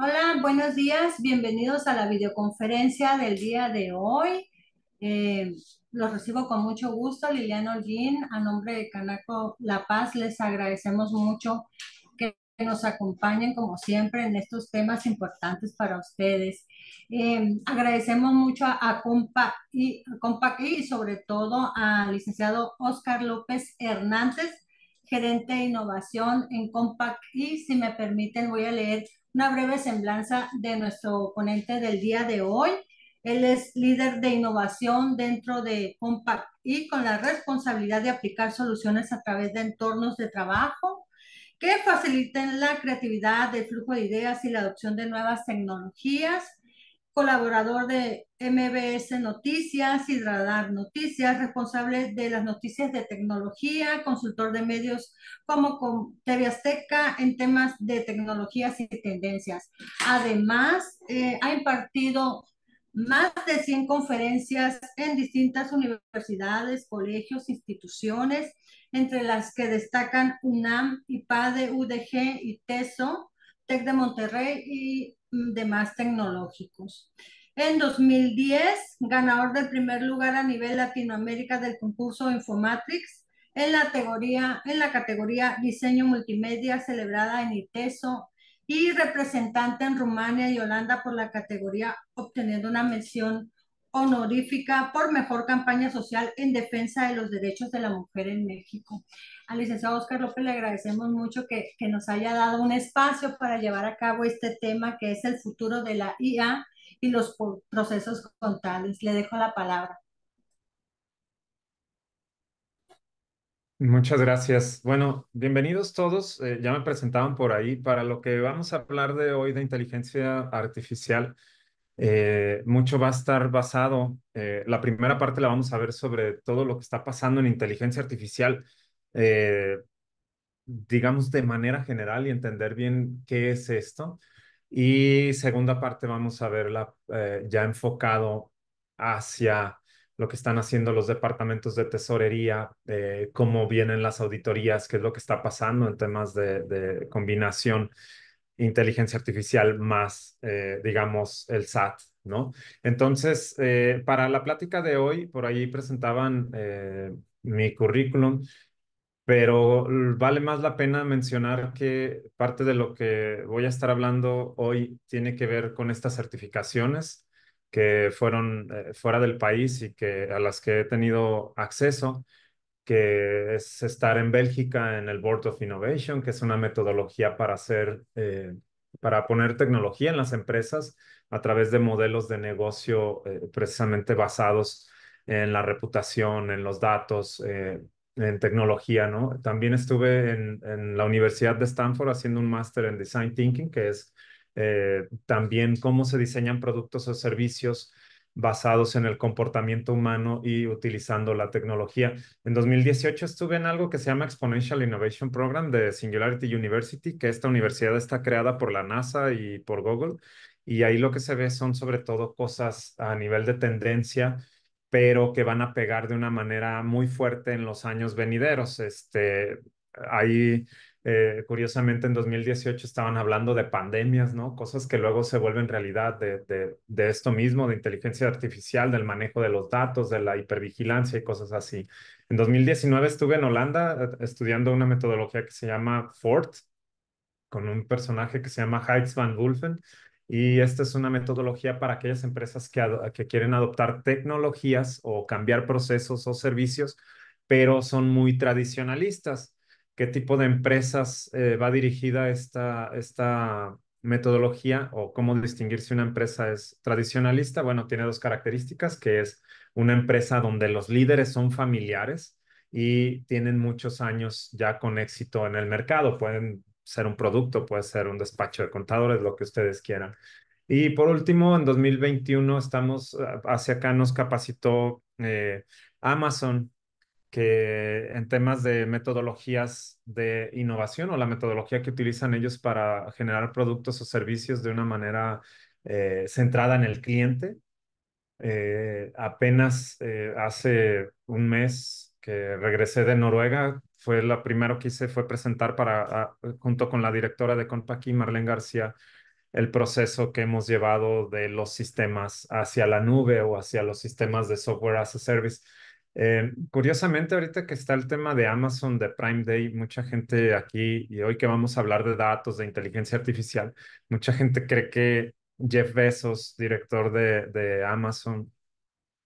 Hola, buenos días. Bienvenidos a la videoconferencia del día de hoy. Eh, los recibo con mucho gusto. Liliana Olguín, a nombre de Canaco La Paz, les agradecemos mucho que nos acompañen, como siempre, en estos temas importantes para ustedes. Eh, agradecemos mucho a, Compa y, y sobre todo al licenciado Oscar López Hernández, gerente de innovación en Compact. Y si me permiten, voy a leer una breve semblanza de nuestro ponente del día de hoy. Él es líder de innovación dentro de Compact y con la responsabilidad de aplicar soluciones a través de entornos de trabajo que faciliten la creatividad, el flujo de ideas y la adopción de nuevas tecnologías colaborador de MBS Noticias y Radar Noticias, responsable de las noticias de tecnología, consultor de medios como con TV Azteca en temas de tecnologías y tendencias. Además, eh, ha impartido más de 100 conferencias en distintas universidades, colegios, instituciones, entre las que destacan UNAM, IPADE, UDG y TESO, Tech de Monterrey y mm, demás tecnológicos. En 2010, ganador del primer lugar a nivel Latinoamérica del concurso Infomatrix en la, categoría, en la categoría Diseño Multimedia celebrada en ITESO y representante en Rumania y Holanda por la categoría obteniendo una mención honorífica por mejor campaña social en defensa de los derechos de la mujer en México. Al licenciado Oscar López le agradecemos mucho que, nos haya dado un espacio para llevar a cabo este tema que es el futuro de la IA y los procesos contables. Le dejo la palabra. Muchas gracias. Bueno, bienvenidos todos. Eh, ya me presentaban por ahí para lo que vamos a hablar de hoy de inteligencia artificial. Eh, mucho va a estar basado, eh, la primera parte la vamos a ver sobre todo lo que está pasando en inteligencia artificial, eh, digamos de manera general y entender bien qué es esto. Y segunda parte vamos a verla ya enfocado hacia lo que están haciendo los departamentos de tesorería, cómo vienen las auditorías, qué es lo que está pasando en temas de combinación inteligencia artificial más, eh, digamos, el SAT, ¿no? Entonces, eh, para la plática de hoy, por ahí presentaban eh, mi currículum, pero vale más la pena mencionar que parte de lo que voy a estar hablando hoy tiene que ver con estas certificaciones que fueron fuera del país y que a las que he tenido acceso que es estar en Bélgica en el Board of Innovation, que es una metodología para hacer, eh, para poner tecnología en las empresas a través de modelos de negocio eh, precisamente basados en la reputación, en los datos, eh, en tecnología, ¿no? También estuve en, en, la Universidad de Stanford haciendo un máster en Design Thinking, que es también cómo se diseñan productos o servicios basados en el comportamiento humano y utilizando la tecnología. En 2018 estuve en algo que se llama Exponential Innovation Program de Singularity University, que esta universidad está creada por la NASA y por Google, y ahí lo que se ve son sobre todo cosas a nivel de tendencia pero que van a pegar de una manera muy fuerte en los años venideros. Este, hay eh, curiosamente, en 2018 estaban hablando de pandemias, ¿no? Cosas que luego se vuelven realidad de, esto mismo, de inteligencia artificial, del manejo de los datos, de la hipervigilancia y cosas así. En 2019 estuve en Holanda eh, estudiando una metodología que se llama Ford, con un personaje que se llama Heitz van Wulfen. Y esta es una metodología para aquellas empresas que quieren adoptar tecnologías o cambiar procesos o servicios, pero son muy tradicionalistas qué tipo de empresas eh, va dirigida esta, esta metodología o cómo distinguir si una empresa es tradicionalista. Bueno, tiene dos características, que es una empresa donde los líderes son familiares y tienen muchos años ya con éxito en el mercado. Pueden ser un producto, puede ser un despacho de contadores, lo que ustedes quieran. Y por último, en 2021 estamos, ah, hacia acá nos capacitó eh, Amazon que en temas de metodologías de innovación o la metodología que utilizan ellos para generar productos o servicios de una manera eh, centrada en el cliente. Eh, apenas eh, hace un mes que regresé de Noruega, fue la primero que hice fue presentar para, junto con la directora de y Marlene García, el proceso que hemos llevado de los sistemas hacia la nube o hacia los sistemas de software as a service eh, curiosamente, ahorita que está el tema de Amazon, de Prime Day, mucha gente aquí, y hoy que vamos a hablar de datos, de inteligencia artificial, mucha gente cree que Jeff Bezos, director de, Amazon,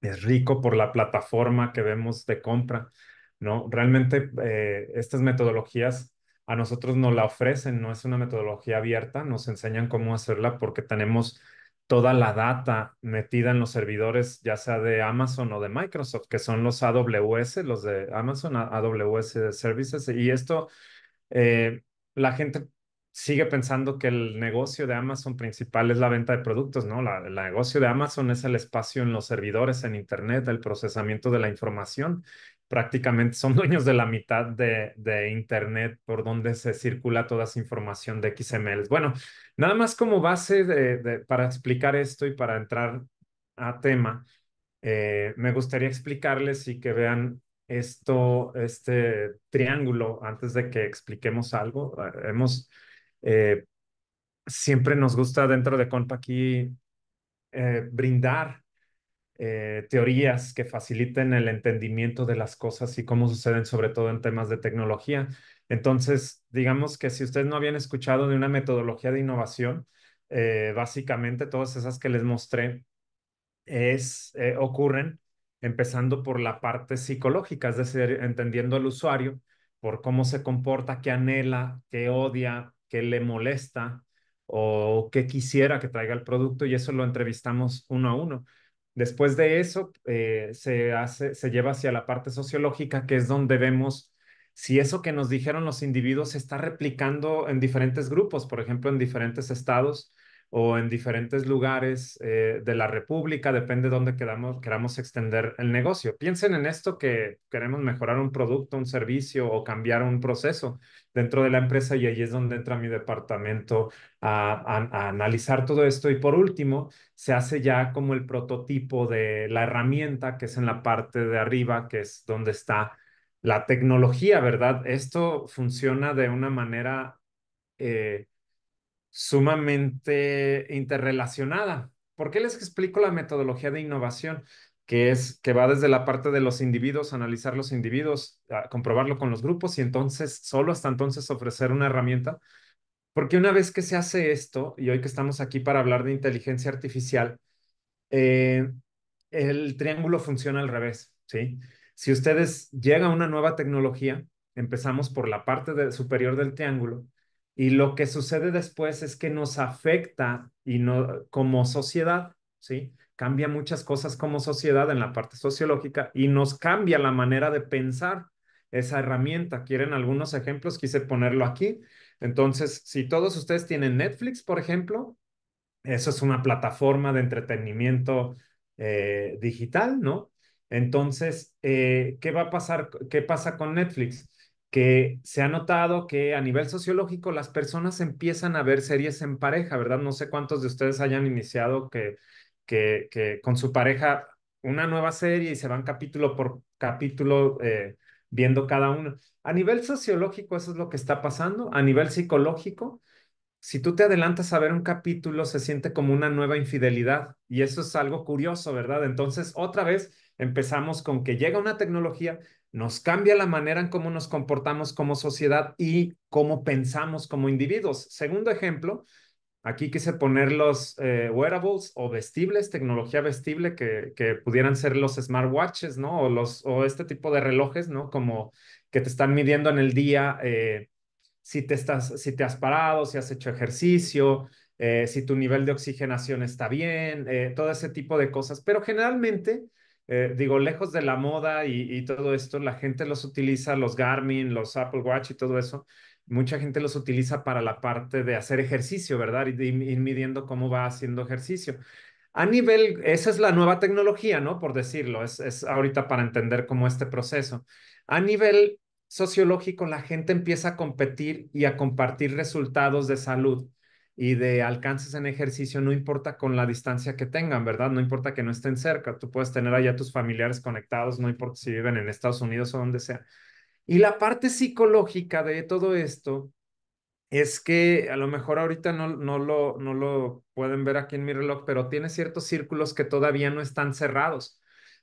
es rico por la plataforma que vemos de compra, ¿no? Realmente eh, estas metodologías a nosotros no la ofrecen, no es una metodología abierta, nos enseñan cómo hacerla porque tenemos toda la data metida en los servidores, ya sea de Amazon o de Microsoft, que son los AWS, los de Amazon, AWS Services. Y esto, eh, la gente sigue pensando que el negocio de Amazon principal es la venta de productos, ¿no? La, el negocio de Amazon es el espacio en los servidores, en Internet, el procesamiento de la información. Prácticamente son dueños de la mitad de, de Internet por donde se circula toda esa información de XML. Bueno, nada más como base de, para explicar esto y para entrar a tema, eh, me gustaría explicarles y que vean esto, este triángulo antes de que expliquemos algo. Eh, hemos eh, siempre nos gusta dentro de Compaqi eh, brindar eh, teorías que faciliten el entendimiento de las cosas y cómo suceden, sobre todo en temas de tecnología. Entonces, digamos que si ustedes no habían escuchado de una metodología de innovación, básicamente todas esas que les mostré es, ocurren empezando por la parte psicológica, es decir, entendiendo al usuario por cómo se comporta, qué anhela, qué odia, que le molesta o qué quisiera que traiga el producto y eso lo entrevistamos uno a uno. Después de eso, eh, se, hace, se lleva hacia la parte sociológica, que es donde vemos si eso que nos dijeron los individuos se está replicando en diferentes grupos, por ejemplo, en diferentes estados, o en diferentes lugares eh, de la República, depende de dónde quedamos, queramos extender el negocio. Piensen en esto que queremos mejorar un producto, un servicio o cambiar un proceso dentro de la empresa y ahí es donde entra mi departamento a, a, analizar todo esto. Y por último, se hace ya como el prototipo de la herramienta que es en la parte de arriba, que es donde está la tecnología, ¿verdad? Esto funciona de una manera... Eh, sumamente interrelacionada. ¿Por qué les explico la metodología de innovación? Que es que va desde la parte de los individuos, analizar los individuos, ah, comprobarlo con los grupos y entonces, solo hasta entonces, ofrecer una herramienta. Porque una vez que se hace esto, y hoy que estamos aquí para hablar de inteligencia artificial, eh, el triángulo funciona al revés, ¿sí? Si ustedes llegan a una nueva tecnología, empezamos por la parte superior del triángulo, y lo que sucede después es que nos afecta y no, como sociedad, ¿sí? Cambia muchas cosas como sociedad en la parte sociológica y nos cambia la manera de pensar esa herramienta. ¿Quieren algunos ejemplos? Quise ponerlo aquí. Entonces, si todos ustedes tienen Netflix, por ejemplo, eso es una plataforma de entretenimiento eh, digital, ¿no? Entonces, eh, ¿qué va a pasar? ¿Qué pasa con Netflix? que se ha notado que a nivel sociológico las personas empiezan a ver series en pareja, ¿verdad? No sé cuántos de ustedes hayan iniciado que, que, con su pareja una nueva serie y se van capítulo por capítulo eh, viendo cada uno. A nivel sociológico eso es lo que está pasando, a nivel psicológico, si tú te adelantas a ver un capítulo se siente como una nueva infidelidad y eso es algo curioso, ¿verdad? Entonces, otra vez empezamos con que llega una tecnología nos cambia la manera en cómo nos comportamos como sociedad y cómo pensamos como individuos. Segundo ejemplo, aquí quise poner los eh, wearables o vestibles, tecnología vestible, que, que, pudieran ser los smartwatches, ¿no? O, los, o este tipo de relojes, ¿no? Como que te están midiendo en el día eh, si, te estás, si te has parado, si has hecho ejercicio, eh, si tu nivel de oxigenación está bien, todo ese tipo de cosas. Pero generalmente eh, digo, lejos de la moda y, todo esto, la gente los utiliza, los Garmin, los Apple Watch y todo eso, mucha gente los utiliza para la parte de hacer ejercicio, ¿verdad? Y ir midiendo cómo va haciendo ejercicio. A nivel, esa es la nueva tecnología, ¿no? Por decirlo, es, es ahorita para entender cómo este proceso. A nivel sociológico, la gente empieza a competir y a compartir resultados de salud y de alcances en ejercicio, no importa con la distancia que tengan, ¿verdad? No importa que no estén cerca, tú puedes tener allá tus familiares conectados, no importa si viven en Estados Unidos o donde sea. Y la parte psicológica de todo esto es que a lo mejor ahorita no, no, lo, no lo pueden ver aquí en mi reloj, pero tiene ciertos círculos que todavía no están cerrados.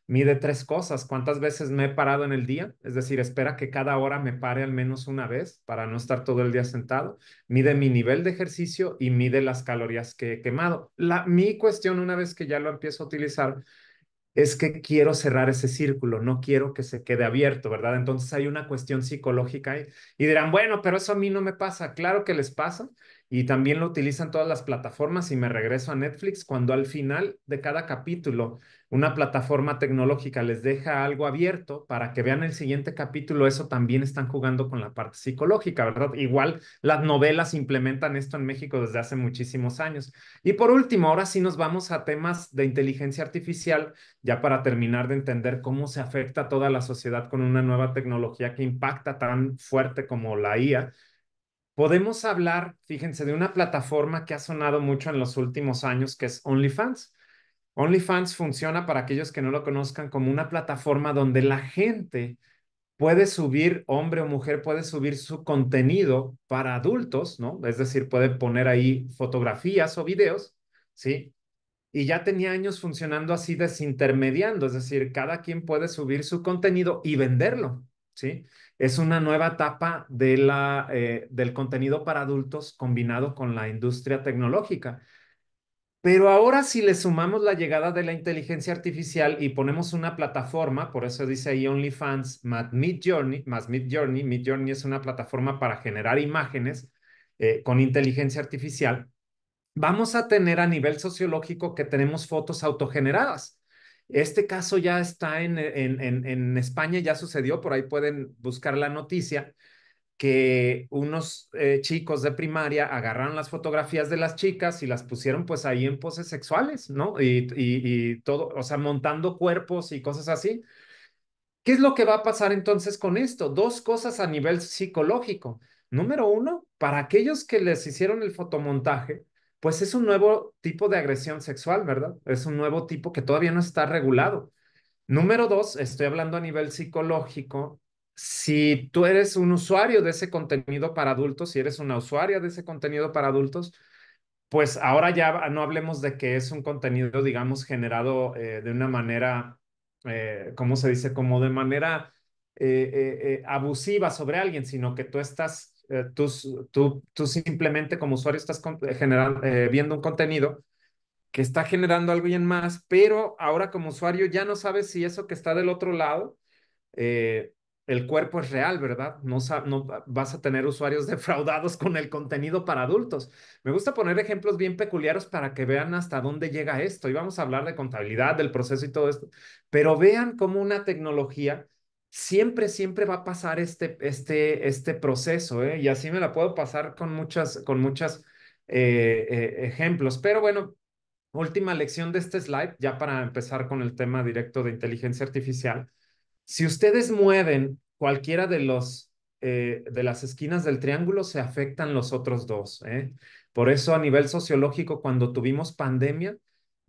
Mide tres cosas, cuántas veces me he parado en el día, es decir, espera que cada hora me pare al menos una vez para no estar todo el día sentado. Mide mi nivel de ejercicio y mide las calorías que he quemado. La, mi cuestión, una vez que ya lo empiezo a utilizar, es que quiero cerrar ese círculo, no quiero que se quede abierto, ¿verdad? Entonces hay una cuestión psicológica ahí. Y dirán, bueno, pero eso a mí no me pasa. Claro que les pasa y también lo utilizan todas las plataformas y me regreso a Netflix cuando al final de cada capítulo una plataforma tecnológica les deja algo abierto para que vean el siguiente capítulo, eso también están jugando con la parte psicológica, ¿verdad? Igual las novelas implementan esto en México desde hace muchísimos años. Y por último, ahora sí nos vamos a temas de inteligencia artificial, ya para terminar de entender cómo se afecta toda la sociedad con una nueva tecnología que impacta tan fuerte como la IA podemos hablar, fíjense, de una plataforma que ha sonado mucho en los últimos años, que es OnlyFans. OnlyFans funciona, para aquellos que no lo conozcan, como una plataforma donde la gente puede subir, hombre o mujer, puede subir su contenido para adultos, ¿no? Es decir, puede poner ahí fotografías o videos, ¿sí? Y ya tenía años funcionando así desintermediando, es decir, cada quien puede subir su contenido y venderlo, ¿sí? es una nueva etapa de la, eh, del contenido para adultos combinado con la industria tecnológica. Pero ahora si le sumamos la llegada de la inteligencia artificial y ponemos una plataforma, por eso dice ahí OnlyFans, más Midjourney, más Midjourney, es una plataforma para generar imágenes eh, con inteligencia artificial, vamos a tener a nivel sociológico que tenemos fotos autogeneradas. Este caso ya está en, en, España, ya sucedió, por ahí pueden buscar la noticia, que unos eh, chicos de primaria agarraron las fotografías de las chicas y las pusieron pues ahí en poses sexuales, ¿no? Y, y todo, o sea, montando cuerpos y cosas así. ¿Qué es lo que va a pasar entonces con esto? Dos cosas a nivel psicológico. Número uno, para aquellos que les hicieron el fotomontaje, pues es un nuevo tipo de agresión sexual, ¿verdad? Es un nuevo tipo que todavía no está regulado. Número dos, estoy hablando a nivel psicológico. Si tú eres un usuario de ese contenido para adultos, si eres una usuaria de ese contenido para adultos, pues ahora ya no hablemos de que es un contenido, digamos, generado eh, de una manera, eh, ¿cómo se dice? Como de manera eh, abusiva sobre alguien, sino que tú estás eh, tú, tú, simplemente como usuario estás eh, generando, eh, viendo un contenido que está generando algo bien más, pero ahora como usuario ya no sabes si eso que está del otro lado, el cuerpo es real, ¿verdad? No, no vas a tener usuarios defraudados con el contenido para adultos. Me gusta poner ejemplos bien peculiares para que vean hasta dónde llega esto. Y vamos a hablar de contabilidad, del proceso y todo esto, pero vean cómo una tecnología siempre, siempre va a pasar este, este, este proceso, ¿eh? y así me la puedo pasar con muchas, con muchas eh, eh, ejemplos. Pero bueno, última lección de este slide, ya para empezar con el tema directo de inteligencia artificial. Si ustedes mueven cualquiera de los eh, de las esquinas del triángulo se afectan los otros dos. ¿eh? Por eso a nivel sociológico, cuando tuvimos pandemia,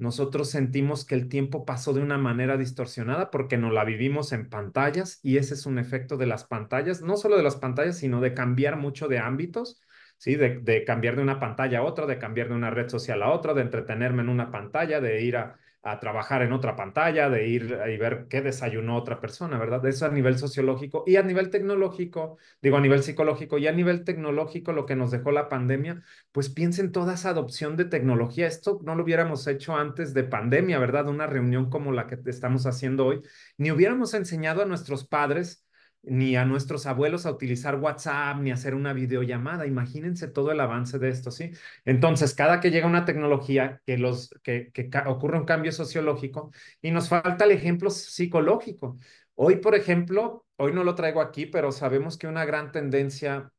nosotros sentimos que el tiempo pasó de una manera distorsionada porque no la vivimos en pantallas y ese es un efecto de las pantallas, no solo de las pantallas, sino de cambiar mucho de ámbitos, ¿sí? De, de cambiar de una pantalla a otra, de cambiar de una red social a otra, de entretenerme en una pantalla, de ir a, a trabajar en otra pantalla, de ir y ver qué desayunó otra persona, ¿verdad? Eso a nivel sociológico y a nivel tecnológico, digo a nivel psicológico y a nivel tecnológico, lo que nos dejó la pandemia, pues piensen toda esa adopción de tecnología. Esto no lo hubiéramos hecho antes de pandemia, ¿verdad? Una reunión como la que estamos haciendo hoy, ni hubiéramos enseñado a nuestros padres ni a nuestros abuelos a utilizar WhatsApp, ni a hacer una videollamada. Imagínense todo el avance de esto, ¿sí? Entonces, cada que llega una tecnología, que, los, que, ocurre un cambio sociológico y nos falta el ejemplo psicológico. Hoy, por ejemplo, hoy no lo traigo aquí, pero sabemos que una gran tendencia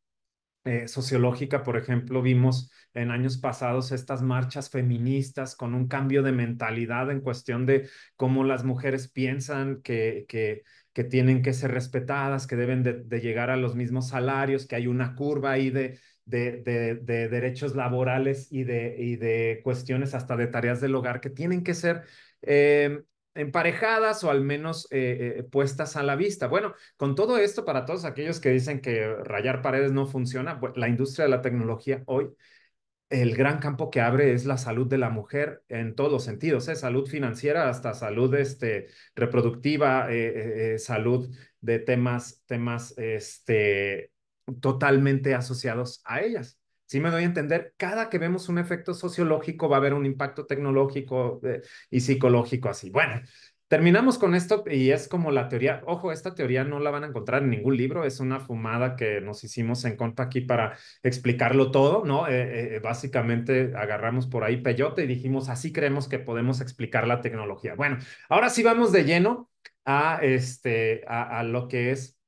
eh, sociológica, por ejemplo, vimos en años pasados estas marchas feministas con un cambio de mentalidad en cuestión de cómo las mujeres piensan que, que que tienen que ser respetadas, que deben de, llegar a los mismos salarios, que hay una curva ahí de, de, derechos laborales y de, y de cuestiones hasta de tareas del hogar que tienen que ser eh, emparejadas o al menos eh, eh, puestas a la vista. Bueno, con todo esto, para todos aquellos que dicen que rayar paredes no funciona, la industria de la tecnología hoy el gran campo que abre es la salud de la mujer en todos los sentidos, ¿eh? salud financiera hasta salud este, reproductiva, eh, eh, eh, salud de temas, temas este, totalmente asociados a ellas. Si me doy a entender, cada que vemos un efecto sociológico va a haber un impacto tecnológico y psicológico así. Bueno, Terminamos con esto y es como la teoría, ojo, esta teoría no la van a encontrar en ningún libro, es una fumada que nos hicimos en contra aquí para explicarlo todo, ¿no? Eh, eh, eh, básicamente agarramos por ahí peyote y dijimos, así creemos que podemos explicar la tecnología. Bueno, ahora sí vamos de lleno a, este, a lo que es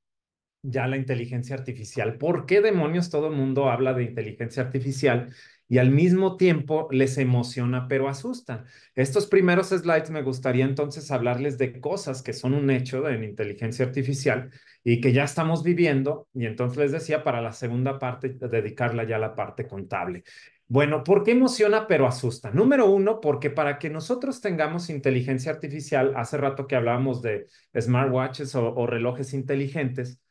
ya la inteligencia artificial. ¿Por qué demonios todo el mundo habla de inteligencia artificial? y al mismo tiempo les emociona pero asusta. Estos primeros slides me gustaría entonces hablarles de cosas que son un hecho en inteligencia artificial y que ya estamos viviendo y entonces les decía para la segunda parte dedicarla ya a la parte contable. Bueno, ¿por qué emociona pero asusta? Número uno, porque para que nosotros tengamos inteligencia artificial, hace rato que hablábamos de smartwatches o, o relojes inteligentes,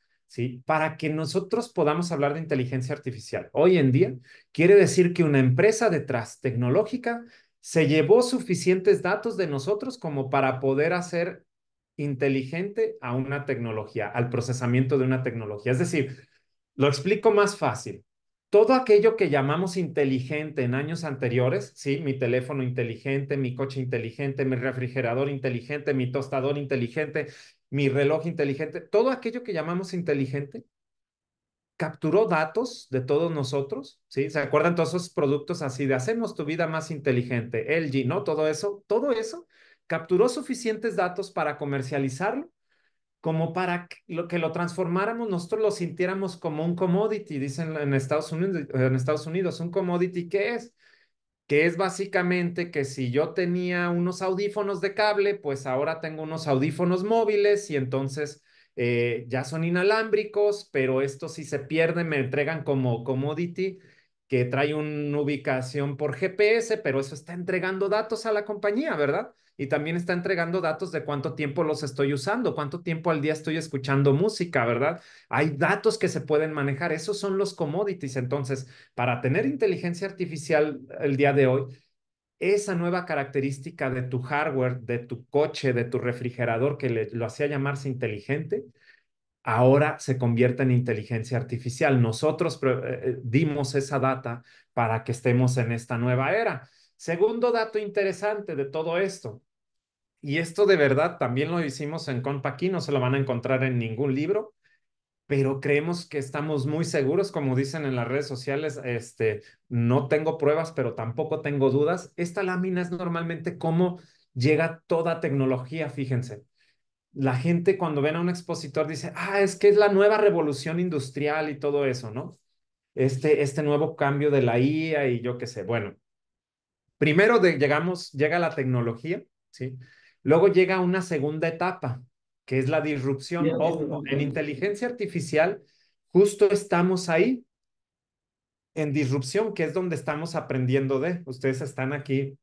para que nosotros podamos hablar de inteligencia artificial hoy en día, quiere decir que una empresa detrás tecnológica se llevó suficientes datos de nosotros como para poder hacer inteligente a una tecnología, al procesamiento de una tecnología. Es decir, lo explico más fácil. Todo aquello que llamamos inteligente en años anteriores, sí, mi teléfono inteligente, mi coche inteligente, mi refrigerador inteligente, mi tostador inteligente, mi reloj inteligente, todo aquello que llamamos inteligente, capturó datos de todos nosotros, ¿sí? ¿Se acuerdan todos esos productos así de hacemos tu vida más inteligente, LG, ¿no? Todo eso, todo eso capturó suficientes datos para comercializarlo como para que lo, transformáramos, nosotros lo sintiéramos como un commodity, dicen en Estados Unidos, en Estados Unidos, un commodity, ¿qué es? que es básicamente que si yo tenía unos audífonos de cable, pues ahora tengo unos audífonos móviles y entonces eh, ya son inalámbricos, pero estos si se pierden me entregan como commodity que trae una ubicación por GPS, pero eso está entregando datos a la compañía, ¿verdad? y también está entregando datos de cuánto tiempo los estoy usando, cuánto tiempo al día estoy escuchando música, ¿verdad? Hay datos que se pueden manejar, esos son los commodities. Entonces, para tener inteligencia artificial el día de hoy, esa nueva característica de tu hardware, de tu coche, de tu refrigerador, que lo hacía llamarse inteligente, ahora se convierte en inteligencia artificial. Nosotros eh, eh, dimos esa data para que estemos en esta nueva era. Segundo dato interesante de todo esto, y esto de verdad también lo hicimos en Compaquí, no se lo van a encontrar en ningún libro, pero creemos que estamos muy seguros, como dicen en las redes sociales, este, no tengo pruebas, pero tampoco tengo dudas. Esta lámina es normalmente cómo llega toda tecnología, fíjense. La gente cuando ven a un expositor dice, ah, es que es la nueva revolución industrial y todo eso, ¿no? Este, este nuevo cambio de la IA y yo qué sé. Bueno, Primero llegamos, llega la tecnología, ¿sí? Luego llega una segunda etapa, que es la disrupción. en inteligencia artificial justo estamos ahí, en disrupción, que es donde estamos aprendiendo de. Ustedes están aquí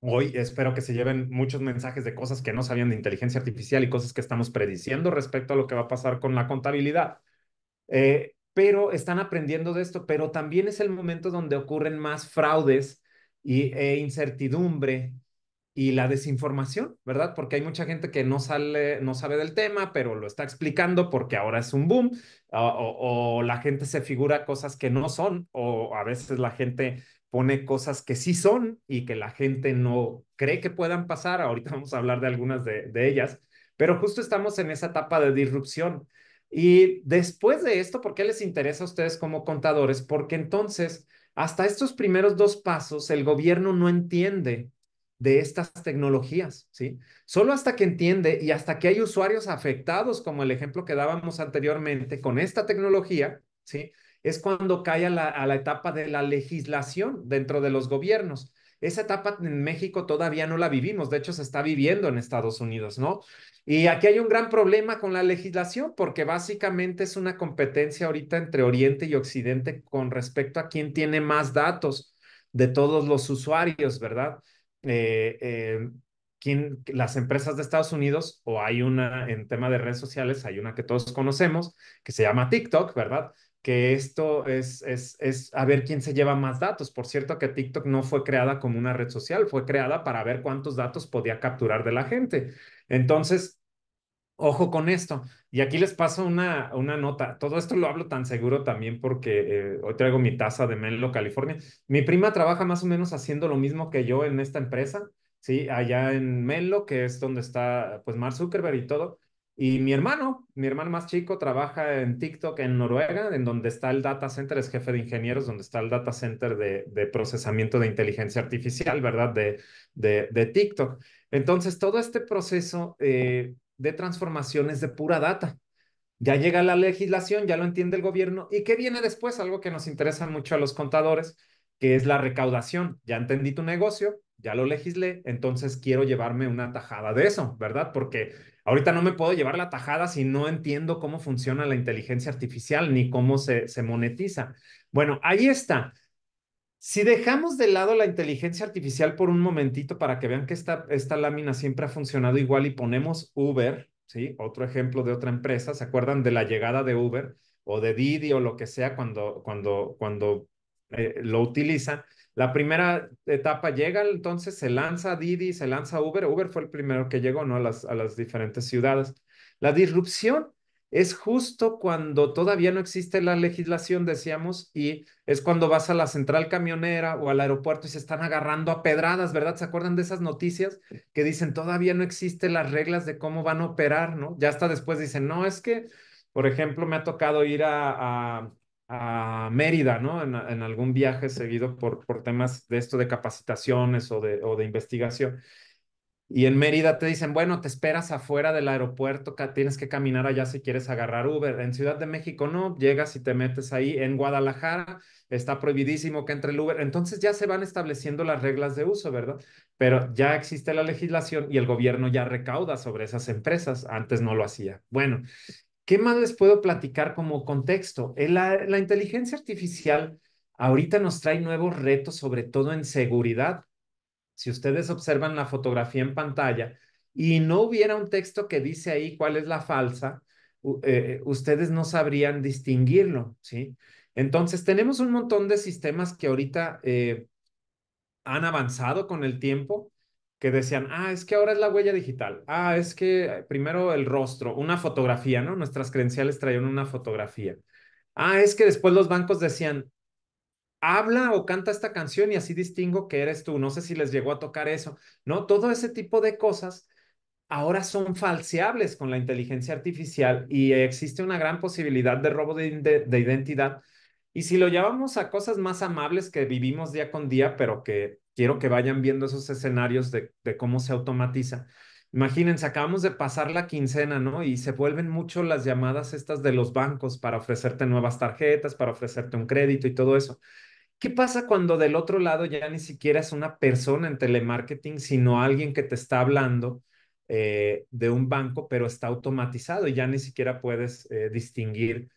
hoy, espero que se lleven muchos mensajes de cosas que no sabían de inteligencia artificial y cosas que estamos prediciendo respecto a lo que va a pasar con la contabilidad. Eh, pero están aprendiendo de esto, pero también es el momento donde ocurren más fraudes y, e incertidumbre y la desinformación, ¿verdad? Porque hay mucha gente que no sale, no sabe del tema, pero lo está explicando porque ahora es un boom, o, la gente se figura cosas que no son, o a veces la gente pone cosas que sí son y que la gente no cree que puedan pasar. Ahorita vamos a hablar de algunas de ellas, pero justo estamos en esa etapa de disrupción. Y después de esto, ¿por qué les interesa a ustedes como contadores? Porque entonces hasta estos primeros dos pasos, el gobierno no entiende de estas tecnologías, ¿sí? Solo hasta que entiende y hasta que hay usuarios afectados, como el ejemplo que dábamos anteriormente con esta tecnología, ¿sí? Es cuando cae a la, a la etapa de la legislación dentro de los gobiernos. Esa etapa en México todavía no la vivimos, de hecho se está viviendo en Estados Unidos, ¿no? Y aquí hay un gran problema con la legislación porque básicamente es una competencia ahorita entre Oriente y Occidente con respecto a quién tiene más datos de todos los usuarios, ¿verdad? Eh, eh, ¿quién, las empresas de Estados Unidos, o hay una en tema de redes sociales, hay una que todos conocemos, que se llama TikTok, ¿verdad? que esto es, es, es, a ver quién se lleva más datos. Por cierto, que TikTok no fue creada como una red social, fue creada para ver cuántos datos podía capturar de la gente. Entonces, ojo con esto. Y aquí les paso una, una nota. Todo esto lo hablo tan seguro también porque eh, hoy traigo mi taza de Menlo, California. Mi prima trabaja más o menos haciendo lo mismo que yo en esta empresa, ¿sí? Allá en Menlo, que es donde está pues Mark Zuckerberg y todo. Y mi hermano, mi hermano más chico, trabaja en TikTok en Noruega, en donde está el data center, es jefe de ingenieros, donde está el data center de, procesamiento de inteligencia artificial, ¿verdad? De, de, TikTok. Entonces, todo este proceso eh, de transformación es de pura data. Ya llega la legislación, ya lo entiende el gobierno. ¿Y qué viene después? Algo que nos interesa mucho a los contadores, que es la recaudación. Ya entendí tu negocio, ya lo legislé, entonces quiero llevarme una tajada de eso, ¿verdad? Porque Ahorita no me puedo llevar la tajada si no entiendo cómo funciona la inteligencia artificial ni cómo se, se monetiza. Bueno, ahí está. Si dejamos de lado la inteligencia artificial por un momentito para que vean que esta, esta lámina siempre ha funcionado igual y ponemos Uber, ¿sí? Otro ejemplo de otra empresa, ¿se acuerdan de la llegada de Uber o de Didi o lo que sea cuando, cuando, cuando eh, lo utiliza? La primera etapa llega, entonces se lanza Didi, se lanza Uber. Uber fue el primero que llegó ¿no? a, las, a las diferentes ciudades. La disrupción es justo cuando todavía no existe la legislación, decíamos, y es cuando vas a la central camionera o al aeropuerto y se están agarrando a pedradas, ¿verdad? ¿Se acuerdan de esas noticias que dicen todavía no existen las reglas de cómo van a operar, ¿no? Ya hasta después dicen, no, es que, por ejemplo, me ha tocado ir a a Mérida, ¿no? En, algún viaje seguido por, por, temas de esto de capacitaciones o de, o de investigación. Y en Mérida te dicen, bueno, te esperas afuera del aeropuerto, tienes que caminar allá si quieres agarrar Uber. En Ciudad de México no, llegas y te metes ahí. En Guadalajara está prohibidísimo que entre el Uber. Entonces ya se van estableciendo las reglas de uso, ¿verdad? Pero ya existe la legislación y el gobierno ya recauda sobre esas empresas. Antes no lo hacía. Bueno, ¿Qué más les puedo platicar como contexto? La, inteligencia artificial ahorita nos trae nuevos retos, sobre todo en seguridad. Si ustedes observan la fotografía en pantalla y no hubiera un texto que dice ahí cuál es la falsa, eh, eh, ustedes no sabrían distinguirlo, ¿sí? Entonces, tenemos un montón de sistemas que ahorita eh, han avanzado con el tiempo que decían, ah, es que ahora es la huella digital, ah, es que eh, primero el rostro, una fotografía, ¿no? Nuestras credenciales traían una fotografía. Ah, es que después los bancos decían, habla o canta esta canción y así distingo que eres tú. No sé si les llegó a tocar eso, ¿no? Todo ese tipo de cosas ahora son falseables con la inteligencia artificial y existe una gran posibilidad de robo de, identidad. Y si lo llevamos a cosas más amables que vivimos día con día, pero que quiero que vayan viendo esos escenarios de, cómo se automatiza. Imagínense, acabamos de pasar la quincena, ¿no? Y se vuelven mucho las llamadas estas de los bancos para ofrecerte nuevas tarjetas, para ofrecerte un crédito y todo eso. ¿Qué pasa cuando del otro lado ya ni siquiera es una persona en telemarketing, sino alguien que te está hablando eh, de un banco, pero está automatizado y ya ni siquiera puedes eh, distinguir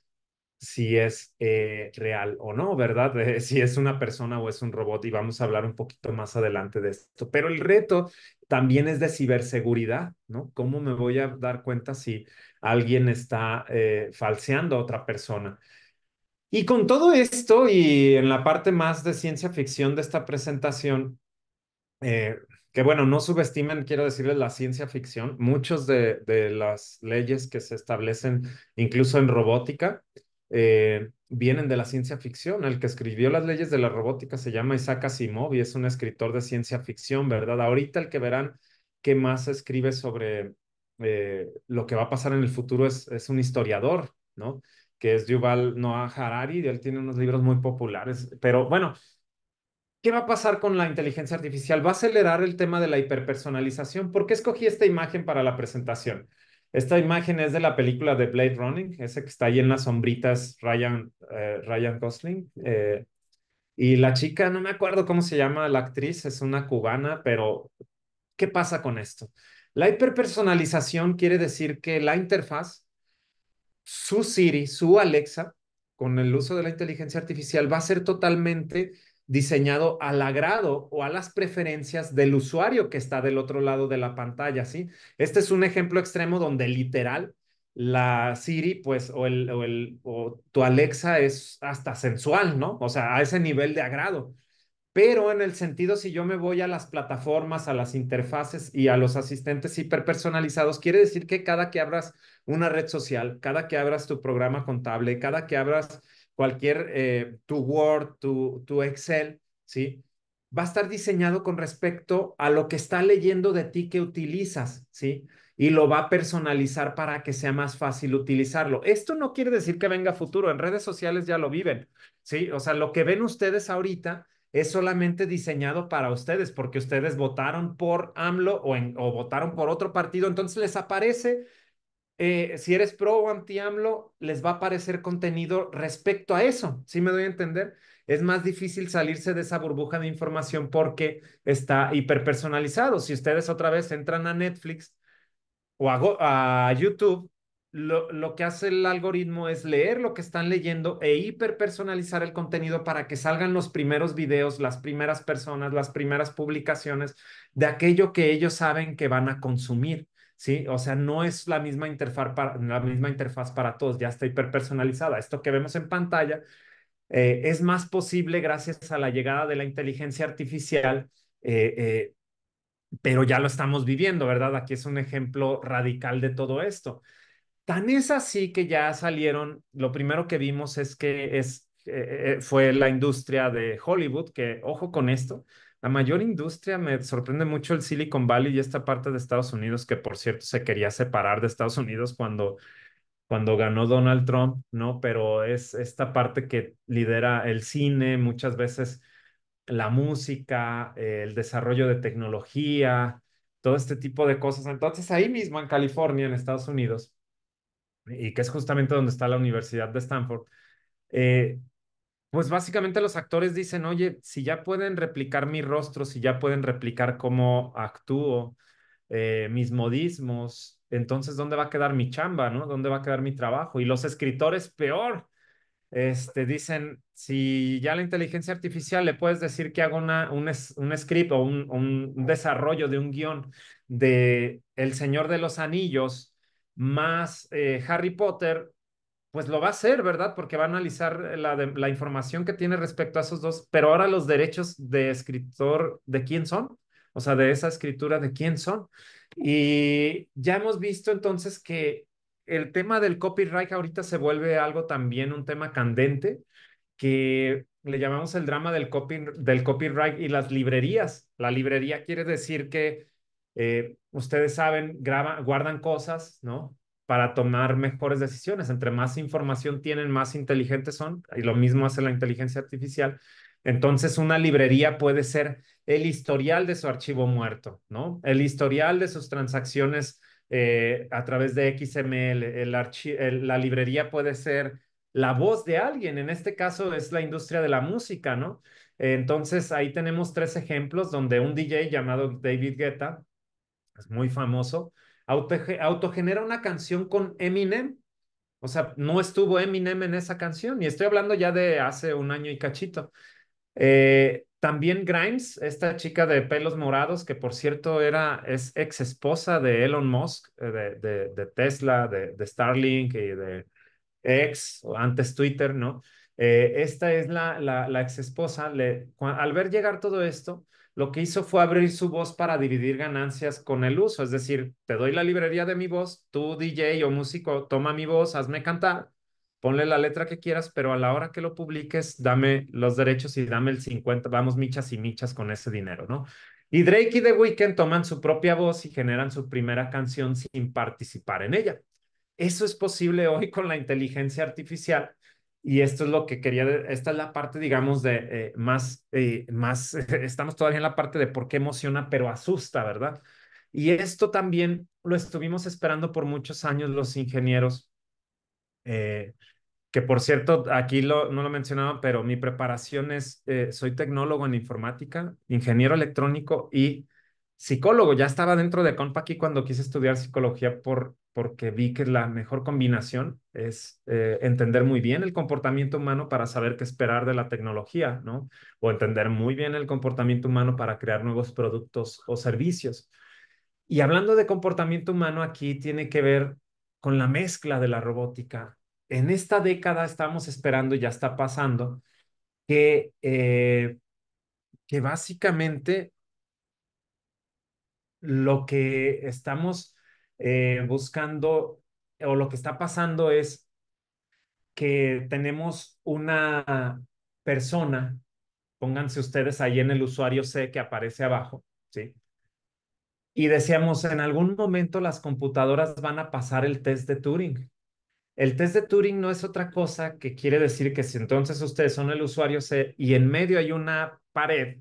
si es eh, real o no, ¿verdad? si es una persona o es un robot y vamos a hablar un poquito más adelante de esto. Pero el reto también es de ciberseguridad, ¿no? ¿Cómo me voy a dar cuenta si alguien está eh, falseando a otra persona? Y con todo esto y en la parte más de ciencia ficción de esta presentación, eh, que bueno, no subestimen, quiero decirles, la ciencia ficción. Muchos de, de las leyes que se establecen, incluso en robótica, eh, vienen de la ciencia ficción. El que escribió las leyes de la robótica se llama Isaac Asimov y es un escritor de ciencia ficción, ¿verdad? Ahorita el que verán que más escribe sobre eh, lo que va a pasar en el futuro es, es un historiador, ¿no? Que es Yuval Noah Harari, y él tiene unos libros muy populares, pero bueno. ¿Qué va a pasar con la inteligencia artificial? Va a acelerar el tema de la hiperpersonalización. ¿Por qué escogí esta imagen para la presentación? Esta imagen es de la película de Blade Running, ese que está ahí en las sombritas, Ryan, eh, Gosling. Eh, y la chica, no me acuerdo cómo se llama la actriz, es una cubana, pero ¿qué pasa con esto? La hiperpersonalización quiere decir que la interfaz, su Siri, su Alexa, con el uso de la inteligencia artificial, va a ser totalmente diseñado al agrado o a las preferencias del usuario que está del otro lado de la pantalla, ¿sí? Este es un ejemplo extremo donde literal la Siri, pues, o, el, o, el, o tu Alexa es hasta sensual, ¿no? O sea, a ese nivel de agrado. Pero en el sentido, si yo me voy a las plataformas, a las interfaces y a los asistentes hiperpersonalizados, quiere decir que cada que abras una red social, cada que abras tu programa contable, cada que abras cualquier, eh, tu Word, tu, tu Excel, ¿sí? Va a estar diseñado con respecto a lo que está leyendo de ti que utilizas, ¿sí? y lo va a personalizar para que sea más fácil utilizarlo. Esto no quiere decir que venga futuro, en redes sociales ya lo viven, ¿sí? O sea, lo que ven ustedes ahorita es solamente diseñado para ustedes porque ustedes votaron por AMLO o, o votaron por otro partido, entonces les aparece eh, si eres pro o anti-AMLO, les va a aparecer contenido respecto a eso. ¿Sí me doy a entender? Es más difícil salirse de esa burbuja de información porque está hiperpersonalizado. Si ustedes otra vez entran a Netflix o a, a YouTube, lo, lo, que hace el algoritmo es leer lo que están leyendo e hiperpersonalizar el contenido para que salgan los primeros videos, las primeras personas, las primeras publicaciones de aquello que ellos saben que van a consumir. ¿sí? O sea, no es la misma interfaz para, la misma interfaz para todos, ya está hiperpersonalizada. Esto que vemos en pantalla eh, es más posible gracias a la llegada de la inteligencia artificial, eh, eh, pero ya lo estamos viviendo, ¿verdad? Aquí es un ejemplo radical de todo esto. Tan es así que ya salieron, lo primero que vimos es que es, fue la industria de Hollywood, que ojo con esto, la mayor industria, me sorprende mucho el Silicon Valley y esta parte de Estados Unidos, que por cierto se quería separar de Estados Unidos cuando, cuando ganó Donald Trump, ¿no? Pero es esta parte que lidera el cine, muchas veces la música, el desarrollo de tecnología, todo este tipo de cosas. Entonces ahí mismo en California, en Estados Unidos, y que es justamente donde está la Universidad de Stanford, eh, pues básicamente los actores dicen, oye, si ya pueden replicar mi rostro, si ya pueden replicar cómo actúo, eh, mis modismos, entonces, ¿dónde va a quedar mi chamba, no? ¿Dónde va a quedar mi trabajo? Y los escritores, peor, este, dicen, si ya la inteligencia artificial le puedes decir que haga un, un script o un, desarrollo de un guión de El Señor de los Anillos más eh, Harry Potter, pues lo va a hacer, ¿verdad? Porque va a analizar la, información que tiene respecto a esos dos, pero ahora los derechos de escritor, ¿de quién son? O sea, de esa escritura, ¿de quién son? Y ya hemos visto entonces que el tema del copyright ahorita se vuelve algo también un tema candente, que le llamamos el drama del, del copyright y las librerías. La librería quiere decir que eh, ustedes saben, guardan cosas, ¿no? para tomar mejores decisiones. Entre más información tienen, más inteligentes son, y lo mismo hace la inteligencia artificial. Entonces, una librería puede ser el historial de su archivo muerto, ¿no? El historial de sus transacciones eh, a través de XML. El la librería puede ser la voz de alguien. En este caso es la industria de la música, ¿no? Entonces, ahí tenemos tres ejemplos donde un DJ llamado David Guetta, es muy famoso, autogenera una canción con Eminem. O sea, no estuvo Eminem en esa canción, y estoy hablando ya de hace un año y cachito. Eh, también Grimes, esta chica de pelos morados, que por cierto era, es ex esposa de Elon Musk, eh, de, Tesla, de, de, Starlink y de ex, antes Twitter, ¿no? Eh, esta es la, la, ex esposa. al ver llegar todo esto, lo que hizo fue abrir su voz para dividir ganancias con el uso. Es decir, te doy la librería de mi voz, tú DJ o músico, toma mi voz, hazme cantar, ponle la letra que quieras, pero a la hora que lo publiques, dame los derechos y dame el 50, vamos michas y michas con ese dinero, ¿no? Y Drake y The Weeknd toman su propia voz y generan su primera canción sin participar en ella. Eso es posible hoy con la inteligencia artificial y esto es lo que quería, esta es la parte, digamos, de eh, más, eh, más, estamos todavía en la parte de por qué emociona, pero asusta, ¿verdad? Y esto también lo estuvimos esperando por muchos años los ingenieros, eh, que por cierto, aquí no lo mencionaba, pero mi preparación es, soy tecnólogo en informática, ingeniero electrónico y psicólogo. Ya estaba dentro de compaq cuando quise estudiar psicología por, porque vi que la mejor combinación es eh, entender muy bien el comportamiento humano para saber qué esperar de la tecnología, ¿no? O entender muy bien el comportamiento humano para crear nuevos productos o servicios. Y hablando de comportamiento humano, aquí tiene que ver con la mezcla de la robótica. En esta década estamos esperando, y ya está pasando, que, eh, que básicamente lo que estamos eh, buscando o lo que está pasando es que tenemos una persona, pónganse ustedes ahí en el usuario C que aparece abajo, ¿sí? Y decíamos, en algún momento las computadoras van a pasar el test de Turing. El test de Turing no es otra cosa que quiere decir que si entonces ustedes son el usuario C y en medio hay una pared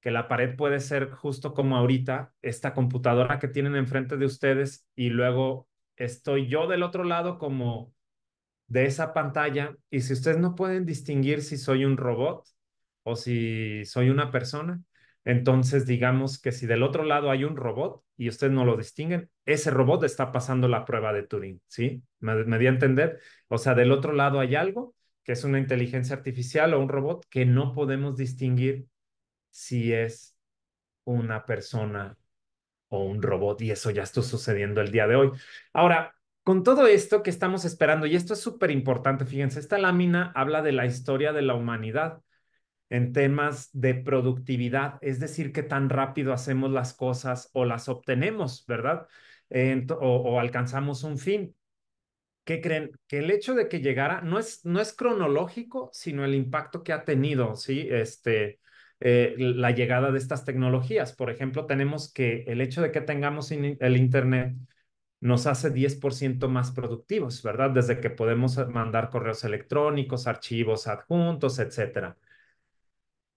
que la pared puede ser justo como ahorita, esta computadora que tienen enfrente de ustedes y luego estoy yo del otro lado como de esa pantalla y si ustedes no pueden distinguir si soy un robot o si soy una persona, entonces digamos que si del otro lado hay un robot y ustedes no lo distinguen, ese robot está pasando la prueba de Turing, ¿sí? Me, di a entender. O sea, del otro lado hay algo que es una inteligencia artificial o un robot que no podemos distinguir si es una persona o un robot y eso ya está sucediendo el día de hoy. Ahora, con todo esto que estamos esperando, y esto es súper importante, fíjense, esta lámina habla de la historia de la humanidad en temas de productividad, es decir, qué tan rápido hacemos las cosas o las obtenemos, ¿verdad? o, alcanzamos un fin. ¿Qué creen? Que el hecho de que llegara no es, no es cronológico, sino el impacto que ha tenido, ¿sí? Este, eh, la llegada de estas tecnologías. Por ejemplo, tenemos que el hecho de que tengamos el Internet nos hace 10% más productivos, ¿verdad? Desde que podemos eh, mandar correos electrónicos, archivos adjuntos, etcétera.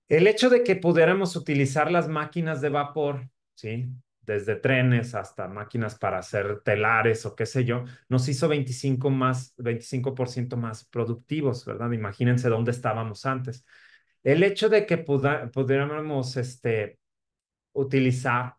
El hecho de que pudiéramos utilizar las máquinas de vapor, ¿sí? Desde trenes hasta máquinas para hacer telares o qué sé yo, nos hizo 25 más, 25% más productivos, ¿verdad? Imagínense dónde estábamos antes. El hecho de que pudiéramos este, utilizar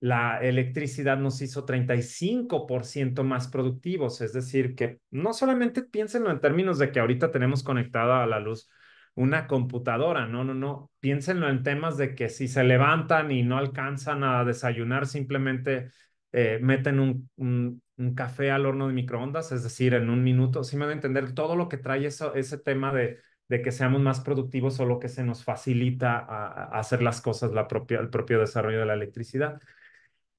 la electricidad nos hizo 35% más productivos, es decir, que no solamente piénsenlo en términos de que ahorita tenemos conectada a la luz una computadora, no, no, no, piénsenlo en temas de que si se levantan y no alcanzan a desayunar, simplemente eh, meten un, un, café al horno de microondas, es decir, en un minuto, si me van a entender todo lo que trae eso, ese tema de de que seamos más productivos solo que se nos facilita hacer las cosas, la el propio desarrollo de la electricidad.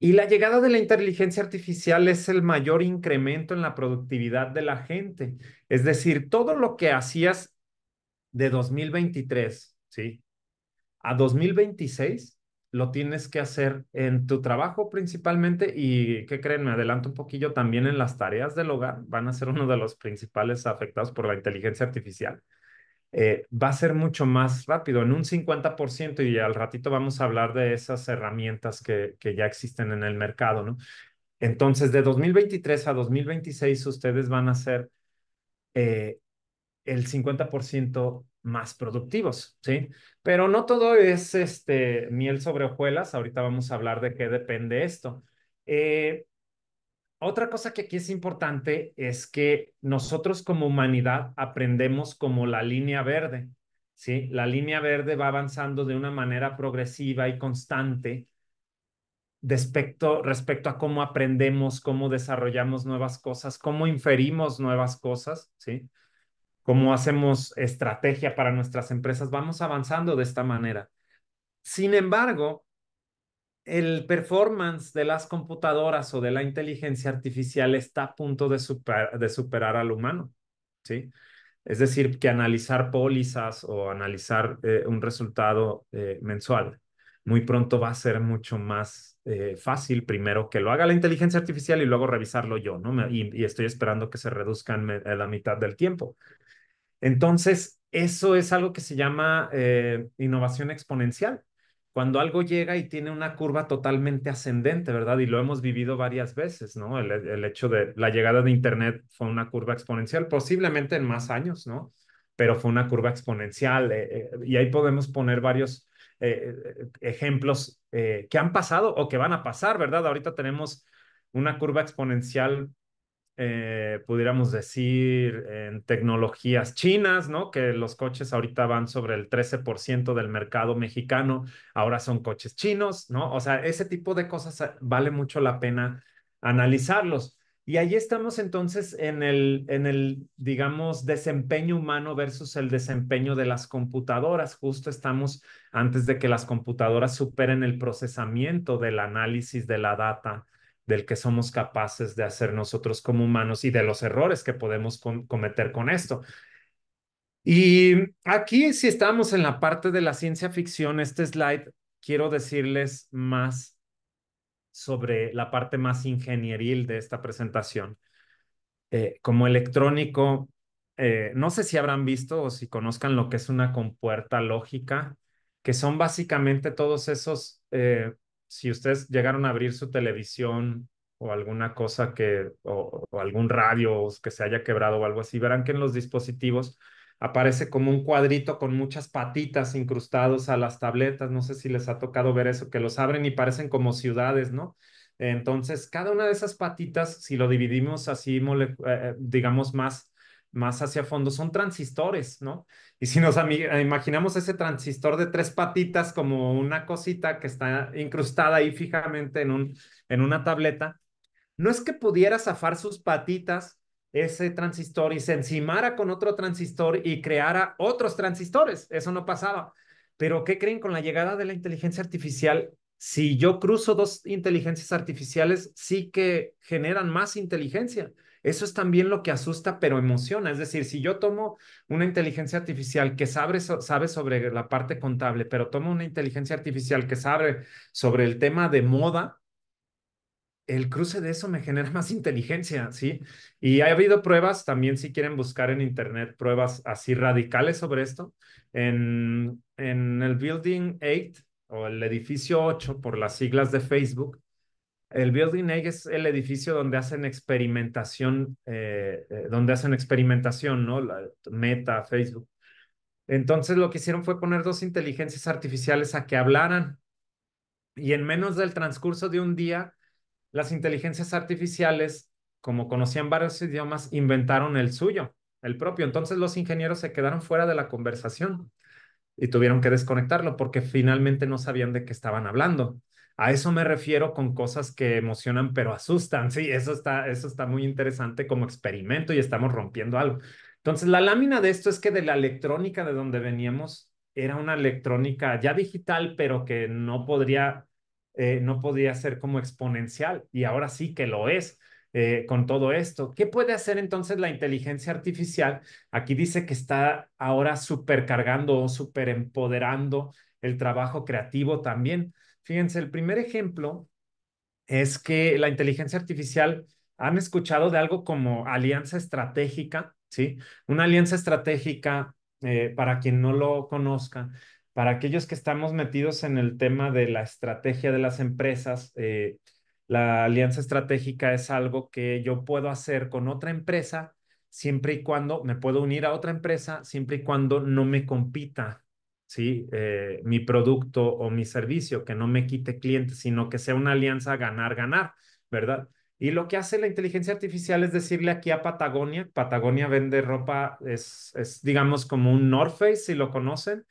Y la llegada de la inteligencia artificial es el mayor incremento en la productividad de la gente. Es decir, todo lo que hacías de 2023, ¿sí? A 2026 lo tienes que hacer en tu trabajo principalmente y, ¿qué creen? Me adelanto un poquillo, también en las tareas del hogar van a ser uno de los principales afectados por la inteligencia artificial. Eh, va a ser mucho más rápido, en un 50%, y al ratito vamos a hablar de esas herramientas que, que ya existen en el mercado, ¿no? Entonces, de 2023 a 2026, ustedes van a ser eh, el 50% más productivos, ¿sí? Pero no todo es este, miel sobre hojuelas, ahorita vamos a hablar de qué depende esto. Eh, otra cosa que aquí es importante es que nosotros como humanidad aprendemos como la línea verde, ¿sí? La línea verde va avanzando de una manera progresiva y constante respecto, respecto a cómo aprendemos, cómo desarrollamos nuevas cosas, cómo inferimos nuevas cosas, ¿sí? Cómo hacemos estrategia para nuestras empresas, vamos avanzando de esta manera. Sin embargo, el performance de las computadoras o de la inteligencia artificial está a punto de, superar al humano, ¿sí? Es decir, que analizar pólizas o analizar eh, un resultado eh, mensual muy pronto va a ser mucho más eh, fácil, primero que lo haga la inteligencia artificial y luego revisarlo yo, ¿no? y, estoy esperando que se reduzcan a la mitad del tiempo. Entonces, eso es algo que se llama innovación exponencial cuando algo llega y tiene una curva totalmente ascendente, ¿verdad? Y lo hemos vivido varias veces, ¿no? El, hecho de la llegada de Internet fue una curva exponencial, posiblemente en más años, ¿no? Pero fue una curva exponencial eh, eh, y ahí podemos poner varios eh, ejemplos que han pasado o que van a pasar, ¿verdad? Ahorita tenemos una curva exponencial eh, pudiéramos decir, en tecnologías chinas, ¿no? Que los coches ahorita van sobre el 13% del mercado mexicano, ahora son coches chinos, ¿no? O sea, ese tipo de cosas ah, vale mucho la pena analizarlos. Y ahí estamos entonces en el, en el, digamos, desempeño humano versus el desempeño de las computadoras. Justo estamos antes de que las computadoras superen el procesamiento del análisis de la data del que somos capaces de hacer nosotros como humanos y de los errores que podemos cometer con esto. Y aquí, si estamos en la parte de la ciencia ficción, este slide, quiero decirles más sobre la parte más ingenieril de esta presentación. Eh, como electrónico, eh, no sé si habrán visto o si conozcan lo que es una compuerta lógica, que son básicamente todos esos eh, si ustedes llegaron a abrir su televisión o alguna cosa que, o, algún radio que se haya quebrado o algo así, verán que en los dispositivos aparece como un cuadrito con muchas patitas incrustados a las tabletas. No sé si les ha tocado ver eso, que los abren y parecen como ciudades, ¿no? Entonces, cada una de esas patitas, si lo dividimos así, eh, eh, digamos, más más hacia fondo, son transistores, ¿no? Y si nos imaginamos ese transistor de tres patitas como una cosita que está incrustada ahí fijamente en, un, en una tableta, no es que pudiera zafar sus patitas ese transistor y se encimara con otro transistor y creara otros transistores, eso no pasaba. Pero ¿qué creen con la llegada de la inteligencia artificial? Si yo cruzo dos inteligencias artificiales, sí que generan más inteligencia eso es también lo que asusta, pero emociona. Es decir, si yo tomo una inteligencia artificial que sabe, sabe sobre la parte contable, pero tomo una inteligencia artificial que sabe sobre el tema de moda, el cruce de eso me genera más inteligencia, ¿sí? Y ha habido pruebas, también si quieren buscar en internet pruebas así radicales sobre esto, en, en el Building 8 o el edificio 8 por las siglas de Facebook, el Building Egg es el edificio donde hacen experimentación, eh, eh, donde hacen experimentación, ¿no? La, Meta, Facebook. Entonces lo que hicieron fue poner dos inteligencias artificiales a que hablaran y en menos del transcurso de un día, las inteligencias artificiales, como conocían varios idiomas, inventaron el suyo, el propio. Entonces los ingenieros se quedaron fuera de la conversación y tuvieron que desconectarlo porque finalmente no sabían de qué estaban hablando. A eso me refiero con cosas que emocionan pero asustan. Sí, eso está, eso está muy interesante como experimento y estamos rompiendo algo. Entonces, la lámina de esto es que de la electrónica de donde veníamos era una electrónica ya digital, pero que no podría, eh, no podía ser como exponencial y ahora sí que lo es. Eh, con todo esto. ¿Qué puede hacer entonces la inteligencia artificial? Aquí dice que está ahora supercargando o superempoderando el trabajo creativo también. Fíjense, el primer ejemplo es que la inteligencia artificial, han escuchado de algo como alianza estratégica, ¿sí? Una alianza estratégica, eh, para quien no lo conozca, para aquellos que estamos metidos en el tema de la estrategia de las empresas, eh, la alianza estratégica es algo que yo puedo hacer con otra empresa siempre y cuando me puedo unir a otra empresa, siempre y cuando no me compita ¿sí? Eh, mi producto o mi servicio, que no me quite clientes, sino que sea una alianza ganar-ganar, ¿verdad? Y lo que hace la inteligencia artificial es decirle aquí a Patagonia, Patagonia vende ropa, es, es digamos como un North Face, si lo conocen,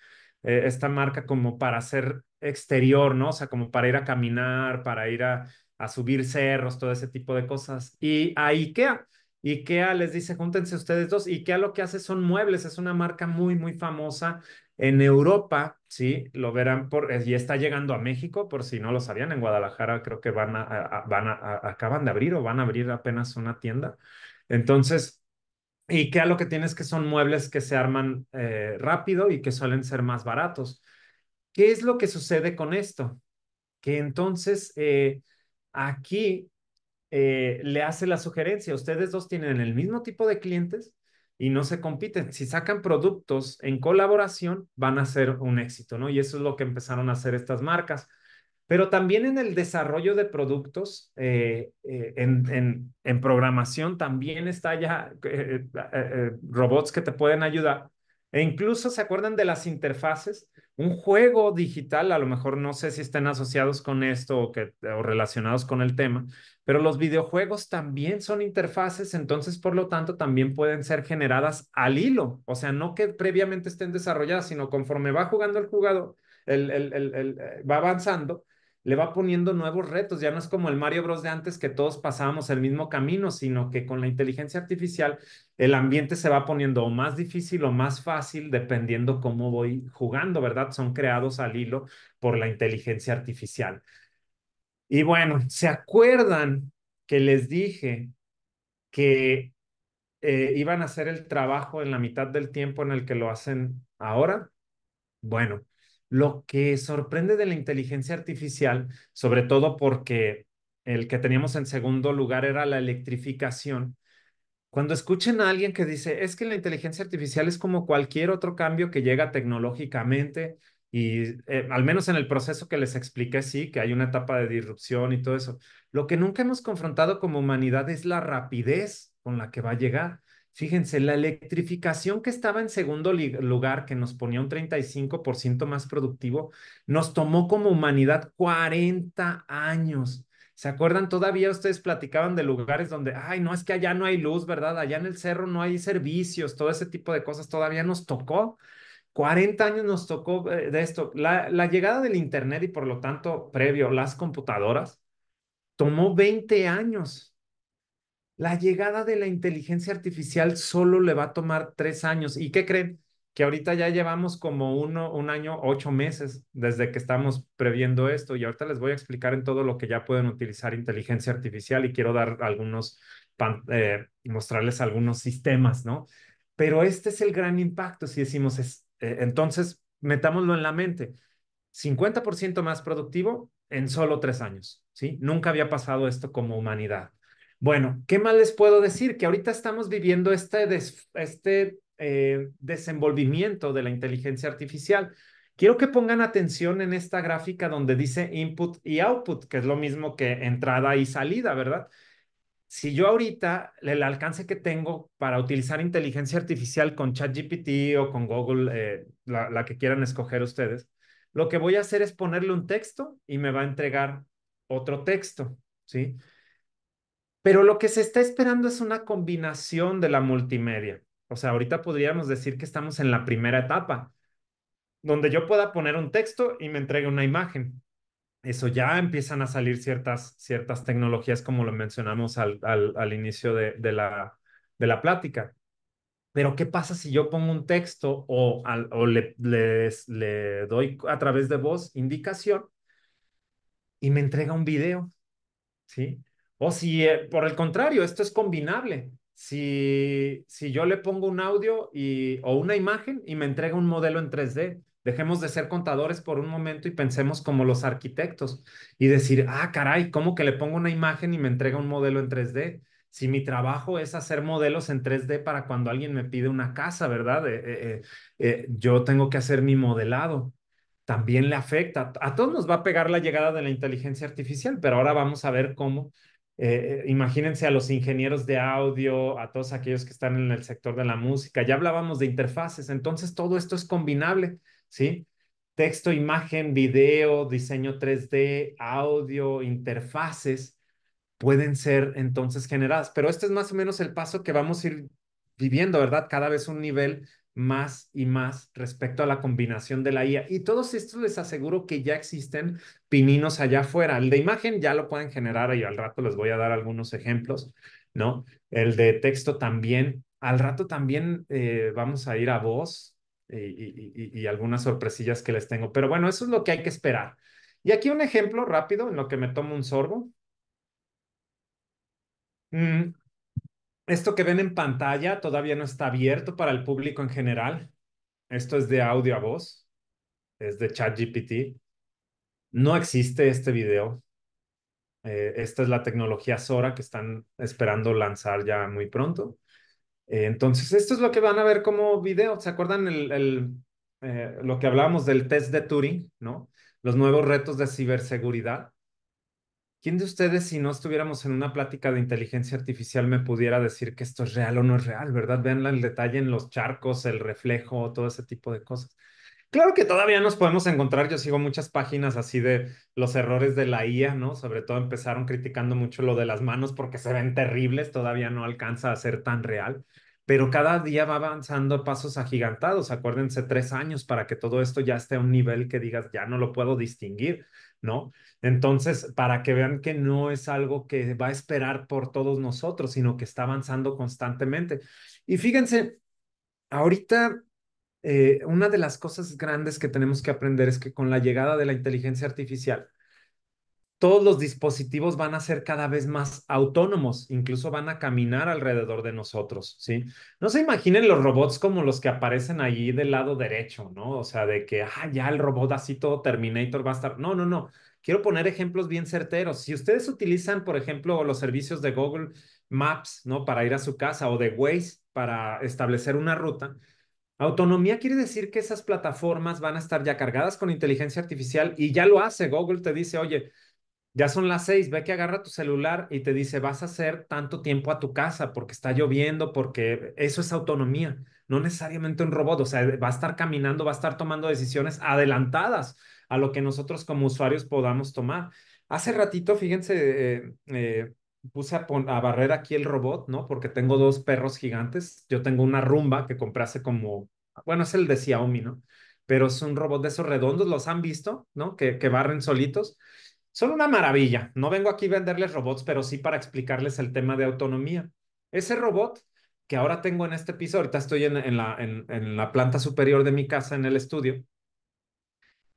eh, esta marca como para hacer exterior, ¿no? O sea, como para ir a caminar, para ir a, a subir cerros, todo ese tipo de cosas. Y a IKEA, IKEA les dice, júntense ustedes dos. IKEA lo que hace son muebles, es una marca muy, muy famosa en Europa, sí, lo verán por, eh, y está llegando a México, por si no lo sabían, en Guadalajara creo que van a, van acaban de abrir o van a abrir apenas una tienda. Entonces, y que a lo que tienes que son muebles que se arman eh, rápido y que suelen ser más baratos. ¿Qué es lo que sucede con esto? Que entonces eh, aquí le hace la sugerencia, ustedes dos tienen el mismo tipo de clientes, y no se compiten. Si sacan productos en colaboración, van a ser un éxito, ¿no? Y eso es lo que empezaron a hacer estas marcas. Pero también en el desarrollo de productos, eh, eh, en, en, en, programación también está ya eh, robots que te pueden ayudar. E incluso se acuerdan de las interfaces, un juego digital, a lo mejor no sé si estén asociados con esto o, que, o relacionados con el tema, pero los videojuegos también son interfaces, entonces por lo tanto también pueden ser generadas al hilo, o sea, no que previamente estén desarrolladas, sino conforme va jugando el jugador, el, eh, va avanzando, le va poniendo nuevos retos. Ya no es como el Mario Bros de antes que todos pasábamos el mismo camino, sino que con la inteligencia artificial el ambiente se va poniendo o más difícil o más fácil dependiendo cómo voy jugando, ¿verdad? Son creados al hilo por la inteligencia artificial. Y bueno, ¿se acuerdan que les dije que eh, iban a hacer el trabajo en la mitad del tiempo en el que lo hacen ahora? Bueno, lo que sorprende de la inteligencia artificial, sobre todo porque el que teníamos en segundo lugar era la electrificación, cuando escuchen a alguien que dice, es que la inteligencia artificial es como cualquier otro cambio que llega tecnológicamente, y eh, al menos en el proceso que les expliqué, sí, que hay una etapa de disrupción y todo eso. Lo que nunca hemos confrontado como humanidad es la rapidez con la que va a llegar. Fíjense, la electrificación que estaba en segundo lugar, que nos ponía un 35% más productivo, nos tomó como humanidad 40 años. ¿Se acuerdan? Todavía ustedes platicaban de lugares donde, ay, no, es que allá no hay luz, ¿verdad? Allá en el cerro no hay servicios, todo ese tipo de cosas todavía nos tocó 40 años nos tocó eh, de esto. La, llegada del Internet y por lo tanto previo las computadoras tomó 20 años. La llegada de la inteligencia artificial solo le va a tomar 3 años. ¿Y qué creen? Que ahorita ya llevamos como uno, un año, 8 meses desde que estamos previendo esto. Y ahorita les voy a explicar en todo lo que ya pueden utilizar inteligencia artificial y quiero dar algunos, eh, mostrarles algunos sistemas, ¿no? Pero este es el gran impacto si decimos es eh, entonces, metámoslo en la mente. 50% más productivo en solo tres años, ¿sí? Nunca había pasado esto como humanidad. Bueno, ¿qué más les puedo decir? Que ahorita estamos viviendo este, este eh, desenvolvimiento de la inteligencia artificial. Quiero que pongan atención en esta gráfica donde dice input y output, que es lo mismo que entrada y salida, ¿verdad? si yo ahorita el alcance que tengo para utilizar inteligencia artificial con ChatGPT o con Google, eh, la, que quieran escoger ustedes, lo que voy a hacer es ponerle un texto y me va a entregar otro texto, ¿sí? Pero lo que se está esperando es una combinación de la multimedia. O sea, ahorita podríamos decir que estamos en la primera etapa, donde yo pueda poner un texto y me entregue una imagen eso ya empiezan a salir ciertas, ciertas tecnologías, como lo mencionamos al, al, inicio de, la, de la plática. Pero, ¿qué pasa si yo pongo un texto o, o le, le doy a través de voz indicación y me entrega un video? ¿Sí? O si, eh, por el contrario, esto es combinable. Si, si yo le pongo un audio y, o una imagen y me entrega un modelo en 3D, Dejemos de ser contadores por un momento y pensemos como los arquitectos y decir, ah, caray, ¿cómo que le pongo una imagen y me entrega un modelo en 3D? Si mi trabajo es hacer modelos en 3D para cuando alguien me pide una casa, ¿verdad? Eh, eh, eh, yo tengo que hacer mi modelado. También le afecta. A todos nos va a pegar la llegada de la inteligencia artificial, pero ahora vamos a ver cómo imagínense a los ingenieros de audio, a todos aquellos que están en el sector de la música. Ya hablábamos de interfaces, entonces todo esto es combinable. ¿sí? Texto, imagen, video, diseño 3D, audio, interfaces, pueden ser entonces generadas. Pero este es más o menos el paso que vamos a ir viviendo, ¿verdad? Cada vez un nivel más y más respecto a la combinación de la IA. Y todos estos les aseguro que ya existen pininos allá afuera. El de imagen ya lo pueden generar y al rato les voy a dar algunos ejemplos, ¿no? El de texto también. Al rato también eh, vamos a ir a voz, y, algunas sorpresillas que les tengo. Pero bueno, eso es lo que hay que esperar. Y aquí un ejemplo rápido en lo que me tomo un sorbo. Mm, esto que ven en pantalla todavía no está abierto para el público en general. Esto es de audio a voz, es de GPT No existe este video. Eh, esta es la tecnología Sora que están esperando lanzar ya muy pronto. Eh, entonces, esto es lo que van a ver como video. ¿Se acuerdan el, eh, lo que hablábamos del test de Turing, no? Los nuevos retos de ciberseguridad. ¿Quién de ustedes, si no estuviéramos en una plática de inteligencia artificial, me pudiera decir que esto es real o no es real, verdad? Vean el detalle en los charcos, el reflejo, todo ese tipo de cosas. Claro que todavía nos podemos encontrar, yo sigo muchas páginas así de los errores de la IA, ¿no? Sobre todo empezaron criticando mucho lo de las manos porque se ven terribles, todavía no alcanza a ser tan real, pero cada día va avanzando a pasos agigantados. Acuérdense, tres años para que todo esto ya esté a un nivel que digas, ya no lo puedo distinguir, ¿no? Entonces, para que vean que no es algo que va a esperar por todos nosotros, sino que está avanzando constantemente. Y fíjense, ahorita eh, una de las cosas grandes que tenemos que aprender es que con la llegada de la inteligencia artificial, todos los dispositivos van a ser cada vez más autónomos, incluso van a caminar alrededor de nosotros, ¿sí? No se imaginen los robots como los que aparecen allí del lado derecho, ¿no? O sea, de que, ah, ya el robot así todo Terminator va a estar. No, no, no. Quiero poner ejemplos bien certeros. Si ustedes utilizan, por ejemplo, los servicios de Google Maps, ¿no? Para ir a su casa o de Waze para establecer una ruta, Autonomía quiere decir que esas plataformas van a estar ya cargadas con inteligencia artificial y ya lo hace. Google te dice, oye, ya son las seis, ve que agarra tu celular y te dice, vas a hacer tanto tiempo a tu casa porque está lloviendo, porque eso es autonomía, no necesariamente un robot, o sea, va a estar caminando, va a estar tomando decisiones adelantadas a lo que nosotros como usuarios podamos tomar. Hace ratito, fíjense, eh, eh puse a, barrer aquí el robot, ¿no? Porque tengo dos perros gigantes. Yo tengo una rumba que compré hace como, bueno, es el de Xiaomi, ¿no? Pero es un robot de esos redondos, los han visto, ¿no? Que, que barren solitos. Son una maravilla. No vengo aquí a venderles robots, pero sí para explicarles el tema de autonomía. Ese robot que ahora tengo en este piso, ahorita estoy en, la, en, en la planta superior de mi casa, en el estudio,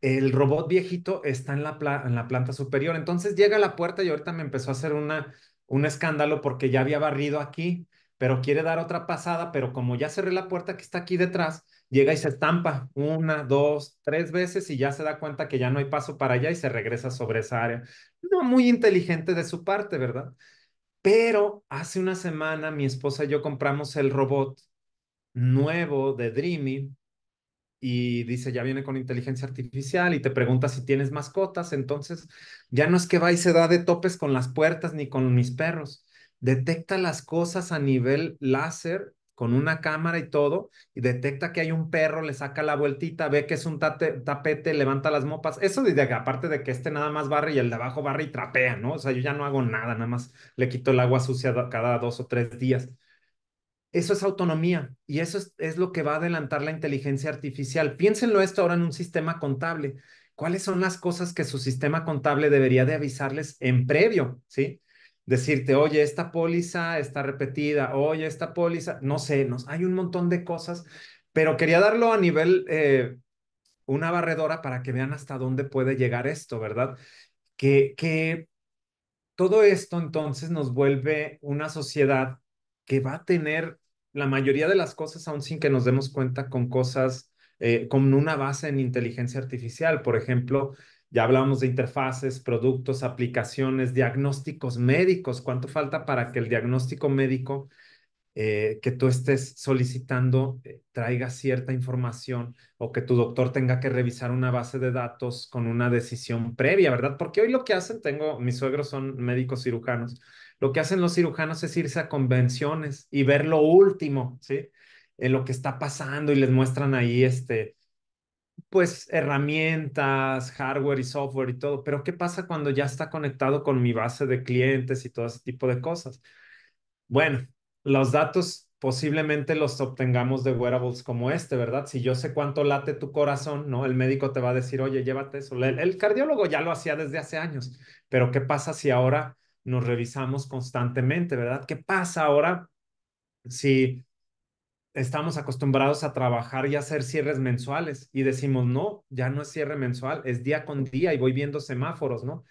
el robot viejito está en la, en la, planta superior. Entonces llega a la puerta y ahorita me empezó a hacer una, un escándalo porque ya había barrido aquí, pero quiere dar otra pasada, pero como ya cerré la puerta que está aquí detrás, llega y se estampa una, dos, tres veces y ya se da cuenta que ya no hay paso para allá y se regresa sobre esa área. No muy inteligente de su parte, ¿verdad? Pero hace una semana mi esposa y yo compramos el robot nuevo de Dreamy y dice, ya viene con inteligencia artificial y te pregunta si tienes mascotas, entonces ya no es que va y se da de topes con las puertas ni con mis perros, detecta las cosas a nivel láser con una cámara y todo, y detecta que hay un perro, le saca la vueltita, ve que es un tapete, levanta las mopas. Eso dice que, aparte de que este nada más barre y el de abajo barre y trapea, ¿no? O sea, yo ya no hago nada, nada más le quito el agua sucia cada dos o tres días. Eso es autonomía y eso es, lo que va a adelantar la inteligencia artificial. Piénsenlo esto ahora en un sistema contable. ¿Cuáles son las cosas que su sistema contable debería de avisarles en previo? ¿Sí? Decirte, oye, esta póliza está repetida, oye, esta póliza, no sé, nos, hay un montón de cosas, pero quería darlo a nivel eh, una barredora para que vean hasta dónde puede llegar esto, ¿verdad? Que, que todo esto entonces nos vuelve una sociedad que va a tener la mayoría de las cosas, aún sin que nos demos cuenta, con cosas, eh, con una base en inteligencia artificial. Por ejemplo, ya hablamos de interfaces, productos, aplicaciones, diagnósticos médicos. ¿Cuánto falta para que el diagnóstico médico eh, que tú estés solicitando eh, traiga cierta información o que tu doctor tenga que revisar una base de datos con una decisión previa, ¿verdad? Porque hoy lo que hacen, tengo, mis suegros son médicos cirujanos lo que hacen los cirujanos es irse a convenciones y ver lo último, ¿sí? En eh, lo que está pasando y les muestran ahí, este, pues, herramientas, hardware y software y todo. Pero ¿qué pasa cuando ya está conectado con mi base de clientes y todo ese tipo de cosas? Bueno, los datos posiblemente los obtengamos de wearables como este, ¿verdad? Si yo sé cuánto late tu corazón, ¿no? El médico te va a decir, oye, llévate eso. El, el, cardiólogo ya lo hacía desde hace años, pero ¿qué pasa si ahora nos revisamos constantemente, ¿verdad? ¿Qué pasa ahora si estamos acostumbrados a trabajar y hacer cierres mensuales y decimos, no, ya no es cierre mensual, es día con día y voy viendo semáforos, ¿no?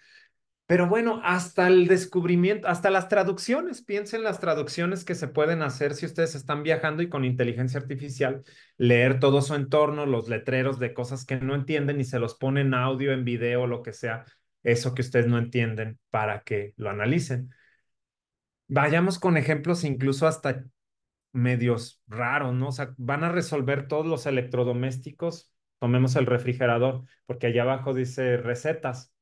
Pero bueno, hasta el descubrimiento, hasta las traducciones, piensen las traducciones que se pueden hacer si ustedes están viajando y con inteligencia artificial, leer todo su entorno, los letreros de cosas que no entienden y se los pone en audio, en video, lo que sea eso que ustedes no entienden para que lo analicen. Vayamos con ejemplos incluso hasta medios raros, ¿no? O sea, van a resolver todos los electrodomésticos. Tomemos el refrigerador, porque allá abajo dice recetas.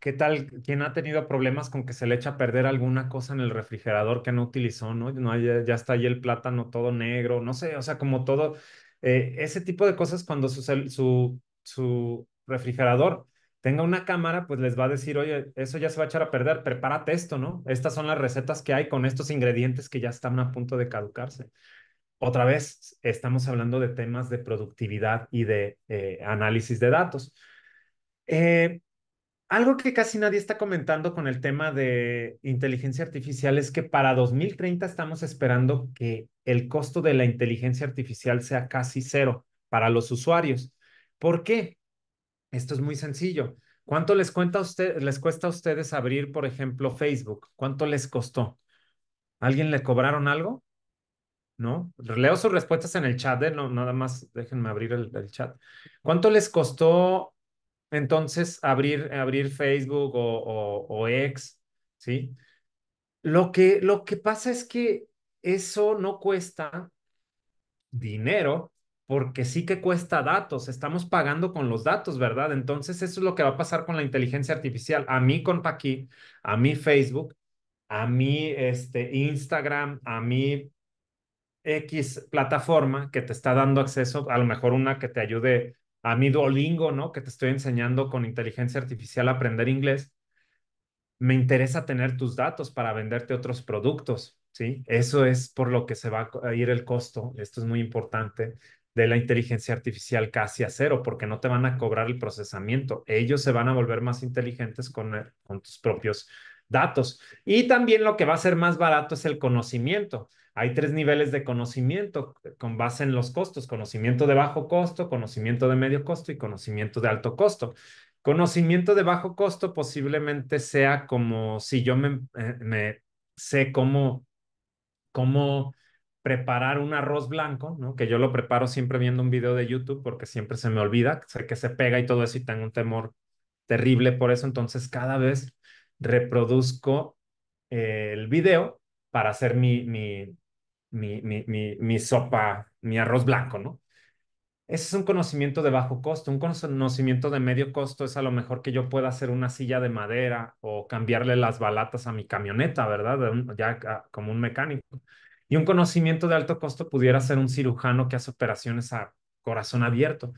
¿Qué tal? ¿Quién ha tenido problemas con que se le echa a perder alguna cosa en el refrigerador que no utilizó, no? no ya, está ahí el plátano todo negro, no sé, o sea, como todo. Eh, ese tipo de cosas cuando su, su, su refrigerador tenga una cámara, pues les va a decir, oye, eso ya se va a echar a perder, prepárate esto, ¿no? Estas son las recetas que hay con estos ingredientes que ya están a punto de caducarse. Otra vez, estamos hablando de temas de productividad y de eh, análisis de datos. Eh, algo que casi nadie está comentando con el tema de inteligencia artificial es que para 2030 estamos esperando que el costo de la inteligencia artificial sea casi cero para los usuarios. ¿Por qué? Esto es muy sencillo. ¿Cuánto les, les cuesta a ustedes abrir, por ejemplo, Facebook? ¿Cuánto les costó? ¿Alguien le cobraron algo? ¿No? Leo sus respuestas en el chat, no, nada más déjenme abrir el, chat. ¿Cuánto les costó entonces abrir, abrir Facebook o, o, X? ¿Sí? Lo que, lo que pasa es que eso no cuesta dinero, porque sí que cuesta datos, estamos pagando con los datos, ¿verdad? Entonces, eso es lo que va a pasar con la inteligencia artificial. A mí con Paqui, a mí Facebook, a mí este, Instagram, a mí X plataforma que te está dando acceso, a lo mejor una que te ayude, a mi Duolingo, ¿no? Que te estoy enseñando con inteligencia artificial a aprender inglés. Me interesa tener tus datos para venderte otros productos, ¿sí? Eso es por lo que se va a ir el costo. Esto es muy importante de la inteligencia artificial casi a cero, porque no te van a cobrar el procesamiento. Ellos se van a volver más inteligentes con, con tus propios datos. Y también lo que va a ser más barato es el conocimiento. Hay tres niveles de conocimiento con base en los costos, conocimiento de bajo costo, conocimiento de medio costo y conocimiento de alto costo. Conocimiento de bajo costo posiblemente sea como si yo me, eh, sé cómo, cómo preparar un arroz blanco, ¿no? Que yo lo preparo siempre viendo un video de YouTube porque siempre se me olvida, sé que se pega y todo eso y tengo un temor terrible por eso, entonces cada vez reproduzco eh, el video para hacer mi, mi, mi, mi, sopa, mi arroz blanco, ¿no? Ese es un conocimiento de bajo costo, un conocimiento de medio costo es a lo mejor que yo pueda hacer una silla de madera o cambiarle las balatas a mi camioneta, ¿verdad? ya ah, como un mecánico. Y un conocimiento de alto costo pudiera ser un cirujano que hace operaciones a corazón abierto.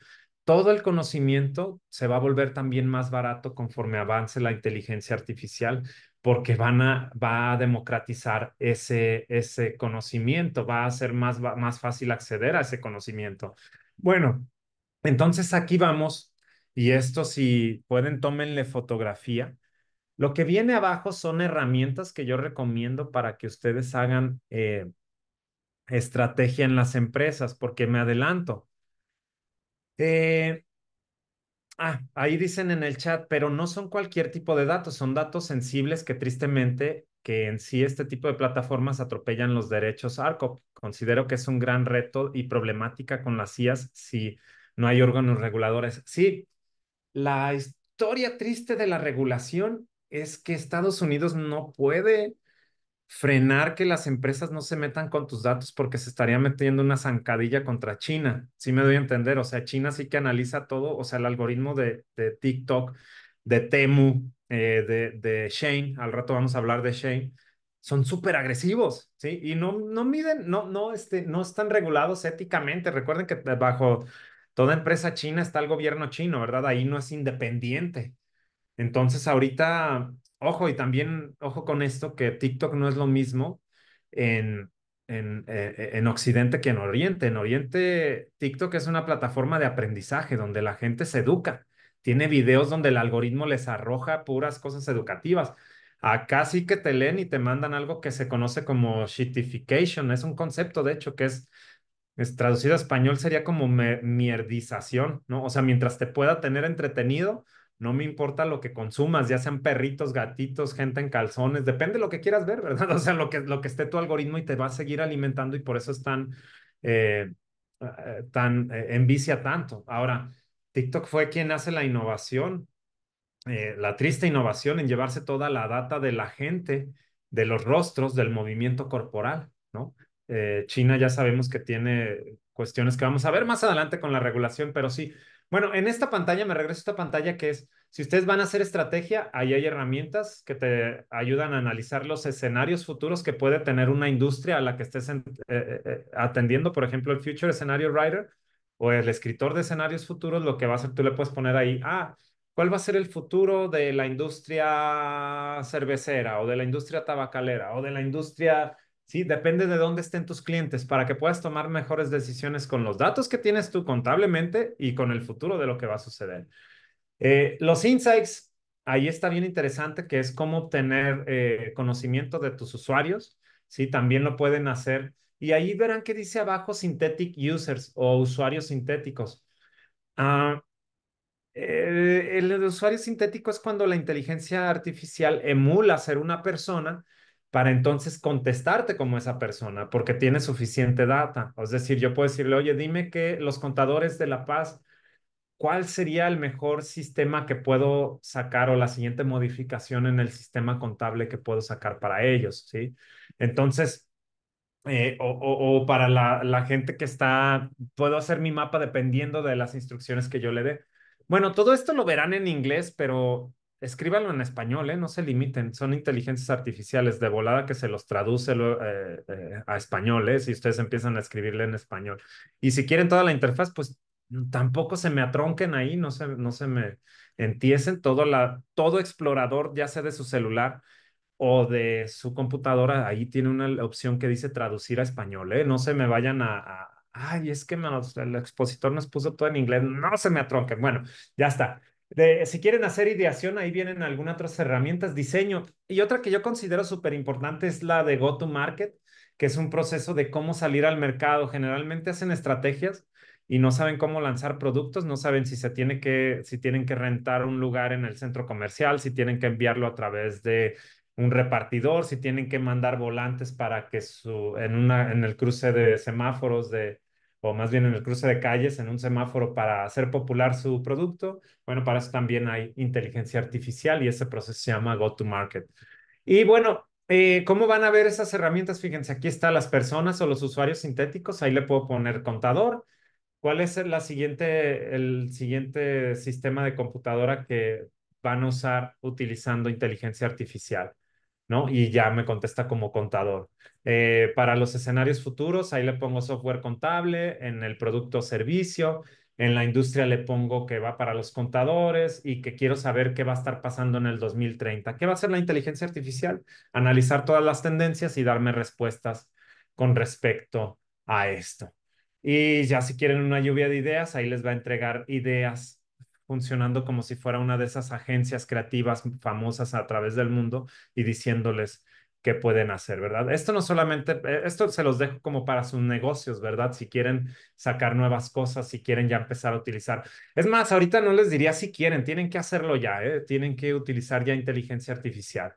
Todo el conocimiento se va a volver también más barato conforme avance la inteligencia artificial, porque van a, va a democratizar ese, ese conocimiento, va a ser más, más fácil acceder a ese conocimiento. Bueno, entonces aquí vamos, y esto si pueden, tómenle fotografía. Lo que viene abajo son herramientas que yo recomiendo para que ustedes hagan eh, estrategia en las empresas, porque me adelanto. Eh, ah, ahí dicen en el chat, pero no son cualquier tipo de datos, son datos sensibles que tristemente que en sí este tipo de plataformas atropellan los derechos ARCO Considero que es un gran reto y problemática con las CIAS si no hay órganos reguladores. Sí, la historia triste de la regulación es que Estados Unidos no puede frenar que las empresas no se metan con tus datos porque se estaría metiendo una zancadilla contra China. Sí me doy a entender, o sea, China sí que analiza todo, o sea, el algoritmo de, de TikTok, de Temu, eh, de, Shane, al rato vamos a hablar de Shane, son súper agresivos, ¿sí? Y no, no miden, no, no, este, no están regulados éticamente. Recuerden que bajo toda empresa china está el gobierno chino, ¿verdad? Ahí no es independiente. Entonces, ahorita ojo, y también, ojo con esto, que TikTok no es lo mismo eh, en, Occidente que en Oriente. En Oriente, TikTok es una plataforma de aprendizaje donde la gente se educa. Tiene videos donde el algoritmo les arroja puras cosas educativas. Acá sí que te leen y te mandan algo que se conoce como shitification. Es un concepto, de hecho, que es, traducido a español, sería como mierdización, ¿no? O sea, mientras te pueda tener entretenido, no me importa lo que consumas, ya sean perritos, gatitos, gente en calzones, depende de lo que quieras ver, ¿verdad? O sea, lo que, lo que esté tu algoritmo y te va a seguir alimentando y por eso es tan, en eh, eh, tan eh, tanto. Ahora, TikTok fue quien hace la innovación, la triste innovación en llevarse toda la data de la gente, de los rostros, del movimiento corporal, ¿no? China ya sabemos que tiene cuestiones que vamos a ver más adelante con la regulación, pero sí, bueno, en esta pantalla, me regreso a esta pantalla que es, si ustedes van a hacer estrategia, ahí hay herramientas que te ayudan a analizar los escenarios futuros que puede tener una industria a la que estés eh, eh, eh, atendiendo, por ejemplo, el Future Scenario Writer o el escritor de escenarios futuros, lo que va a hacer, tú le puedes poner ahí, ah, ¿cuál va a ser el futuro de la industria cervecera o de la industria tabacalera o de la industria Sí, depende de dónde estén tus clientes para que puedas tomar mejores decisiones con los datos que tienes tú contablemente y con el futuro de lo que va a suceder. Eh, los insights, ahí está bien interesante, que es cómo obtener eh, conocimiento de tus usuarios. Sí, también lo pueden hacer. Y ahí verán que dice abajo synthetic users o usuarios sintéticos. Ah, eh, el usuario sintético es cuando la inteligencia artificial emula ser una persona para entonces contestarte como esa persona, porque tiene suficiente data. Es decir, yo puedo decirle, oye, dime que los contadores de La Paz, ¿cuál sería el mejor sistema que puedo sacar o la siguiente modificación en el sistema contable que puedo sacar para ellos? ¿Sí? Entonces, eh, o, para la gente que está, puedo hacer mi mapa dependiendo de las instrucciones que yo le dé. Bueno, todo esto lo verán en inglés, pero escríbanlo en español, ¿eh? no se limiten, son inteligencias artificiales de volada que se los traduce eh, eh, a español, ¿eh? si ustedes empiezan a escribirle en español. Y si quieren toda la interfaz, pues mm, tampoco se me atronquen ahí, no se, no se me entiesen, todo, la, todo explorador, ya sea de su celular o de su computadora, ahí tiene una opción que dice traducir a español, ¿eh? no se me vayan a, ay, es que el expositor nos puso todo en inglés, no se me atronquen, bueno, ya está si quieren hacer ideación, ahí vienen algunas otras herramientas, diseño. Y otra que yo considero súper importante es la de Go to Market, que es un proceso de cómo salir al mercado. Generalmente hacen estrategias y no saben cómo lanzar productos, no saben si se tiene que, si tienen que rentar un lugar en el centro comercial, si tienen que enviarlo a través de un repartidor, si tienen que mandar volantes para que su, en, una, en el cruce de semáforos de, o más bien en el cruce de calles, en un semáforo para hacer popular su producto. Bueno, para eso también hay inteligencia artificial y ese proceso se llama go-to-market. Y bueno, eh, ¿cómo van a ver esas herramientas? Fíjense, aquí están las personas o los usuarios sintéticos, ahí le puedo poner contador. ¿Cuál es la siguiente, el siguiente sistema de computadora que van a usar utilizando inteligencia artificial? Y ya me contesta como contador. Eh, para los escenarios futuros, ahí le pongo software contable, en el producto servicio, en la industria le pongo que va para los contadores y que quiero saber qué va a estar pasando en el 2030. ¿Qué va a hacer la inteligencia artificial? Analizar todas las tendencias y darme respuestas con respecto a esto. Y ya si quieren una lluvia de ideas, ahí les va a entregar ideas funcionando como si fuera una de esas agencias creativas famosas a través del mundo y diciéndoles qué pueden hacer, ¿verdad? Esto no solamente, eh, esto se los dejo como para sus negocios, ¿verdad? Si quieren sacar nuevas cosas, si quieren ya empezar a utilizar. Es más, ahorita no les diría si quieren, tienen que hacerlo ya, ¿eh? tienen que utilizar ya inteligencia artificial.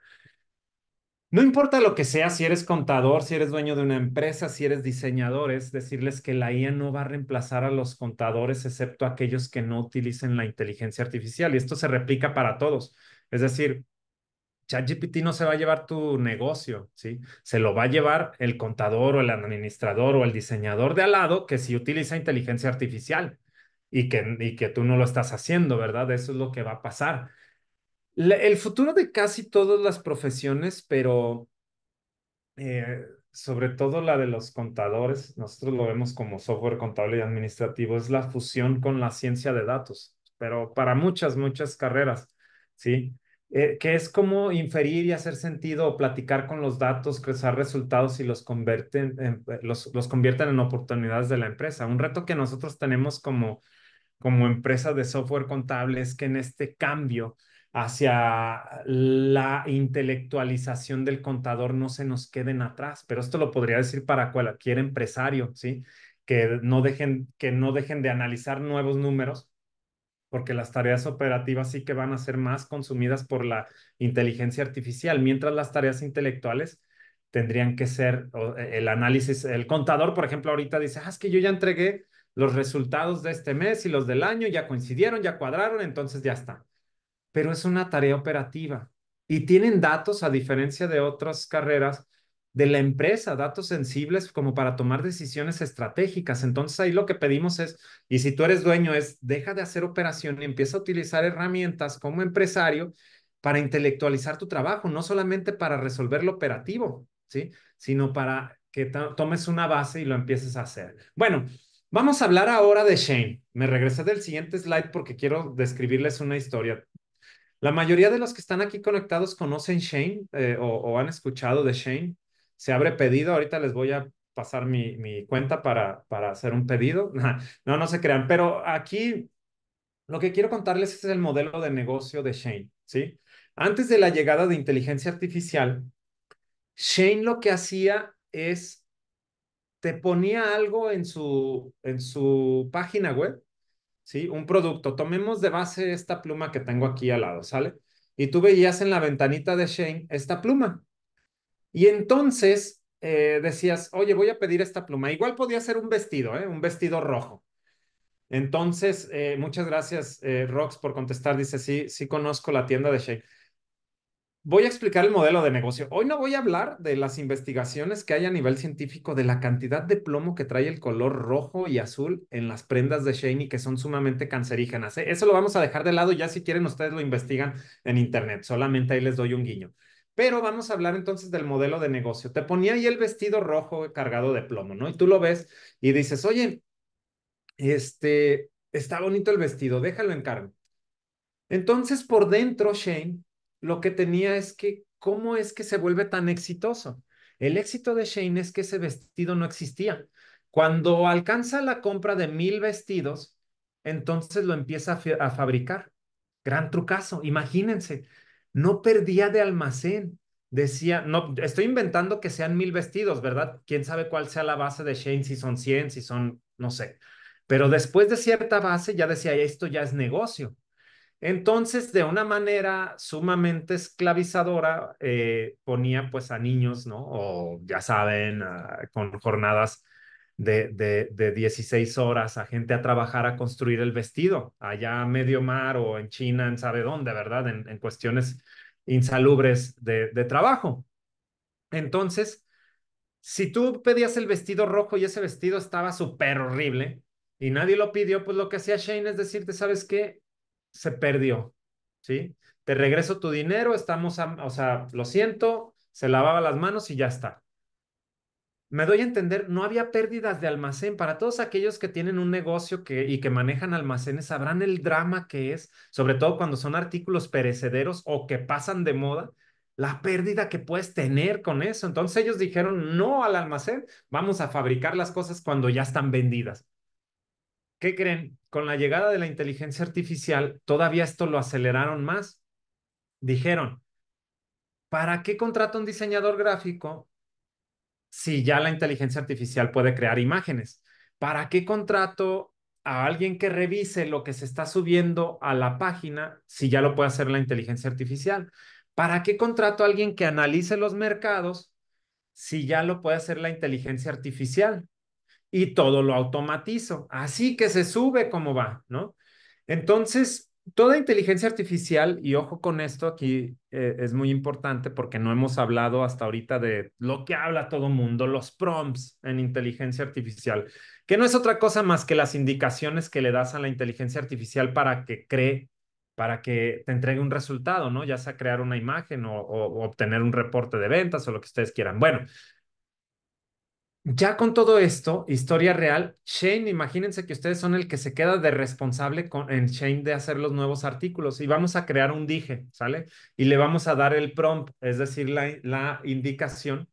No importa lo que sea, si eres contador, si eres dueño de una empresa, si eres diseñador, es decirles que la IA no va a reemplazar a los contadores, excepto aquellos que no utilicen la inteligencia artificial. Y esto se replica para todos. Es decir, ChatGPT no se va a llevar tu negocio, ¿sí? Se lo va a llevar el contador o el administrador o el diseñador de al lado que sí utiliza inteligencia artificial y que, y que tú no lo estás haciendo, ¿verdad? Eso es lo que va a pasar el futuro de casi todas las profesiones, pero eh, sobre todo la de los contadores, nosotros lo vemos como software contable y administrativo, es la fusión con la ciencia de datos, pero para muchas, muchas carreras, ¿sí? Eh, que es como inferir y hacer sentido o platicar con los datos, crear resultados y los convierten en, eh, los convierten en oportunidades de la empresa. Un reto que nosotros tenemos como, como empresa de software contable es que en este cambio, hacia la intelectualización del contador no se nos queden atrás, pero esto lo podría decir para cualquier empresario, ¿sí? Que no dejen, que no dejen de analizar nuevos números, porque las tareas operativas sí que van a ser más consumidas por la inteligencia artificial, mientras las tareas intelectuales tendrían que ser e, el análisis. El contador, por ejemplo, ahorita dice, ah, es que yo ya entregué los resultados de este mes y los del año, ya coincidieron, ya cuadraron, entonces ya está pero es una tarea operativa. Y tienen datos, a diferencia de otras carreras, de la empresa, datos sensibles como para tomar decisiones estratégicas. Entonces ahí lo que pedimos es, y si tú eres dueño, es deja de hacer operación y empieza a utilizar herramientas como empresario para intelectualizar tu trabajo, no solamente para resolver lo operativo, ¿sí? sino para que tomes una base y lo empieces a hacer. Bueno, vamos a hablar ahora de Shane. Me regresé del siguiente slide porque quiero describirles una historia. La mayoría de los que están aquí conectados conocen Shane eh, o, han escuchado de Shane. Se abre pedido. Ahorita les voy a pasar mi, mi cuenta para, para hacer un pedido. No, no se crean. Pero aquí lo que quiero contarles es el modelo de negocio de Shane. ¿sí? Antes de la llegada de inteligencia artificial, Shane lo que hacía es te ponía algo en su, en su página web ¿sí? Un producto. Tomemos de base esta pluma que tengo aquí al lado, ¿sale? Y tú veías en la ventanita de Shane esta pluma. Y entonces eh, decías, oye, voy a pedir esta pluma. Igual podía ser un vestido, ¿eh? Un vestido rojo. Entonces, eh, muchas gracias, eh, Rox, por contestar. Dice, sí, sí conozco la tienda de Shane voy a explicar el modelo de negocio. Hoy no voy a hablar de las investigaciones que hay a nivel científico de la cantidad de plomo que trae el color rojo y azul en las prendas de y que son sumamente cancerígenas. ¿eh? Eso lo vamos a dejar de lado, ya si quieren ustedes lo investigan en internet, solamente ahí les doy un guiño. Pero vamos a hablar entonces del modelo de negocio. Te ponía ahí el vestido rojo cargado de plomo, ¿no? Y tú lo ves y dices, oye, este, está bonito el vestido, déjalo en carne. Entonces, por dentro, Shane lo que tenía es que, ¿cómo es que se vuelve tan exitoso? El éxito de Shane es que ese vestido no existía. Cuando alcanza la compra de mil vestidos, entonces lo empieza a, fabricar. Gran trucazo, imagínense, no perdía de almacén. Decía, no, estoy inventando que sean mil vestidos, ¿verdad? Quién sabe cuál sea la base de Shane, si son 100, si son, no sé. Pero después de cierta base ya decía, esto ya es negocio. Entonces, de una manera sumamente esclavizadora, eh, ponía pues a niños, ¿no? O ya saben, ah, con jornadas de, de, 16 horas a gente a trabajar a construir el vestido, allá a medio mar o en China, en sabe dónde, ¿verdad? En, en cuestiones insalubres de, de trabajo. Entonces, si tú pedías el vestido rojo y ese vestido estaba súper horrible y nadie lo pidió, pues lo que hacía Shane es decirte, ¿sabes qué? se perdió, ¿sí? Te regreso tu dinero, estamos, o sea, lo siento, se lavaba las manos y ya está. Me doy a entender, no había pérdidas de almacén. Para todos aquellos que tienen un negocio que, y que manejan almacenes, sabrán el drama que es, sobre todo cuando son artículos perecederos o que pasan de moda, la pérdida que puedes tener con eso. Entonces ellos dijeron, no al almacén, vamos a fabricar las cosas cuando ya están vendidas. ¿qué creen? Con la llegada de la inteligencia artificial, todavía esto lo aceleraron más. Dijeron, ¿para qué a un diseñador gráfico si ya la inteligencia artificial puede crear imágenes? ¿Para qué contrato a alguien que revise lo que se está subiendo a la página si ya lo puede hacer la inteligencia artificial? ¿Para qué contrato a alguien que analice los mercados si ya lo puede hacer la inteligencia artificial? y todo lo automatizo. Así que se sube como va, ¿no? Entonces, toda inteligencia artificial, y ojo con esto, aquí eh, es muy importante porque no hemos hablado hasta ahorita de lo que habla todo mundo, los prompts en inteligencia artificial, que no es otra cosa más que las indicaciones que le das a la inteligencia artificial para que cree, para que te entregue un resultado, ¿no? Ya sea crear una imagen o obtener un reporte de ventas o lo que ustedes quieran. Bueno, ya con todo esto, historia real, Shane, imagínense que ustedes son el que se queda de responsable con, en Shane de hacer los nuevos artículos y vamos a crear un dije, ¿sale? Y le vamos a dar el prompt, es decir, la, la indicación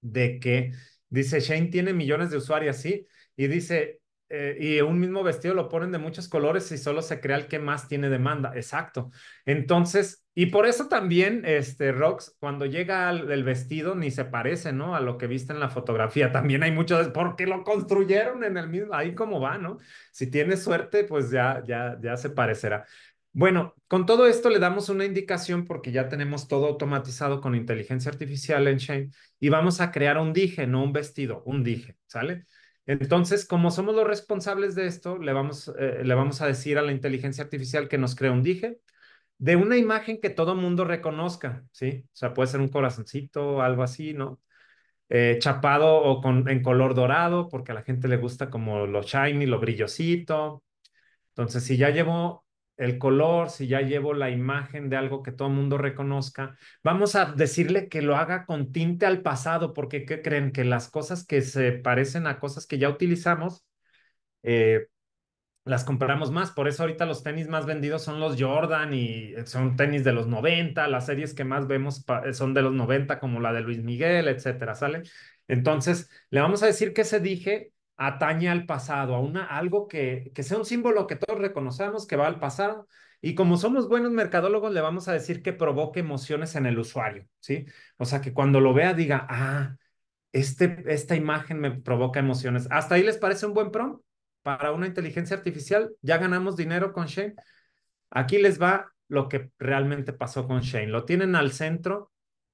de que, dice, Shane tiene millones de usuarios, ¿sí? Y dice, eh, y un mismo vestido lo ponen de muchos colores y solo se crea el que más tiene demanda. Exacto. Entonces, y por eso también, este, Rox, cuando llega al, el vestido ni se parece, ¿no? A lo que viste en la fotografía. También hay muchos, porque lo construyeron en el mismo, ahí como va, ¿no? Si tienes suerte, pues ya, ya, ya se parecerá. Bueno, con todo esto le damos una indicación porque ya tenemos todo automatizado con inteligencia artificial en Shane y vamos a crear un dije, no un vestido, un dije, ¿sale? Entonces, como somos los responsables de esto, le vamos, eh, le vamos a decir a la inteligencia artificial que nos crea un dije de una imagen que todo mundo reconozca, ¿sí? O sea, puede ser un corazoncito, algo así, ¿no? Eh, chapado o con, en color dorado, porque a la gente le gusta como lo shiny, lo brillosito. Entonces, si ya llevo el color, si ya llevo la imagen de algo que todo el mundo reconozca, vamos a decirle que lo haga con tinte al pasado, porque ¿qué creen? Que las cosas que se parecen a cosas que ya utilizamos, eh, las compramos más. Por eso ahorita los tenis más vendidos son los Jordan y eh, son tenis de los 90, las series que más vemos eh, son de los 90, como la de Luis Miguel, etcétera, ¿sale? Entonces, le vamos a decir que se dije Ataña al pasado, a una, algo que, que sea un símbolo que todos reconocemos que va al pasado. Y como somos buenos mercadólogos, le vamos a decir que provoque emociones en el usuario, ¿sí? O sea, que cuando lo vea diga, ah, este, esta imagen me provoca emociones. ¿Hasta ahí les parece un buen prompt para una inteligencia artificial? Ya ganamos dinero con Shane. Aquí les va lo que realmente pasó con Shane. Lo tienen al centro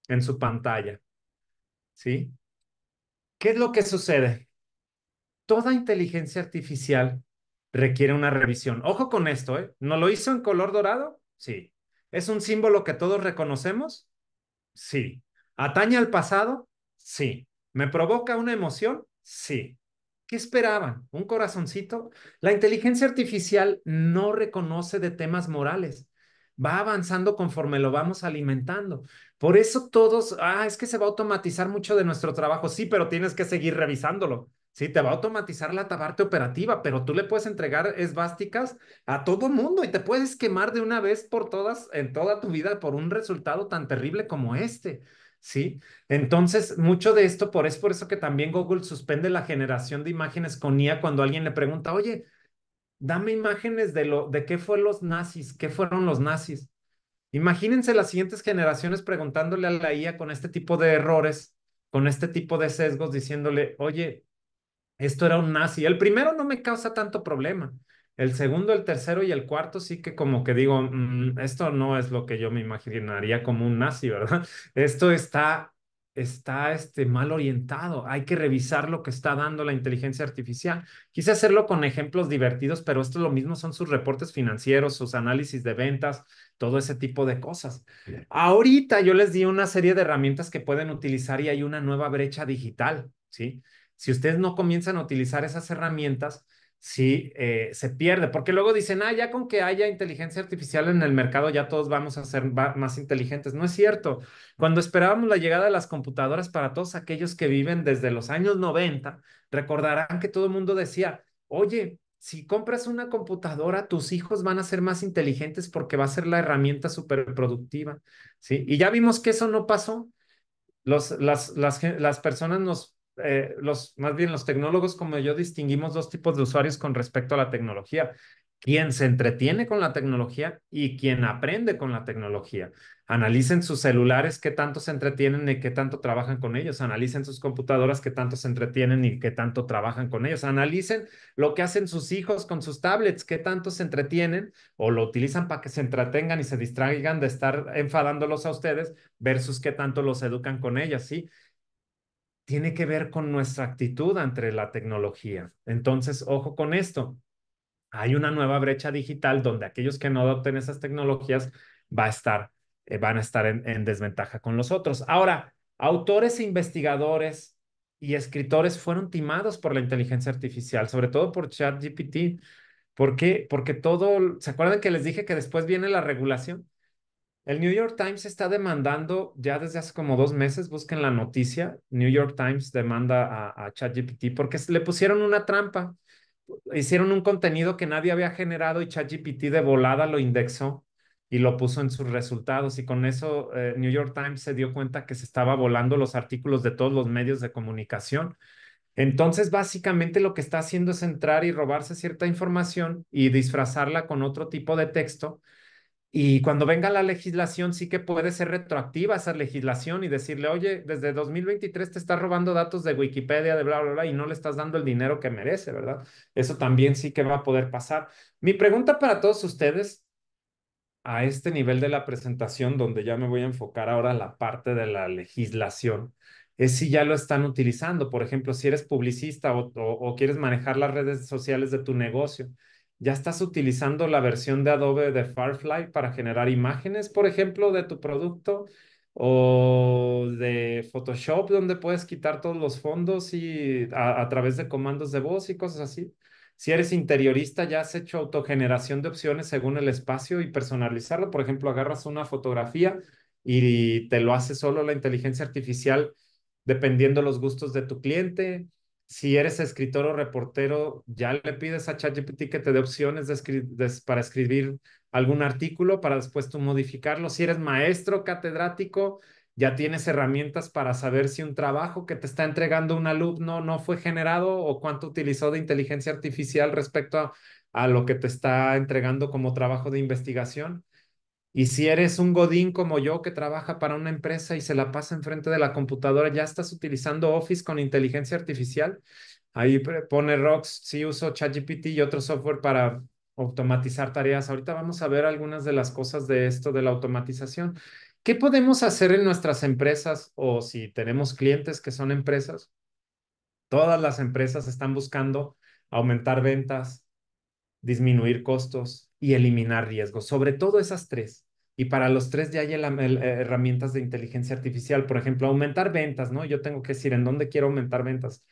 en su pantalla, ¿sí? ¿Qué es lo que sucede? toda inteligencia artificial requiere una revisión. Ojo con esto, ¿eh? ¿No lo hizo en color dorado? Sí. ¿Es un símbolo que todos reconocemos? Sí. ¿Ataña al pasado? Sí. ¿Me provoca una emoción? Sí. ¿Qué esperaban? ¿Un corazoncito? La inteligencia artificial no reconoce de temas morales. Va avanzando conforme lo vamos alimentando. Por eso todos, ah, es que se va a automatizar mucho de nuestro trabajo. Sí, pero tienes que seguir revisándolo. Sí, te va a automatizar la tabarte operativa, pero tú le puedes entregar esvásticas a todo mundo y te puedes quemar de una vez por todas en toda tu vida por un resultado tan terrible como este. ¿sí? Entonces, mucho de esto, por es por eso que también Google suspende la generación de imágenes con IA cuando alguien le pregunta, oye, dame imágenes de, lo, de qué fue los nazis, qué fueron los nazis. Imagínense las siguientes generaciones preguntándole a la IA con este tipo de errores, con este tipo de sesgos, diciéndole, oye, esto era un nazi. El primero no me causa tanto problema. El segundo, el tercero y el cuarto sí que como que digo, mm, esto no es lo que yo me imaginaría como un nazi, ¿verdad? Esto está, está este, mal orientado. Hay que revisar lo que está dando la inteligencia artificial. Quise hacerlo con ejemplos divertidos, pero esto es lo mismo son sus reportes financieros, sus análisis de ventas, todo ese tipo de cosas. Ahorita yo les di una serie de herramientas que pueden utilizar y hay una nueva brecha digital, ¿sí? si ustedes no comienzan a utilizar esas herramientas, sí eh, se pierde, porque luego dicen, ah, ya con que haya inteligencia artificial en el mercado, ya todos vamos a ser más inteligentes. No es cierto. Cuando esperábamos la llegada de las computadoras para todos aquellos que viven desde los años 90, recordarán que todo el mundo decía, oye, si compras una computadora, tus hijos van a ser más inteligentes porque va a ser la herramienta súper productiva, ¿sí? Y ya vimos que eso no pasó. Los, las, las, las personas nos eh, los, más bien los tecnólogos como yo distinguimos dos tipos de usuarios con respecto a la tecnología. Quien se entretiene con la tecnología y quien aprende con la tecnología. Analicen sus celulares, qué tanto se entretienen y qué tanto trabajan con ellos. Analicen sus computadoras, qué tanto se entretienen y qué tanto trabajan con ellos. Analicen lo que hacen sus hijos con sus tablets, qué tanto se entretienen o lo utilizan para que se entretengan y se distraigan de estar enfadándolos a ustedes versus qué tanto los educan con ellas, ¿sí? tiene que ver con nuestra actitud ante la tecnología. Entonces, ojo con esto. Hay una nueva brecha digital donde aquellos que no adopten esas tecnologías va a estar, eh, van a estar en, desventaja con los otros. Ahora, autores investigadores y escritores fueron timados por la inteligencia artificial, sobre todo por ChatGPT. ¿Por qué? Porque todo, ¿se acuerdan que les dije que después viene la regulación? El New York Times está demandando ya desde hace como dos meses, busquen la noticia, New York Times demanda a, ChatGPT porque le pusieron una trampa, hicieron un contenido que nadie había generado y ChatGPT de volada lo indexó y lo puso en sus resultados y con eso eh, New York Times se dio cuenta que se estaba volando los artículos de todos los medios de comunicación. Entonces, básicamente lo que está haciendo es entrar y robarse cierta información y disfrazarla con otro tipo de texto y cuando venga la legislación, sí que puede ser retroactiva esa legislación y decirle, oye, desde 2023 te estás robando datos de Wikipedia, de bla, bla, bla, y no le estás dando el dinero que merece, ¿verdad? Eso también sí que va a poder pasar. Mi pregunta para todos ustedes, a este nivel de la presentación, donde ya me voy a enfocar ahora la parte de la legislación, es si ya lo están utilizando. Por ejemplo, si eres publicista o quieres manejar las redes sociales de tu negocio ya estás utilizando la versión de Adobe de Firefly para generar imágenes, por ejemplo, de tu producto o de Photoshop, donde puedes quitar todos los fondos y a, través de comandos de voz y cosas así. Si eres interiorista, ya has hecho autogeneración de opciones según el espacio y personalizarlo. Por ejemplo, agarras una fotografía y te lo hace solo la inteligencia artificial dependiendo los gustos de tu cliente si eres escritor o reportero, ya le pides a ChatGPT que te dé opciones para escribir algún artículo para después tú modificarlo. Si eres maestro catedrático, ya tienes herramientas para saber si un trabajo que te está entregando un alumno no fue generado o cuánto utilizó de inteligencia artificial respecto a lo que te está entregando como trabajo de investigación. Y si eres un godín como yo que trabaja para una empresa y se la pasa enfrente de la computadora, ¿ya estás utilizando Office con inteligencia artificial? Ahí pone Rocks, sí uso ChatGPT y otro software para automatizar tareas. Ahorita vamos a ver algunas de las cosas de esto de la automatización. ¿Qué podemos hacer en nuestras empresas o si tenemos clientes que son empresas? Todas las empresas están buscando aumentar ventas, disminuir costos y eliminar riesgos, sobre todo esas tres y para los tres ya hay eh, herramientas de inteligencia artificial. Por ejemplo, aumentar ventas, ¿no? Yo tengo que decir en dónde quiero aumentar ventas.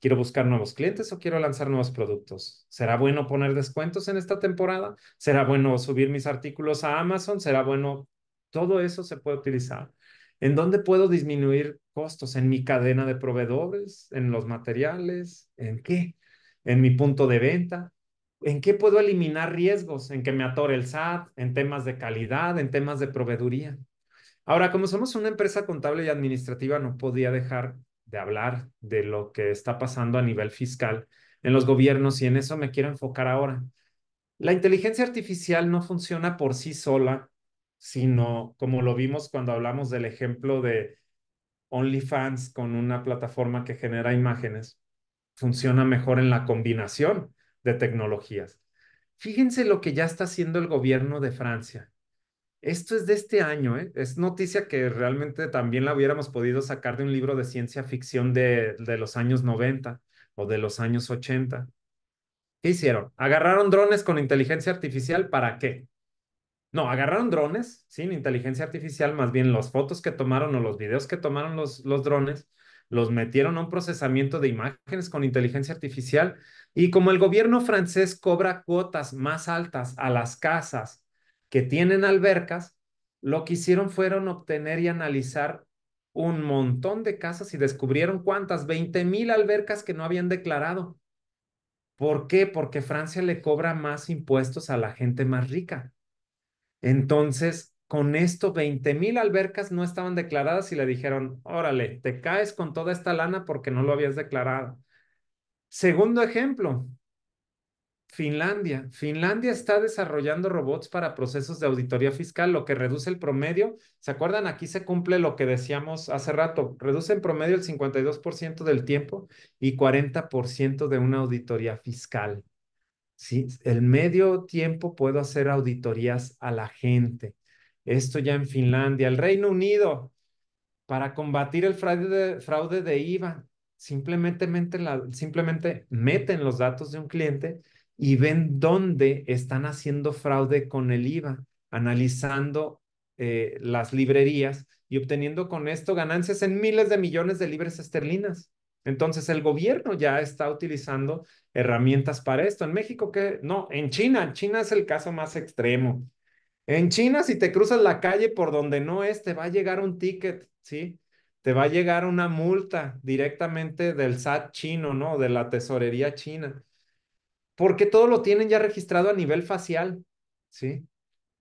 ¿Quiero buscar nuevos clientes o quiero lanzar nuevos productos? ¿Será bueno poner descuentos en esta temporada? ¿Será bueno subir mis artículos a Amazon? ¿Será bueno? Todo eso se puede utilizar. ¿En dónde puedo disminuir costos? ¿En mi cadena de proveedores? ¿En los materiales? ¿En qué? ¿En mi punto de venta? ¿en qué puedo eliminar riesgos? En qué me atore el SAT, en temas de calidad, en temas de proveeduría. Ahora, como somos una empresa contable y administrativa, no podía dejar de hablar de lo que está pasando a nivel fiscal en los gobiernos y en eso me quiero enfocar ahora. La inteligencia artificial no funciona por sí sola, sino como lo vimos cuando hablamos del ejemplo de OnlyFans con una plataforma que genera imágenes, funciona mejor en la combinación de tecnologías. Fíjense lo que ya está haciendo el gobierno de Francia. Esto es de este año, ¿eh? es noticia que realmente también la hubiéramos podido sacar de un libro de ciencia ficción de, los años 90 o de los años 80. ¿Qué hicieron? Agarraron drones con inteligencia artificial, ¿para qué? No, agarraron drones sin inteligencia artificial, más bien las fotos que tomaron o los videos que tomaron los, los drones, los metieron a un procesamiento de imágenes con inteligencia artificial y como el gobierno francés cobra cuotas más altas a las casas que tienen albercas, lo que hicieron fueron obtener y analizar un montón de casas y descubrieron cuántas, 20 mil albercas que no habían declarado. ¿Por qué? Porque Francia le cobra más impuestos a la gente más rica. Entonces, con esto 20 mil albercas no estaban declaradas y le dijeron, órale, te caes con toda esta lana porque no lo habías declarado. Segundo ejemplo, Finlandia. Finlandia está desarrollando robots para procesos de auditoría fiscal, lo que reduce el promedio. ¿Se acuerdan? Aquí se cumple lo que decíamos hace rato. Reduce en promedio el 52% del tiempo y 40% de una auditoría fiscal. ¿Sí? El medio tiempo puedo hacer auditorías a la gente esto ya en Finlandia, el Reino Unido, para combatir el fraude de, fraude de IVA. Simplemente, simplemente meten los datos de un cliente y ven dónde están haciendo fraude con el IVA, analizando eh, las librerías y obteniendo con esto ganancias en miles de millones de libras esterlinas. Entonces el gobierno ya está utilizando herramientas para esto. En México, que no, en China, China es el caso más extremo. En China, si te cruzas la calle por donde no es, te va a llegar un ticket, ¿sí? Te va a llegar una multa directamente del SAT chino, ¿no? De la tesorería china. Porque todo lo tienen ya registrado a nivel facial, ¿sí?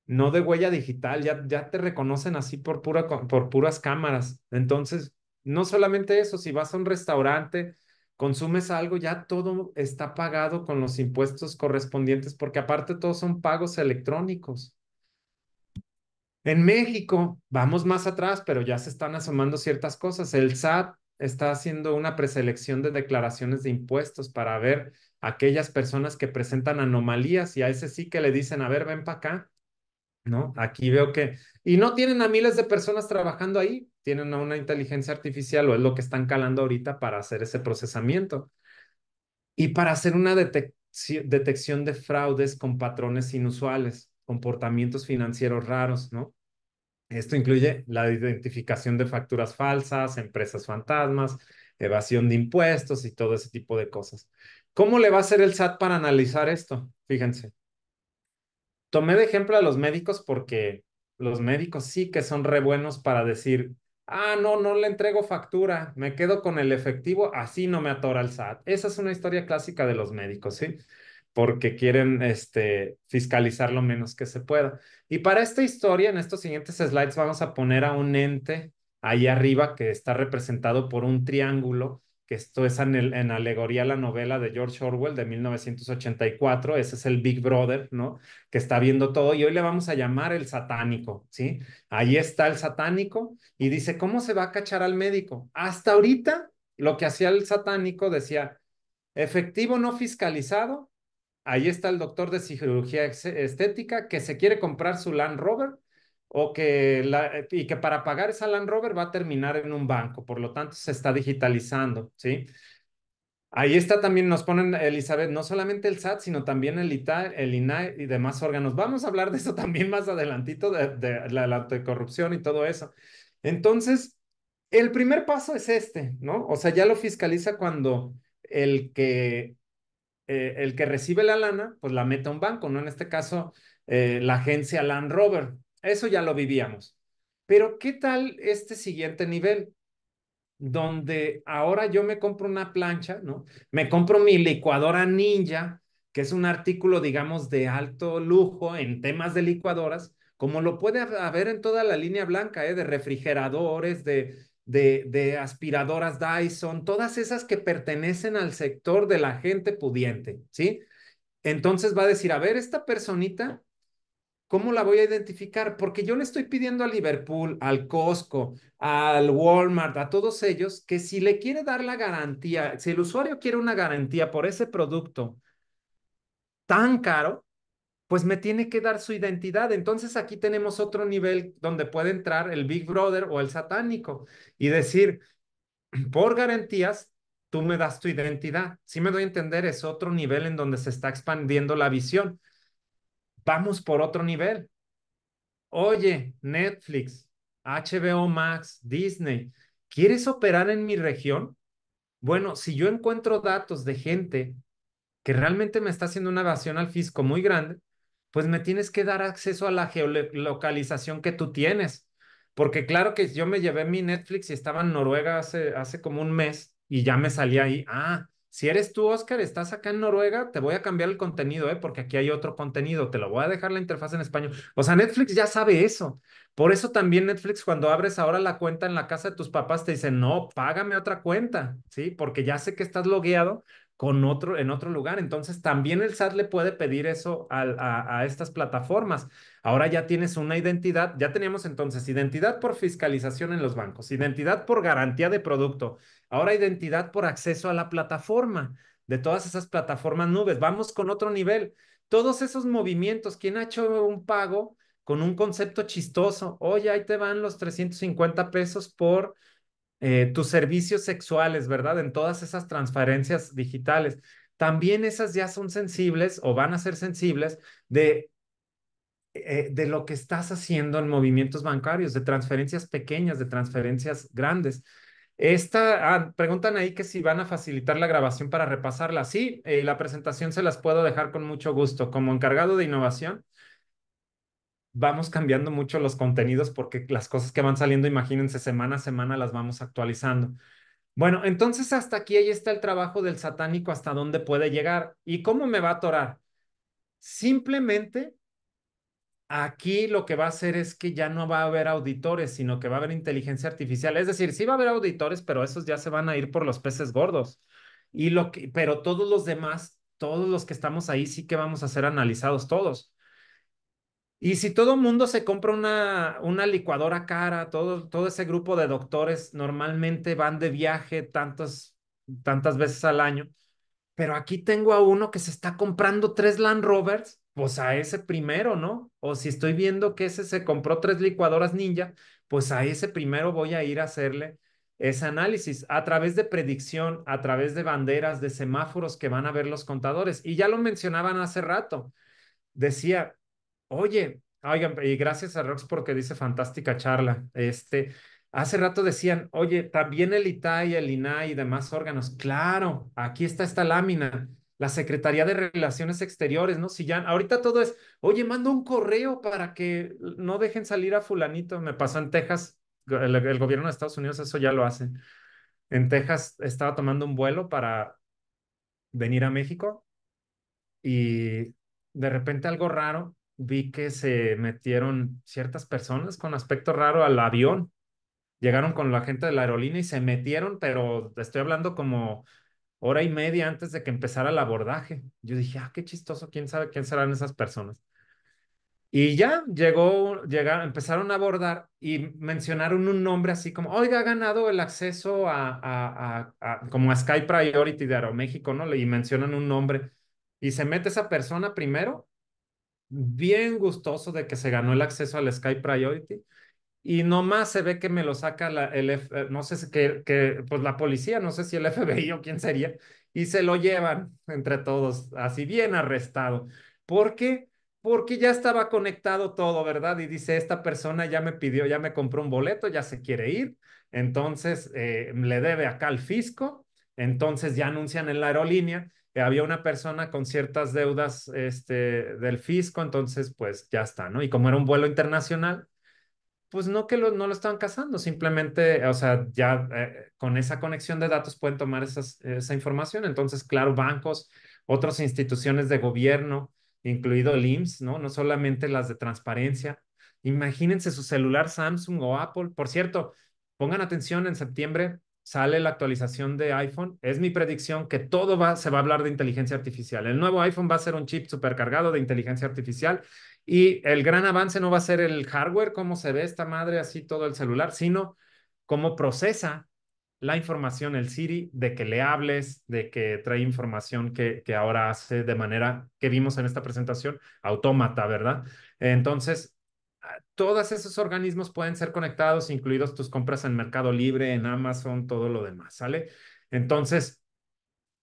No de huella digital, ya, ya te reconocen así por, pura, por puras cámaras. Entonces, no solamente eso, si vas a un restaurante, consumes algo, ya todo está pagado con los impuestos correspondientes, porque aparte todos son pagos electrónicos. En México, vamos más atrás, pero ya se están asomando ciertas cosas. El SAT está haciendo una preselección de declaraciones de impuestos para ver aquellas personas que presentan anomalías y a ese sí que le dicen, a ver, ven para acá, ¿no? Aquí veo que... Y no tienen a miles de personas trabajando ahí, tienen a una inteligencia artificial o es lo que están calando ahorita para hacer ese procesamiento. Y para hacer una detección de fraudes con patrones inusuales, comportamientos financieros raros, ¿no? Esto incluye la identificación de facturas falsas, empresas fantasmas, evasión de impuestos y todo ese tipo de cosas. ¿Cómo le va a hacer el SAT para analizar esto? Fíjense. Tomé de ejemplo a los médicos porque los médicos sí que son re buenos para decir, ah, no, no le entrego factura, me quedo con el efectivo, así no me atora el SAT. Esa es una historia clásica de los médicos, ¿sí? porque quieren este, fiscalizar lo menos que se pueda. Y para esta historia, en estos siguientes slides, vamos a poner a un ente ahí arriba que está representado por un triángulo, que esto es en, en alegoría la novela de George Orwell de 1984, ese es el Big Brother, ¿no? Que está viendo todo y hoy le vamos a llamar el satánico, ¿sí? Ahí está el satánico y dice, ¿cómo se va a cachar al médico? Hasta ahorita, lo que hacía el satánico decía, efectivo no fiscalizado ahí está el doctor de cirugía estética que se quiere comprar su Land Rover o que y que para pagar esa Land Rover va a terminar en un banco, por lo tanto se está digitalizando, ¿sí? Ahí está también, nos ponen, Elizabeth, no solamente el SAT, sino también el ITA, el INAI y demás órganos. Vamos a hablar de eso también más adelantito, de, la, la y todo eso. Entonces, el primer paso es este, ¿no? O sea, ya lo fiscaliza cuando el que eh, el que recibe la lana, pues la mete a un banco, ¿no? En este caso, eh, la agencia Land Rover. Eso ya lo vivíamos. Pero, ¿qué tal este siguiente nivel? Donde ahora yo me compro una plancha, ¿no? Me compro mi licuadora ninja, que es un artículo, digamos, de alto lujo en temas de licuadoras, como lo puede haber en toda la línea blanca, ¿eh? de refrigeradores, de de, de aspiradoras Dyson, todas esas que pertenecen al sector de la gente pudiente, ¿sí? Entonces va a decir, a ver, esta personita, ¿cómo la voy a identificar? Porque yo le estoy pidiendo a Liverpool, al Costco, al Walmart, a todos ellos, que si le quiere dar la garantía, si el usuario quiere una garantía por ese producto tan caro, pues me tiene que dar su identidad. Entonces aquí tenemos otro nivel donde puede entrar el Big Brother o el satánico y decir, por garantías, tú me das tu identidad. Si me doy a entender, es otro nivel en donde se está expandiendo la visión. Vamos por otro nivel. Oye, Netflix, HBO Max, Disney, ¿quieres operar en mi región? Bueno, si yo encuentro datos de gente que realmente me está haciendo una evasión al fisco muy grande, pues me tienes que dar acceso a la geolocalización que tú tienes. Porque claro que yo me llevé mi Netflix y estaba en Noruega hace, hace como un mes y ya me salía ahí, ah, si eres tú, Oscar, estás acá en Noruega, te voy a cambiar el contenido, ¿eh? porque aquí hay otro contenido, te lo voy a dejar la interfaz en español. O sea, Netflix ya sabe eso. Por eso también Netflix, cuando abres ahora la cuenta en la casa de tus papás, te dice no, págame otra cuenta, ¿sí? Porque ya sé que estás logueado, con otro, en otro lugar. Entonces, también el SAT le puede pedir eso a, a, estas plataformas. Ahora ya tienes una identidad, ya teníamos entonces identidad por fiscalización en los bancos, identidad por garantía de producto, ahora identidad por acceso a la plataforma de todas esas plataformas nubes. Vamos con otro nivel. Todos esos movimientos, ¿quién ha hecho un pago con un concepto chistoso? Oye, ahí te van los 350 pesos por eh, tus servicios sexuales, ¿verdad? En todas esas transferencias digitales. También esas ya son sensibles o van a ser sensibles de, eh, de lo que estás haciendo en movimientos bancarios, de transferencias pequeñas, de transferencias grandes. Esta, ah, preguntan ahí que si van a facilitar la grabación para repasarla. Sí, eh, la presentación se las puedo dejar con mucho gusto. Como encargado de innovación, vamos cambiando mucho los contenidos porque las cosas que van saliendo, imagínense, semana a semana las vamos actualizando. Bueno, entonces hasta aquí ahí está el trabajo del satánico, hasta dónde puede llegar y cómo me va a atorar. Simplemente aquí lo que va a hacer es que ya no va a haber auditores, sino que va a haber inteligencia artificial. Es decir, sí va a haber auditores, pero esos ya se van a ir por los peces gordos. Y lo que, pero todos los demás, todos los que estamos ahí, sí que vamos a ser analizados todos. Y si todo el mundo se compra una, una licuadora cara, todo, todo ese grupo de doctores normalmente van de viaje tantas, tantas veces al año, pero aquí tengo a uno que se está comprando tres Land Rovers, pues a ese primero, ¿no? O si estoy viendo que ese se compró tres licuadoras ninja, pues a ese primero voy a ir a hacerle ese análisis a través de predicción, a través de banderas, de semáforos que van a ver los contadores. Y ya lo mencionaban hace rato. Decía, Oye, oigan, y gracias a Rox porque dice fantástica charla. Este, hace rato decían, oye, también el ITAI, el INAI y demás órganos. Claro, aquí está esta lámina la Secretaría de Relaciones Exteriores, ¿no? Si ya, ahorita todo es, oye, mando un correo para que no dejen salir a fulanito. Me pasó en Texas, el, el, gobierno de Estados Unidos eso ya lo hacen En Texas estaba tomando un vuelo para venir a México y de repente algo raro, vi que se metieron ciertas personas con aspecto raro al avión. Llegaron con la gente de la aerolínea y se metieron, pero estoy hablando como hora y media antes de que empezara el abordaje. Yo dije, ah, qué chistoso, quién sabe quién serán esas personas. Y ya llegó, empezaron a abordar y mencionaron un nombre así como, oiga, ha ganado el acceso a, como a Sky Priority de Aeroméxico, ¿no? Y mencionan un nombre. Y se mete esa persona primero bien gustoso de que se ganó el acceso al Sky Priority y nomás se ve que me lo saca la, el eh, no sé que, pues la policía, no sé si el FBI o quién sería, y se lo llevan entre todos, así bien arrestado. ¿Por qué? Porque ya estaba conectado todo, ¿verdad? Y dice, esta persona ya me pidió, ya me compró un boleto, ya se quiere ir, entonces eh, le debe acá al fisco, entonces ya anuncian en la aerolínea eh, había una persona con ciertas deudas este, del fisco, entonces pues ya está, ¿no? Y como era un vuelo internacional, pues no que no lo estaban cazando, simplemente, o sea, ya eh, con esa conexión de datos pueden tomar esa información. Entonces, claro, bancos, otras instituciones de gobierno, incluido el IMSS, ¿no? No solamente las de transparencia. Imagínense su celular Samsung o Apple. Por cierto, pongan atención, en septiembre sale la actualización de iPhone, es mi predicción que todo va, se va a hablar de inteligencia artificial. El nuevo iPhone va a ser un chip supercargado de inteligencia artificial y el gran avance no va a ser el hardware, cómo se ve esta madre así todo el celular, sino cómo procesa la información el Siri, de que le hables, de que trae información que, que ahora hace de manera que vimos en esta presentación, autómata, ¿verdad? Entonces, todos esos organismos pueden ser conectados, incluidos tus compras en Mercado Libre, en Amazon, todo lo demás, ¿sale? Entonces,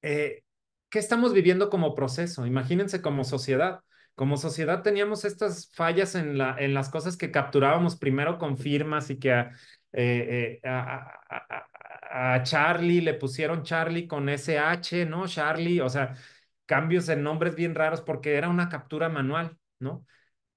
eh, ¿qué estamos viviendo como proceso? Imagínense como sociedad. Como sociedad teníamos estas fallas en, las cosas que capturábamos primero con firmas y que a eh, eh, Charlie le pusieron Charlie con SH, ¿no? Charlie, o sea, cambios en nombres bien raros porque era una captura manual, ¿no?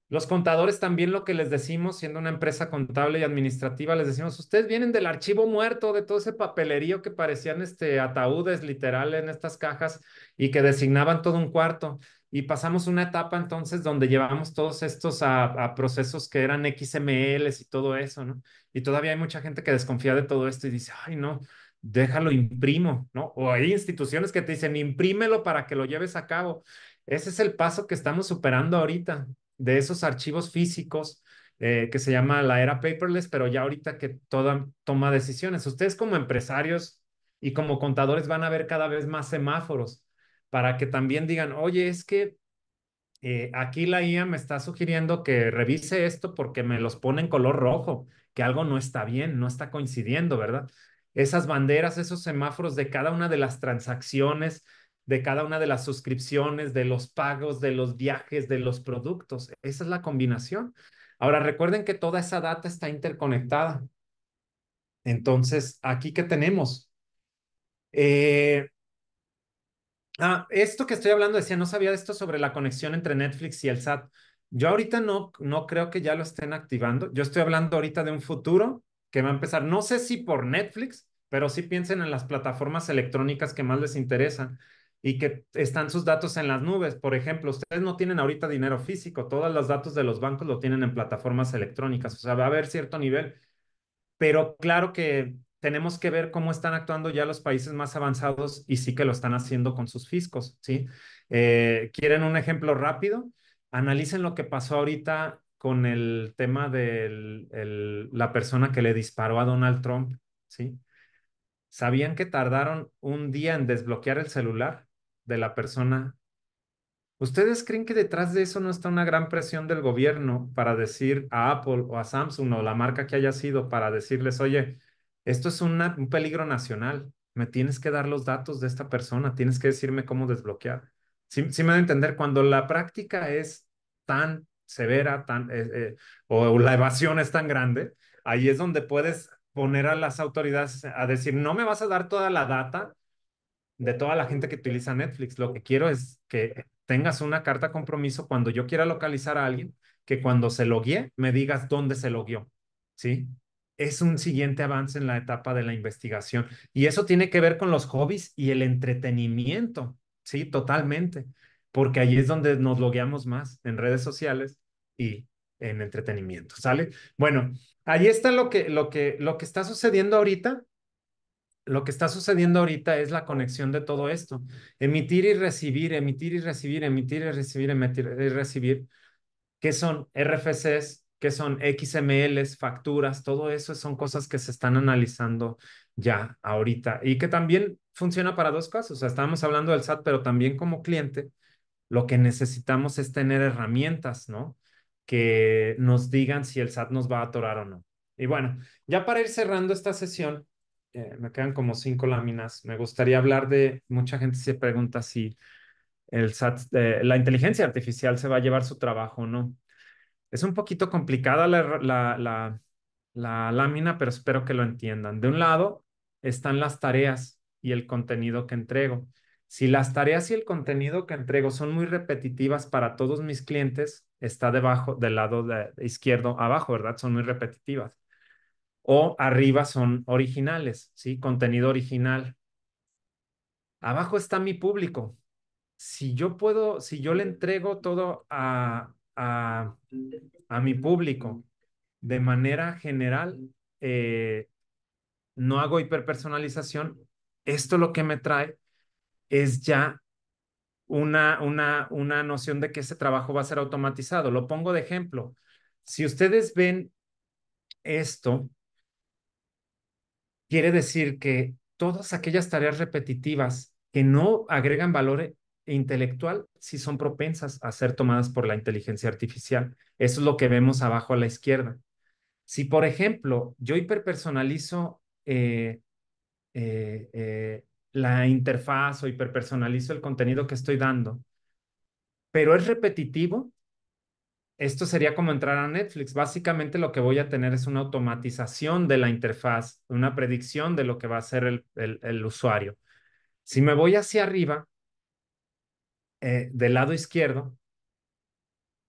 Los contadores también lo que les decimos, siendo una empresa contable y administrativa, les decimos, ustedes vienen del archivo muerto, de todo ese papelerío que parecían este, ataúdes literal en estas cajas y que designaban todo un cuarto. Y pasamos una etapa entonces donde llevamos todos estos a, procesos que eran XMLs y todo eso, ¿no? Y todavía hay mucha gente que desconfía de todo esto y dice, ay, no, déjalo imprimo, ¿no? O hay instituciones que te dicen, imprímelo para que lo lleves a cabo. Ese es el paso que estamos superando ahorita de esos archivos físicos eh, que se llama la era paperless, pero ya ahorita que toda toma decisiones. Ustedes como empresarios y como contadores van a ver cada vez más semáforos para que también digan, oye, es que eh, aquí la IA me está sugiriendo que revise esto porque me los pone en color rojo, que algo no está bien, no está coincidiendo, ¿verdad? Esas banderas, esos semáforos de cada una de las transacciones, de cada una de las suscripciones, de los pagos, de los viajes, de los productos. Esa es la combinación. Ahora, recuerden que toda esa data está interconectada. Entonces, aquí que tenemos. Eh, ah, esto que estoy hablando, decía, no sabía de esto sobre la conexión entre Netflix y el SAT. Yo ahorita no, no creo que ya lo estén activando. Yo estoy hablando ahorita de un futuro que va a empezar, no sé si por Netflix, pero sí piensen en las plataformas electrónicas que más les interesan y que están sus datos en las nubes. Por ejemplo, ustedes no tienen ahorita dinero físico, todos los datos de los bancos lo tienen en plataformas electrónicas, o sea, va a haber cierto nivel, pero claro que tenemos que ver cómo están actuando ya los países más avanzados y sí que lo están haciendo con sus fiscos, ¿sí? Eh, ¿Quieren un ejemplo rápido? Analicen lo que pasó ahorita con el tema de la persona que le disparó a Donald Trump, ¿sí? ¿Sabían que tardaron un día en desbloquear el celular? de la persona. ¿Ustedes creen que detrás de eso no está una gran presión del gobierno para decir a Apple o a Samsung o la marca que haya sido para decirles, oye, esto es un peligro nacional, me tienes que dar los datos de esta persona, tienes que decirme cómo desbloquear? Sí, me da a entender, cuando la práctica es tan severa tan, eh, eh, o la evasión es tan grande, ahí es donde puedes poner a las autoridades a decir, no me vas a dar toda la data, de toda la gente que utiliza Netflix. Lo que quiero es que tengas una carta compromiso cuando yo quiera localizar a alguien, que cuando se lo guíe, me digas dónde se lo guió, ¿sí? Es un siguiente avance en la etapa de la investigación. Y eso tiene que ver con los hobbies y el entretenimiento, ¿sí? Totalmente. Porque ahí es donde nos logueamos más, en redes sociales y en entretenimiento, ¿sale? Bueno, ahí está lo que, lo que, lo que está sucediendo ahorita lo que está sucediendo ahorita es la conexión de todo esto. Emitir y recibir, emitir y recibir, emitir y recibir, emitir y recibir, que son RFCs, que son XMLs, facturas, todo eso son cosas que se están analizando ya ahorita y que también funciona para dos casos. estábamos hablando del SAT, pero también como cliente, lo que necesitamos es tener herramientas, ¿no? Que nos digan si el SAT nos va a atorar o no. Y bueno, ya para ir cerrando esta sesión, eh, me quedan como cinco láminas. Me gustaría hablar de, mucha gente se pregunta si el SAT, eh, la inteligencia artificial se va a llevar su trabajo o no. Es un poquito complicada la, la, la, lámina, pero espero que lo entiendan. De un lado están las tareas y el contenido que entrego. Si las tareas y el contenido que entrego son muy repetitivas para todos mis clientes, está debajo, del lado de, izquierdo abajo, ¿verdad? Son muy repetitivas o arriba son originales, ¿sí? Contenido original. Abajo está mi público. Si yo puedo, si yo le entrego todo a, a, mi público de manera general, eh, no hago hiperpersonalización, esto lo que me trae es ya una, una, una noción de que ese trabajo va a ser automatizado. Lo pongo de ejemplo. Si ustedes ven esto, Quiere decir que todas aquellas tareas repetitivas que no agregan valor intelectual sí son propensas a ser tomadas por la inteligencia artificial. Eso es lo que vemos abajo a la izquierda. Si, por ejemplo, yo hiperpersonalizo eh, eh, eh, la interfaz o hiperpersonalizo el contenido que estoy dando, pero es repetitivo, esto sería como entrar a Netflix. Básicamente lo que voy a tener es una automatización de la interfaz, una predicción de lo que va a hacer el, usuario. Si me voy hacia arriba, eh, del lado izquierdo,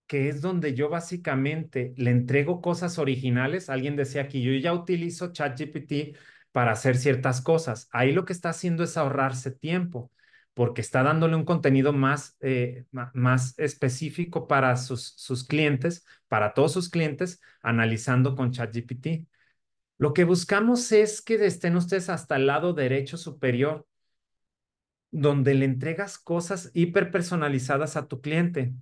que es donde yo básicamente le entrego cosas originales. Alguien decía aquí, yo ya utilizo ChatGPT para hacer ciertas cosas. Ahí lo que está haciendo es ahorrarse tiempo porque está dándole un contenido más, eh, más específico para sus, sus clientes, para todos sus clientes, analizando con ChatGPT. Lo que buscamos es que estén ustedes hasta el lado derecho superior, donde le entregas cosas hiperpersonalizadas a tu cliente,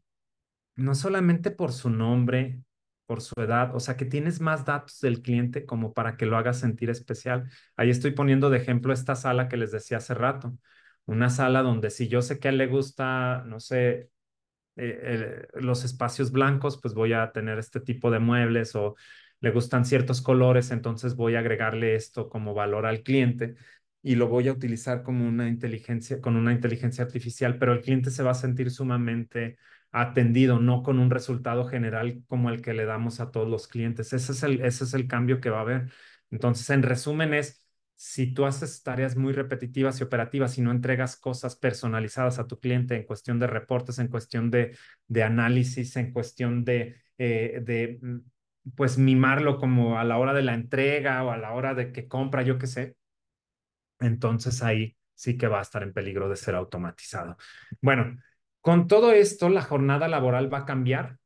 no solamente por su nombre, por su edad, o sea que tienes más datos del cliente como para que lo hagas sentir especial. Ahí estoy poniendo de ejemplo esta sala que les decía hace rato. Una sala donde si yo sé que a él le gusta, no sé, eh, eh, los espacios blancos, pues voy a tener este tipo de muebles o le gustan ciertos colores, entonces voy a agregarle esto como valor al cliente y lo voy a utilizar como una inteligencia, con una inteligencia artificial, pero el cliente se va a sentir sumamente atendido, no con un resultado general como el que le damos a todos los clientes. Ese es el, ese es el cambio que va a haber. Entonces, en resumen, es si tú haces tareas muy repetitivas y operativas y no entregas cosas personalizadas a tu cliente en cuestión de reportes, en cuestión de, análisis, en cuestión de, eh, de, mm, pues, mimarlo como a la hora de la entrega o a la hora de que compra, yo qué sé, entonces ahí sí que va a estar en peligro de ser automatizado. Bueno, con todo esto, la jornada laboral va a cambiar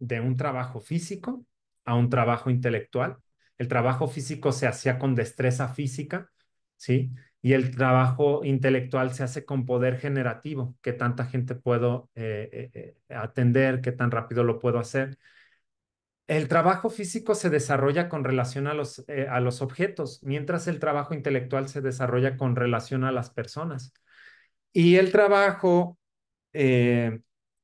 de un trabajo físico a un trabajo intelectual el trabajo físico se hacía con destreza física, ¿sí? Y el trabajo intelectual se hace con poder generativo, qué tanta gente puedo eh, eh, eh, atender, qué tan rápido lo puedo hacer. El trabajo físico se desarrolla con relación a los, a los objetos, mientras el trabajo intelectual se desarrolla con relación a las personas. Y el trabajo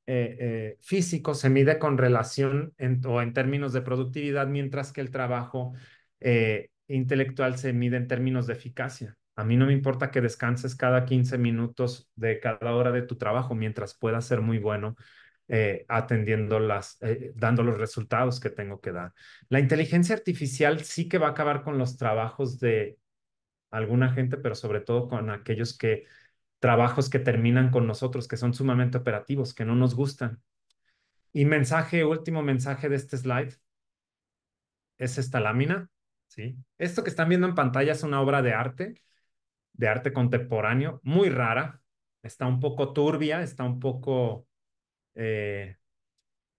eh, eh, físico se mide con relación o en términos de productividad, mientras que el trabajo eh, intelectual se mide en términos de eficacia. A mí no me importa que descanses cada 15 minutos de cada hora de tu trabajo mientras pueda ser muy bueno atendiendo las, dando los resultados que tengo que dar. La inteligencia artificial sí que va a acabar con los trabajos de alguna gente, pero sobre todo con aquellos que trabajos que terminan con nosotros, que son sumamente operativos, que no nos gustan. Y mensaje, último mensaje de este slide, es esta lámina. ¿sí? Esto que están viendo en pantalla es una obra de arte, de arte contemporáneo, muy rara, está un poco turbia, está un poco eh,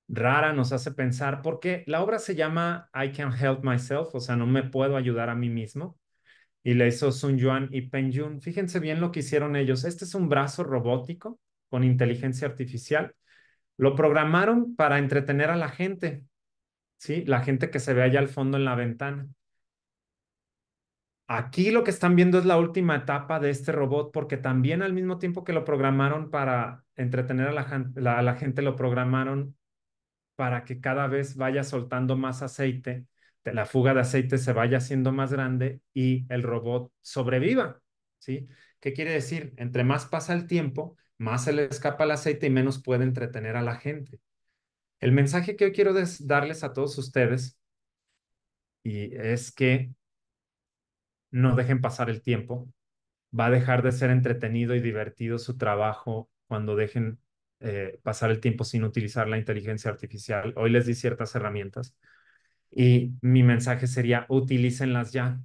rara, nos hace pensar, porque la obra se llama I Can't Help Myself, o sea, no me puedo ayudar a mí mismo y le hizo Sun Yuan y Peng Yun. Fíjense bien lo que hicieron ellos. Este es un brazo robótico con inteligencia artificial. Lo programaron para entretener a la gente, ¿sí? La gente que se ve allá al fondo en la ventana. Aquí lo que están viendo es la última etapa de este robot, porque también al mismo tiempo que lo programaron para entretener a la, a la gente, lo programaron para que cada vez vaya soltando más aceite la fuga de aceite se vaya haciendo más grande y el robot sobreviva, ¿sí? ¿Qué quiere decir? Entre más pasa el tiempo, más se le escapa el aceite y menos puede entretener a la gente. El mensaje que hoy quiero darles a todos ustedes y es que no dejen pasar el tiempo. Va a dejar de ser entretenido y divertido su trabajo cuando dejen eh, pasar el tiempo sin utilizar la inteligencia artificial. Hoy les di ciertas herramientas. Y mi mensaje sería, utilícenlas ya.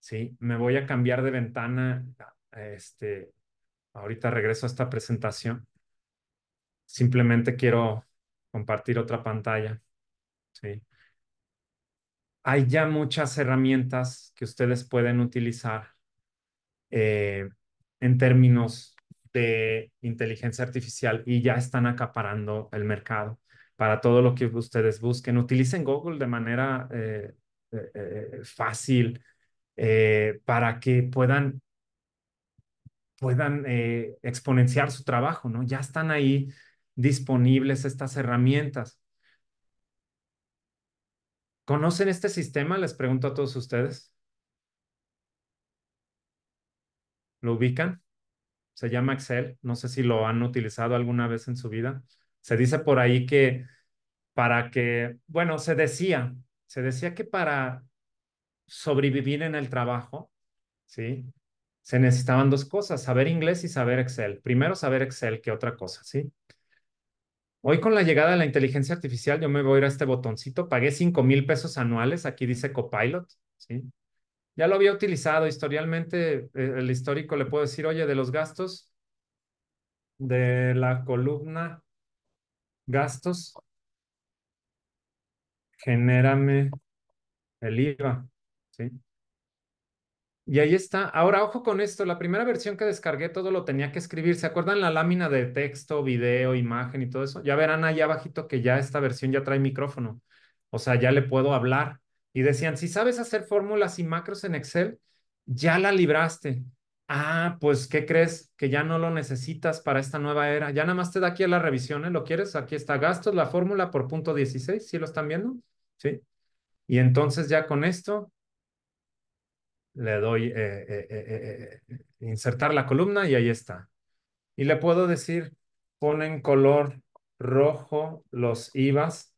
¿sí? Me voy a cambiar de ventana. Este, ahorita regreso a esta presentación. Simplemente quiero compartir otra pantalla. ¿sí? Hay ya muchas herramientas que ustedes pueden utilizar eh, en términos de inteligencia artificial y ya están acaparando el mercado para todo lo que ustedes busquen. Utilicen Google de manera eh, eh, eh, fácil para que puedan, puedan exponenciar su trabajo, ¿no? Ya están ahí disponibles estas herramientas. ¿Conocen este sistema? Les pregunto a todos ustedes. ¿Lo ubican? Se llama Excel. No sé si lo han utilizado alguna vez en su vida. Se dice por ahí que para que, bueno, se decía, se decía que para sobrevivir en el trabajo, ¿sí? Se necesitaban dos cosas, saber inglés y saber Excel. Primero saber Excel que otra cosa, ¿sí? Hoy con la llegada de la inteligencia artificial, yo me voy a ir a este botoncito, pagué 5 mil pesos anuales, aquí dice Copilot, ¿sí? Ya lo había utilizado historialmente, eh, el histórico le puedo decir, oye, de los gastos de la columna gastos, genérame el IVA, ¿sí? Y ahí está. Ahora, ojo con esto. La primera versión que descargué todo lo tenía que escribir. ¿Se acuerdan la lámina de texto, video, imagen y todo eso? Ya verán ahí abajito que ya esta versión ya trae micrófono. O sea, ya le puedo hablar. Y decían, si sabes hacer fórmulas y macros en Excel, ya la libraste. Ah, pues, ¿qué crees? Que ya no lo necesitas para esta nueva era. Ya nada más te da aquí la revisión, ¿eh? ¿Lo quieres? Aquí está gastos, la fórmula por punto 16, ¿sí lo están viendo? Sí. Y entonces ya con esto le doy eh, eh, eh, insertar la columna y ahí está. Y le puedo decir, ponen color rojo los IVAs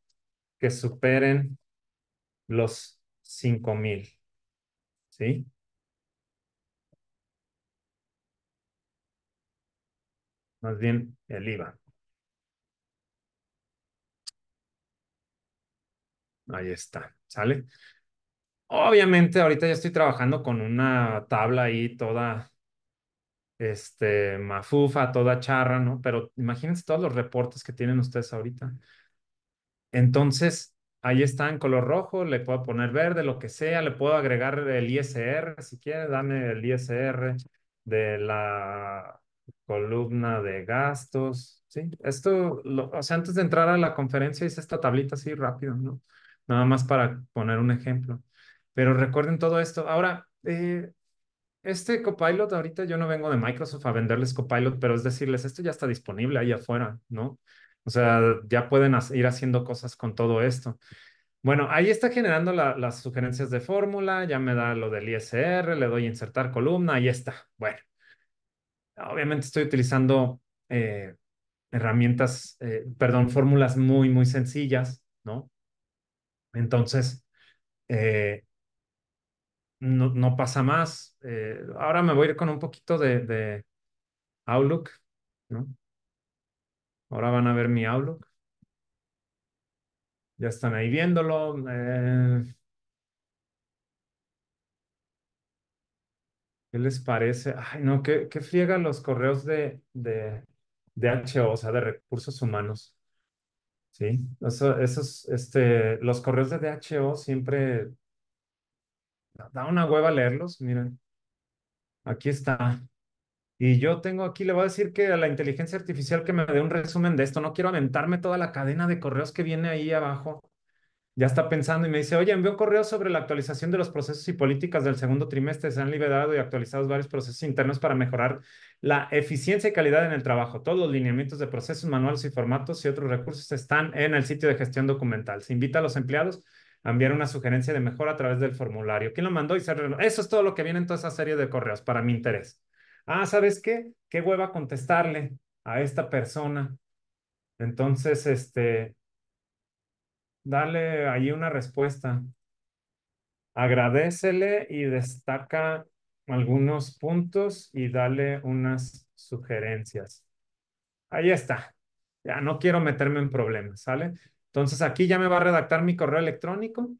que superen los 5000. ¿Sí? más bien el IVA. Ahí está, ¿sale? Obviamente ahorita ya estoy trabajando con una tabla ahí toda este, mafufa, toda charra, ¿no? Pero imagínense todos los reportes que tienen ustedes ahorita. Entonces, ahí está en color rojo, le puedo poner verde, lo que sea, le puedo agregar el ISR, si quiere, dame el ISR de la columna de gastos, ¿sí? Esto, o sea, antes de entrar a la conferencia hice esta tablita así rápido, ¿no? Nada más para poner un ejemplo. Pero recuerden todo esto. Ahora, eh, este Copilot, ahorita yo no vengo de Microsoft a venderles Copilot, pero es decirles, esto ya está disponible ahí afuera, ¿no? O sea, ya pueden ir haciendo cosas con todo esto. Bueno, ahí está generando las sugerencias de fórmula, ya me da lo del ISR, le doy insertar columna, ahí está. Bueno, obviamente estoy utilizando eh, herramientas, eh, perdón, fórmulas muy, muy sencillas, ¿no? Entonces, eh, no, pasa más. ahora me voy a ir con un poquito de, de Outlook, ¿no? Ahora van a ver mi Outlook. Ya están ahí viéndolo. ¿Qué les parece? Ay, no, qué, qué los correos de, de, de HO, o sea, de recursos humanos. Sí, esos, este, los correos de DHO siempre da una hueva leerlos, miren. Aquí está. Y yo tengo aquí, le voy a decir que a la inteligencia artificial que me dé un resumen de esto, no quiero aventarme toda la cadena de correos que viene ahí abajo ya está pensando y me dice, oye, envió un correo sobre la actualización de los procesos y políticas del segundo trimestre. Se han liberado y actualizados varios procesos internos para mejorar la eficiencia y calidad en el trabajo. Todos los lineamientos de procesos, manuales y formatos y otros recursos están en el sitio de gestión documental. Se invita a los empleados a enviar una sugerencia de mejora a través del formulario. ¿Quién lo mandó? Y Eso es todo lo que viene en toda esa serie de correos para mi interés. Ah, ¿sabes qué? Qué hueva contestarle a esta persona. Entonces, este, dale ahí una respuesta. Agradecele y destaca algunos puntos y dale unas sugerencias. Ahí está. Ya no quiero meterme en problemas, ¿sale? Entonces aquí ya me va a redactar mi correo electrónico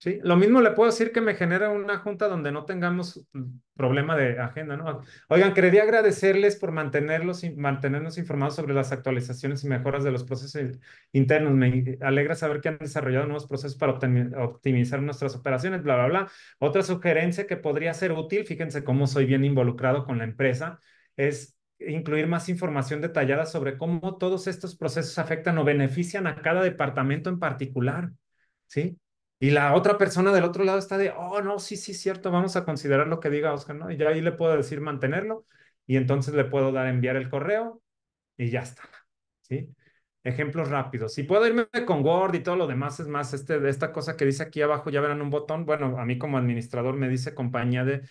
¿sí? Lo mismo le puedo decir que me genera una junta donde no tengamos mm, problema de agenda, ¿no? Oigan, quería agradecerles por mantenerlos, mantenernos informados sobre las actualizaciones y mejoras de los procesos internos. Me alegra saber que han desarrollado nuevos procesos para optimizar nuestras operaciones, bla, bla, bla. Otra sugerencia que podría ser útil, fíjense cómo soy bien involucrado con la empresa, es incluir más información detallada sobre cómo todos estos procesos afectan o benefician a cada departamento en particular, ¿sí? Y la otra persona del otro lado está de, oh, no, sí, sí, cierto, vamos a considerar lo que diga Oscar, ¿no? Y ya ahí le puedo decir mantenerlo y entonces le puedo dar enviar el correo y ya está, ¿sí? Ejemplos rápidos. Si puedo irme con Word y todo lo demás, es más, este, de esta cosa que dice aquí abajo, ya verán un botón. Bueno, a mí como administrador me dice compañía de,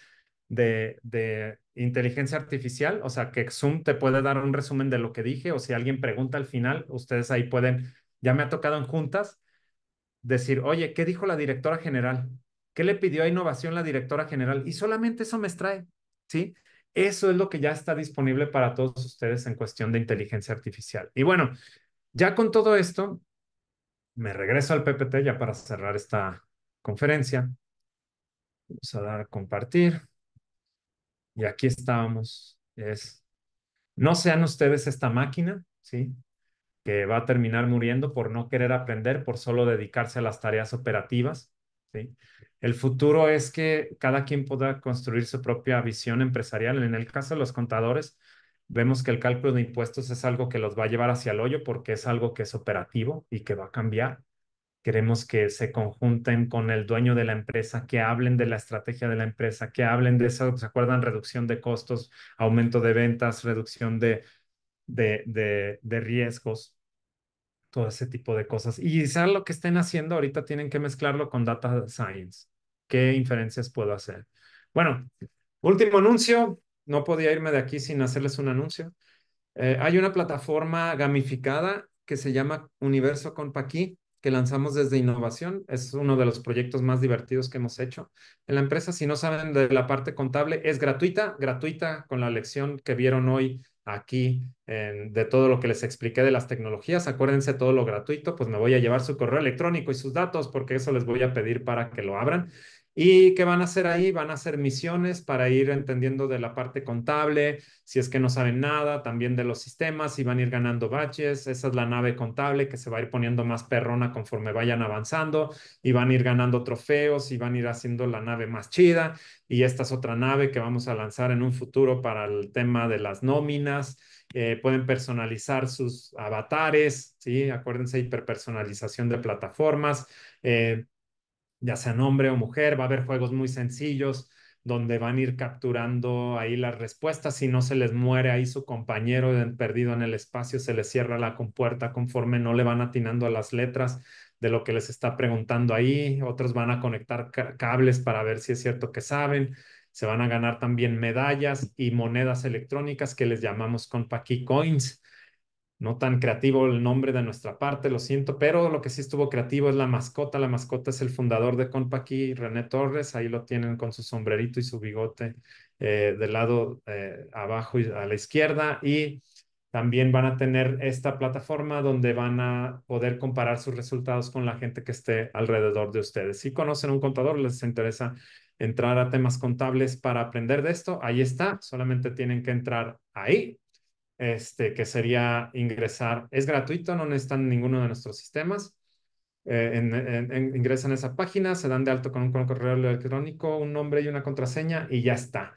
de, de inteligencia artificial, o sea, que Zoom te puede dar un resumen de lo que dije, o si alguien pregunta al final, ustedes ahí pueden, ya me ha tocado en juntas, decir, oye, ¿qué dijo la directora general? ¿Qué le pidió a innovación la directora general? Y solamente eso me extrae, ¿sí? Eso es lo que ya está disponible para todos ustedes en cuestión de inteligencia artificial. Y bueno, ya con todo esto, me regreso al PPT ya para cerrar esta conferencia. Vamos a dar a compartir. Y aquí estábamos. Es, no sean ustedes esta máquina, ¿sí? que va a terminar muriendo por no querer aprender, por solo dedicarse a las tareas operativas. El futuro es que cada quien pueda construir su propia visión empresarial. En el caso de los contadores, vemos que el cálculo de impuestos es algo que los va a llevar hacia el hoyo porque es algo que es operativo y que va a cambiar. Queremos que se conjunten con el dueño de la empresa, que hablen de la estrategia de la empresa, que hablen de eso, ¿se acuerdan? Reducción de costos, aumento de ventas, reducción de, de, de, de riesgos todo ese tipo de cosas. Y quizás lo que estén haciendo ahorita tienen que mezclarlo con data science. ¿Qué inferencias puedo hacer? Bueno, último anuncio. No podía irme de aquí sin hacerles un anuncio. Eh, hay una plataforma gamificada que se llama Universo Paqui, que lanzamos desde innovación. Es uno de los proyectos más divertidos que hemos hecho en la empresa. Si no saben de la parte contable, es gratuita, gratuita con la lección que vieron hoy aquí de todo lo que les expliqué de las tecnologías. Acuérdense todo lo gratuito, pues me voy a llevar su correo electrónico y sus datos porque eso les voy a pedir para que lo abran. ¿Y qué van a hacer ahí? Van a hacer misiones para ir entendiendo de la parte contable, si es que no saben nada, también de los sistemas, y van a ir ganando baches. Esa es la nave contable que se va a ir poniendo más perrona conforme vayan avanzando, y van a ir ganando trofeos, y van a ir haciendo la nave más chida. Y esta es otra nave que vamos a lanzar en un futuro para el tema de las nóminas. Eh, pueden personalizar sus avatares, ¿sí? Acuérdense, hiperpersonalización de plataformas. Eh, ya sea hombre o mujer, va a haber juegos muy sencillos donde van a ir capturando ahí las respuestas, si no se les muere ahí su compañero perdido en el espacio, se les cierra la compuerta conforme no le van atinando a las letras de lo que les está preguntando ahí, otros van a conectar cables para ver si es cierto que saben, se van a ganar también medallas y monedas electrónicas que les llamamos Compaqui Coins, no tan creativo el nombre de nuestra parte, lo siento, pero lo que sí estuvo creativo es la mascota. La mascota es el fundador de Compaqui, René Torres. Ahí lo tienen con su sombrerito y su bigote eh, del lado eh, abajo y a la izquierda. Y también van a tener esta plataforma donde van a poder comparar sus resultados con la gente que esté alrededor de ustedes. Si conocen un contador, les interesa entrar a temas contables para aprender de esto, ahí está. Solamente tienen que entrar ahí este, que sería ingresar. Es gratuito, no en ninguno de nuestros sistemas. Eh, ingresan a esa página, se dan de alto con un, correo electrónico, un nombre y una contraseña y ya está.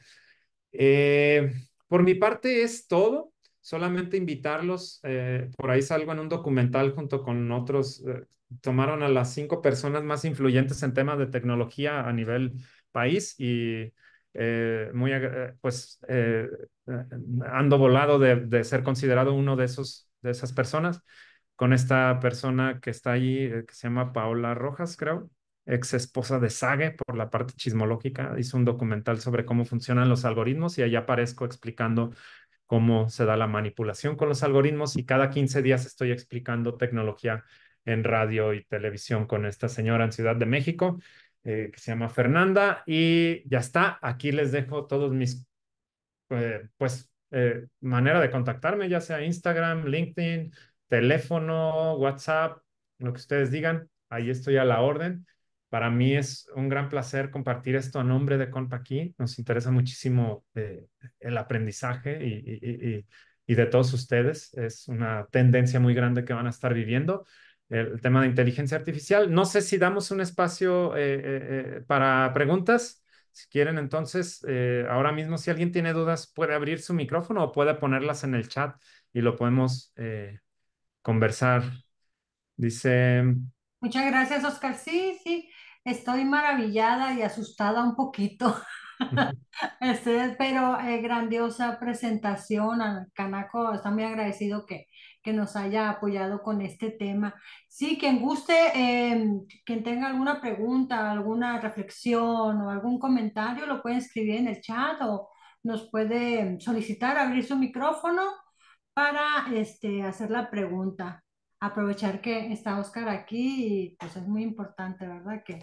Eh, por mi parte es todo. Solamente invitarlos. Eh, por ahí salgo en un documental junto con otros. tomaron a las cinco personas más influyentes en temas de tecnología a nivel país y eh, muy, eh, pues eh, ando volado de, ser considerado uno de, esos, de esas personas con esta persona que está allí, que se llama Paola Rojas, creo, ex esposa de Sage por la parte chismológica, hizo un documental sobre cómo funcionan los algoritmos y allá aparezco explicando cómo se da la manipulación con los algoritmos y cada 15 días estoy explicando tecnología en radio y televisión con esta señora en Ciudad de México. Eh, que se llama Fernanda y ya está. Aquí les dejo todos mis, eh, pues, eh, manera de contactarme, ya sea Instagram, LinkedIn, teléfono, WhatsApp, lo que ustedes digan. Ahí estoy a la orden. Para mí es un gran placer compartir esto a nombre de aquí Nos interesa muchísimo el aprendizaje y, y de todos ustedes. Es una tendencia muy grande que van a estar viviendo el tema de inteligencia artificial. No sé si damos un espacio eh, eh, eh, para preguntas. Si quieren, entonces, ahora mismo, si alguien tiene dudas, puede abrir su micrófono o puede ponerlas en el chat y lo podemos conversar. Dice. Muchas gracias, Oscar. Sí, sí, estoy maravillada y asustada un poquito. este, pero grandiosa presentación al Canaco. Está muy agradecido que que nos haya apoyado con este tema. Sí, quien guste, em, quien tenga alguna pregunta, alguna reflexión o algún comentario, lo puede escribir en el chat o nos puede solicitar abrir su micrófono para este, hacer la pregunta. Aprovechar que está Oscar aquí y pues es muy importante, ¿verdad? Que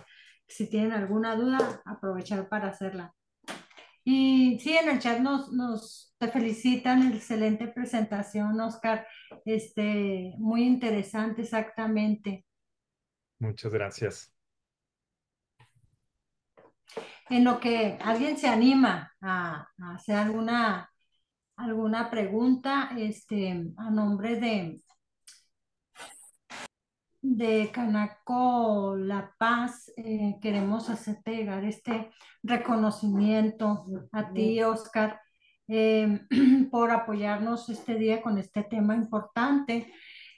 si tienen alguna duda, aprovechar para hacerla. Y sí, en el chat nos, nos te felicitan, excelente presentación, Oscar. Este, muy interesante, exactamente. Muchas gracias. En lo que alguien se anima a, hacer alguna, alguna pregunta este, a nombre de, de Canaco La Paz, eh, queremos hacerte llegar este reconocimiento a ti, Oscar, em, por apoyarnos este día con este tema importante.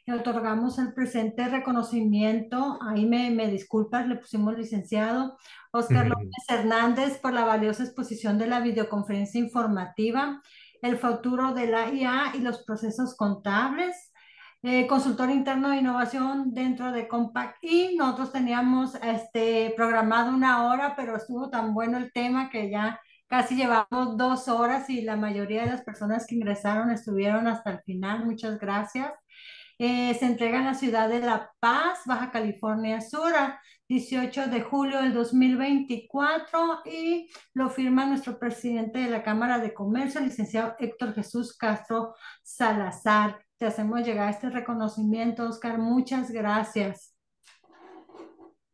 Le otorgamos el presente reconocimiento, ahí me, disculpas, le pusimos licenciado Oscar López Hernández por la valiosa exposición de la videoconferencia informativa, el futuro de la IA y los procesos contables eh, consultor interno de innovación dentro de Compact y nosotros teníamos este, programado una hora, pero estuvo tan bueno el tema que ya casi llevamos dos horas y la mayoría de las personas que ingresaron estuvieron hasta el final. Muchas gracias. Eh, se entrega en la ciudad de La Paz, Baja California Sur, 18 de julio del 2024 y lo firma nuestro presidente de la Cámara de Comercio, licenciado Héctor Jesús Castro Salazar. Te hacemos llegar este reconocimiento, Oscar. Muchas gracias.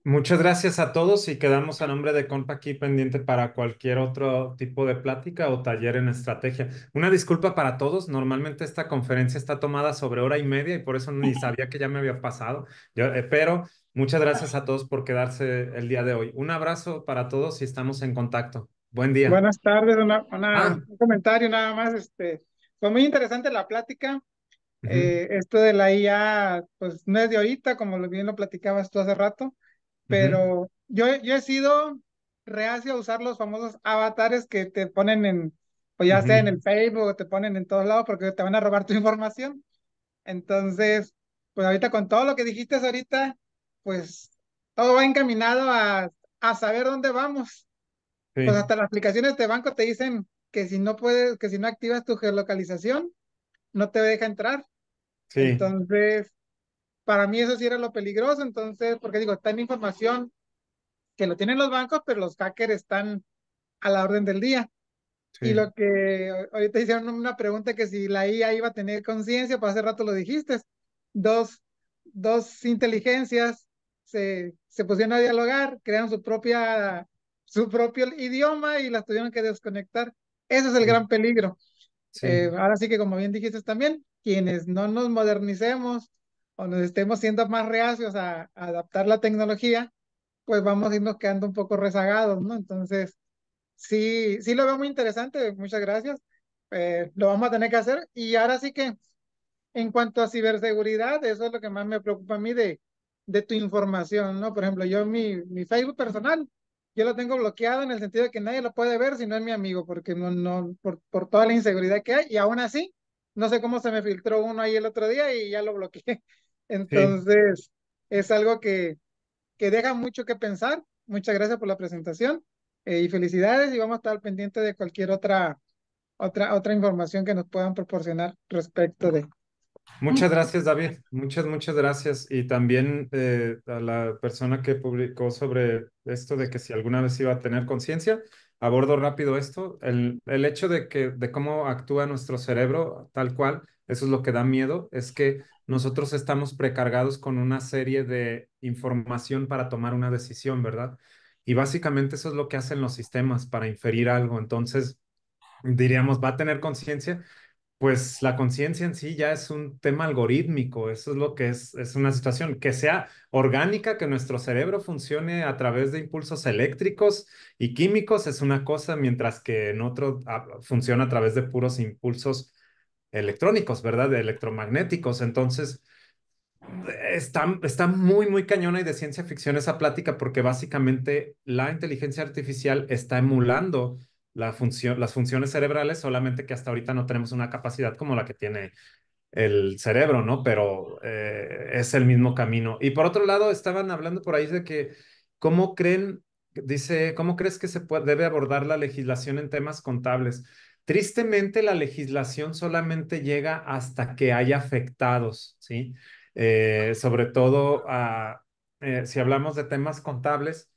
Muchas gracias a todos y quedamos a nombre de Compa aquí pendiente para cualquier otro tipo de plática o taller en estrategia. Una disculpa para todos, normalmente esta conferencia está tomada sobre hora y media y por eso ni sabía que ya me había pasado, Yo, eh, pero muchas gracias a todos por quedarse el día de hoy. Un abrazo para todos y estamos en contacto. Buen día. Buenas tardes, ah. un comentario nada más. Este, fue muy interesante la plática. Eh, esto de la IA, pues no es de ahorita, como bien lo platicabas tú hace rato, pero yo, yo he sido reacio a usar los famosos avatares que te ponen en, o pues, ya sea en el Facebook, te ponen en todos lados porque te van a robar tu información. Entonces, pues ahorita con todo lo que dijiste ahorita, pues todo va encaminado a, saber dónde vamos. Pues hasta las aplicaciones de banco te dicen que si no puedes, que si no activas tu geolocalización, no te deja entrar. Sí. Entonces, para mí eso sí era lo peligroso, entonces, porque digo, está en información que lo tienen los bancos, pero los hackers están a la orden del día. Y lo que ahorita hicieron una pregunta que si la IA iba a tener conciencia, pues hace rato lo dijiste, dos, dos inteligencias se, se pusieron a dialogar, crearon su propia su propio idioma y las tuvieron que desconectar. Ese es el gran peligro. Eh, ahora sí que como bien dijiste también, quienes no nos modernicemos o nos estemos siendo más reacios a, adaptar la tecnología, pues vamos a irnos quedando un poco rezagados, ¿no? Entonces, sí, sí lo veo muy interesante, muchas gracias. Eh, lo vamos a tener que hacer. Y ahora sí que, en cuanto a ciberseguridad, eso es lo que más me preocupa a mí de, de tu información, ¿no? Por ejemplo, yo mi, mi Facebook personal, yo lo tengo bloqueado en el sentido de que nadie lo puede ver si no es mi amigo, porque no, no, por, toda la inseguridad que hay, y aún así, no sé cómo se me filtró uno ahí el otro día y ya lo bloqueé. Entonces, es algo que, que deja mucho que pensar. Muchas gracias por la presentación eh, y felicidades y vamos a estar pendientes de cualquier otra, otra, otra información que nos puedan proporcionar respecto de, Muchas gracias, David. Muchas, muchas gracias. Y también eh, a la persona que publicó sobre esto de que si alguna vez iba a tener conciencia, abordo rápido esto. El, el, hecho de, que, de cómo actúa nuestro cerebro, tal cual, eso es lo que da miedo, es que nosotros estamos precargados con una serie de información para tomar una decisión, ¿verdad? Y básicamente eso es lo que hacen los sistemas para inferir algo. Entonces, diríamos, va a tener conciencia pues la conciencia en sí ya es un tema algorítmico, eso es lo que es, es una situación, que sea orgánica, que nuestro cerebro funcione a través de impulsos eléctricos y químicos es una cosa, mientras que en otro ah, funciona a través de puros impulsos electrónicos, ¿verdad? De electromagnéticos. Entonces, está, está muy, muy cañona y de ciencia ficción esa plática porque básicamente la inteligencia artificial está emulando las funciones cerebrales, solamente que hasta ahorita no tenemos una capacidad como la que tiene el cerebro, ¿no? Pero eh, es el mismo camino. Y por otro lado, estaban hablando por ahí de que, ¿cómo creen, dice, ¿cómo crees que se debe abordar la legislación en temas contables? Tristemente, la legislación solamente llega hasta que hay afectados, ¿sí? Eh, sobre todo ah, eh, si hablamos de temas contables,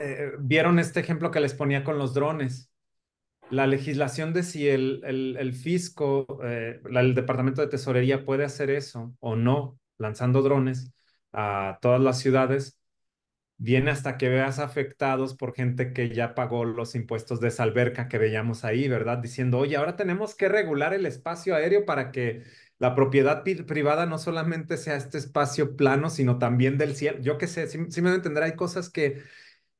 eh, vieron este ejemplo que les ponía con los drones. La legislación de si el, el, fisco, eh, el Departamento de Tesorería puede hacer eso o no, lanzando drones a todas las ciudades, viene hasta que veas afectados por gente que ya pagó los impuestos de esa alberca que veíamos ahí, ¿verdad? Diciendo, oye, ahora tenemos que regular el espacio aéreo para que la propiedad privada no solamente sea este espacio plano, sino también del cielo. Yo qué sé, si, me entender, hay cosas que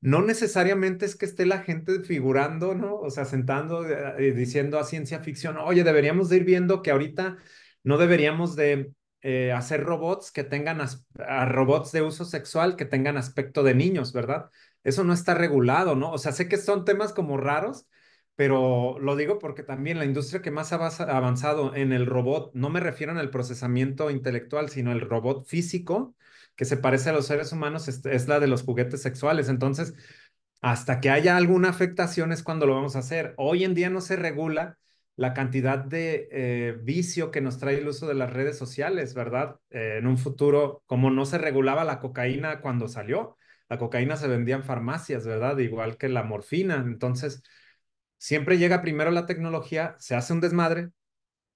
no necesariamente es que esté la gente figurando, ¿no? O sea, sentando, y eh, eh, diciendo a ciencia ficción, oye, deberíamos de ir viendo que ahorita no deberíamos de eh, hacer robots que tengan, a robots de uso sexual que tengan aspecto de niños, ¿verdad? Eso no está regulado, ¿no? O sea, sé que son temas como raros, pero lo digo porque también la industria que más ha avanzado en el robot, no me refiero en el procesamiento intelectual, sino el robot físico, que se parece a los seres humanos es, la de los juguetes sexuales. Entonces, hasta que haya alguna afectación es cuando lo vamos a hacer. Hoy en día no se regula la cantidad de eh, vicio que nos trae el uso de las redes sociales, ¿verdad? Eh, en un futuro, como no se regulaba la cocaína cuando salió, la cocaína se vendía en farmacias, ¿verdad? Igual que la morfina. Entonces, siempre llega primero la tecnología, se hace un desmadre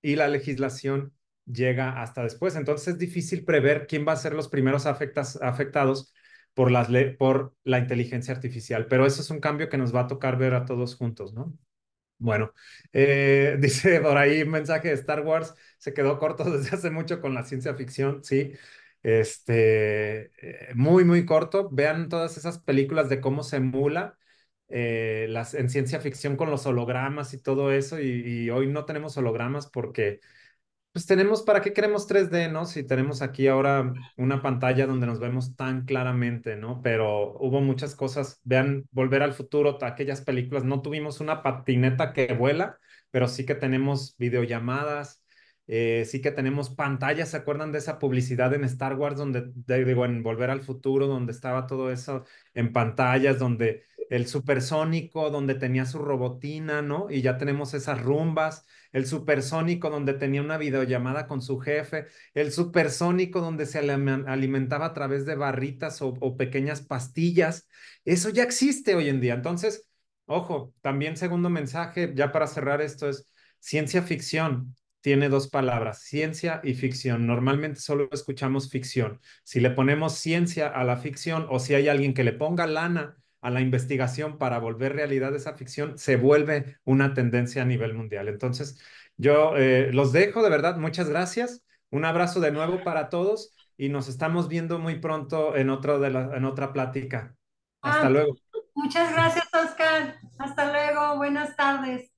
y la legislación llega hasta después. Entonces es difícil prever quién va a ser los primeros afectas, afectados por, las por la inteligencia artificial, pero eso es un cambio que nos va a tocar ver a todos juntos, ¿no? Bueno, eh, dice por ahí un mensaje de Star Wars, se quedó corto desde hace mucho con la ciencia ficción, sí. Este, eh, muy, muy corto. Vean todas esas películas de cómo se emula eh, las, en ciencia ficción con los hologramas y todo eso, y hoy no tenemos hologramas porque pues tenemos, ¿para qué queremos 3D, no? Si tenemos aquí ahora una pantalla donde nos vemos tan claramente, ¿no? Pero hubo muchas cosas, vean, Volver al Futuro, aquellas películas, no tuvimos una patineta que vuela, pero sí que tenemos videollamadas, eh, sí que tenemos pantallas, ¿se acuerdan de esa publicidad en Star Wars donde, digo, en Volver al Futuro, donde estaba todo eso en pantallas, donde el supersónico donde tenía su robotina, ¿no? Y ya tenemos esas rumbas, el supersónico donde tenía una videollamada con su jefe, el supersónico donde se alimentaba a través de barritas o, pequeñas pastillas. Eso ya existe hoy en día. Entonces, ojo, también segundo mensaje, ya para cerrar esto es ciencia ficción. Tiene dos palabras, ciencia y ficción. Normalmente solo escuchamos ficción. Si le ponemos ciencia a la ficción o si hay alguien que le ponga lana a la investigación para volver realidad esa ficción se vuelve una tendencia a nivel mundial. Entonces, yo eh, los dejo de verdad. Muchas gracias. Un abrazo de nuevo para todos y nos estamos viendo muy pronto en, otro de en otra plática. Hasta ah, luego. Muchas gracias, Oscar. Hasta luego. Buenas tardes.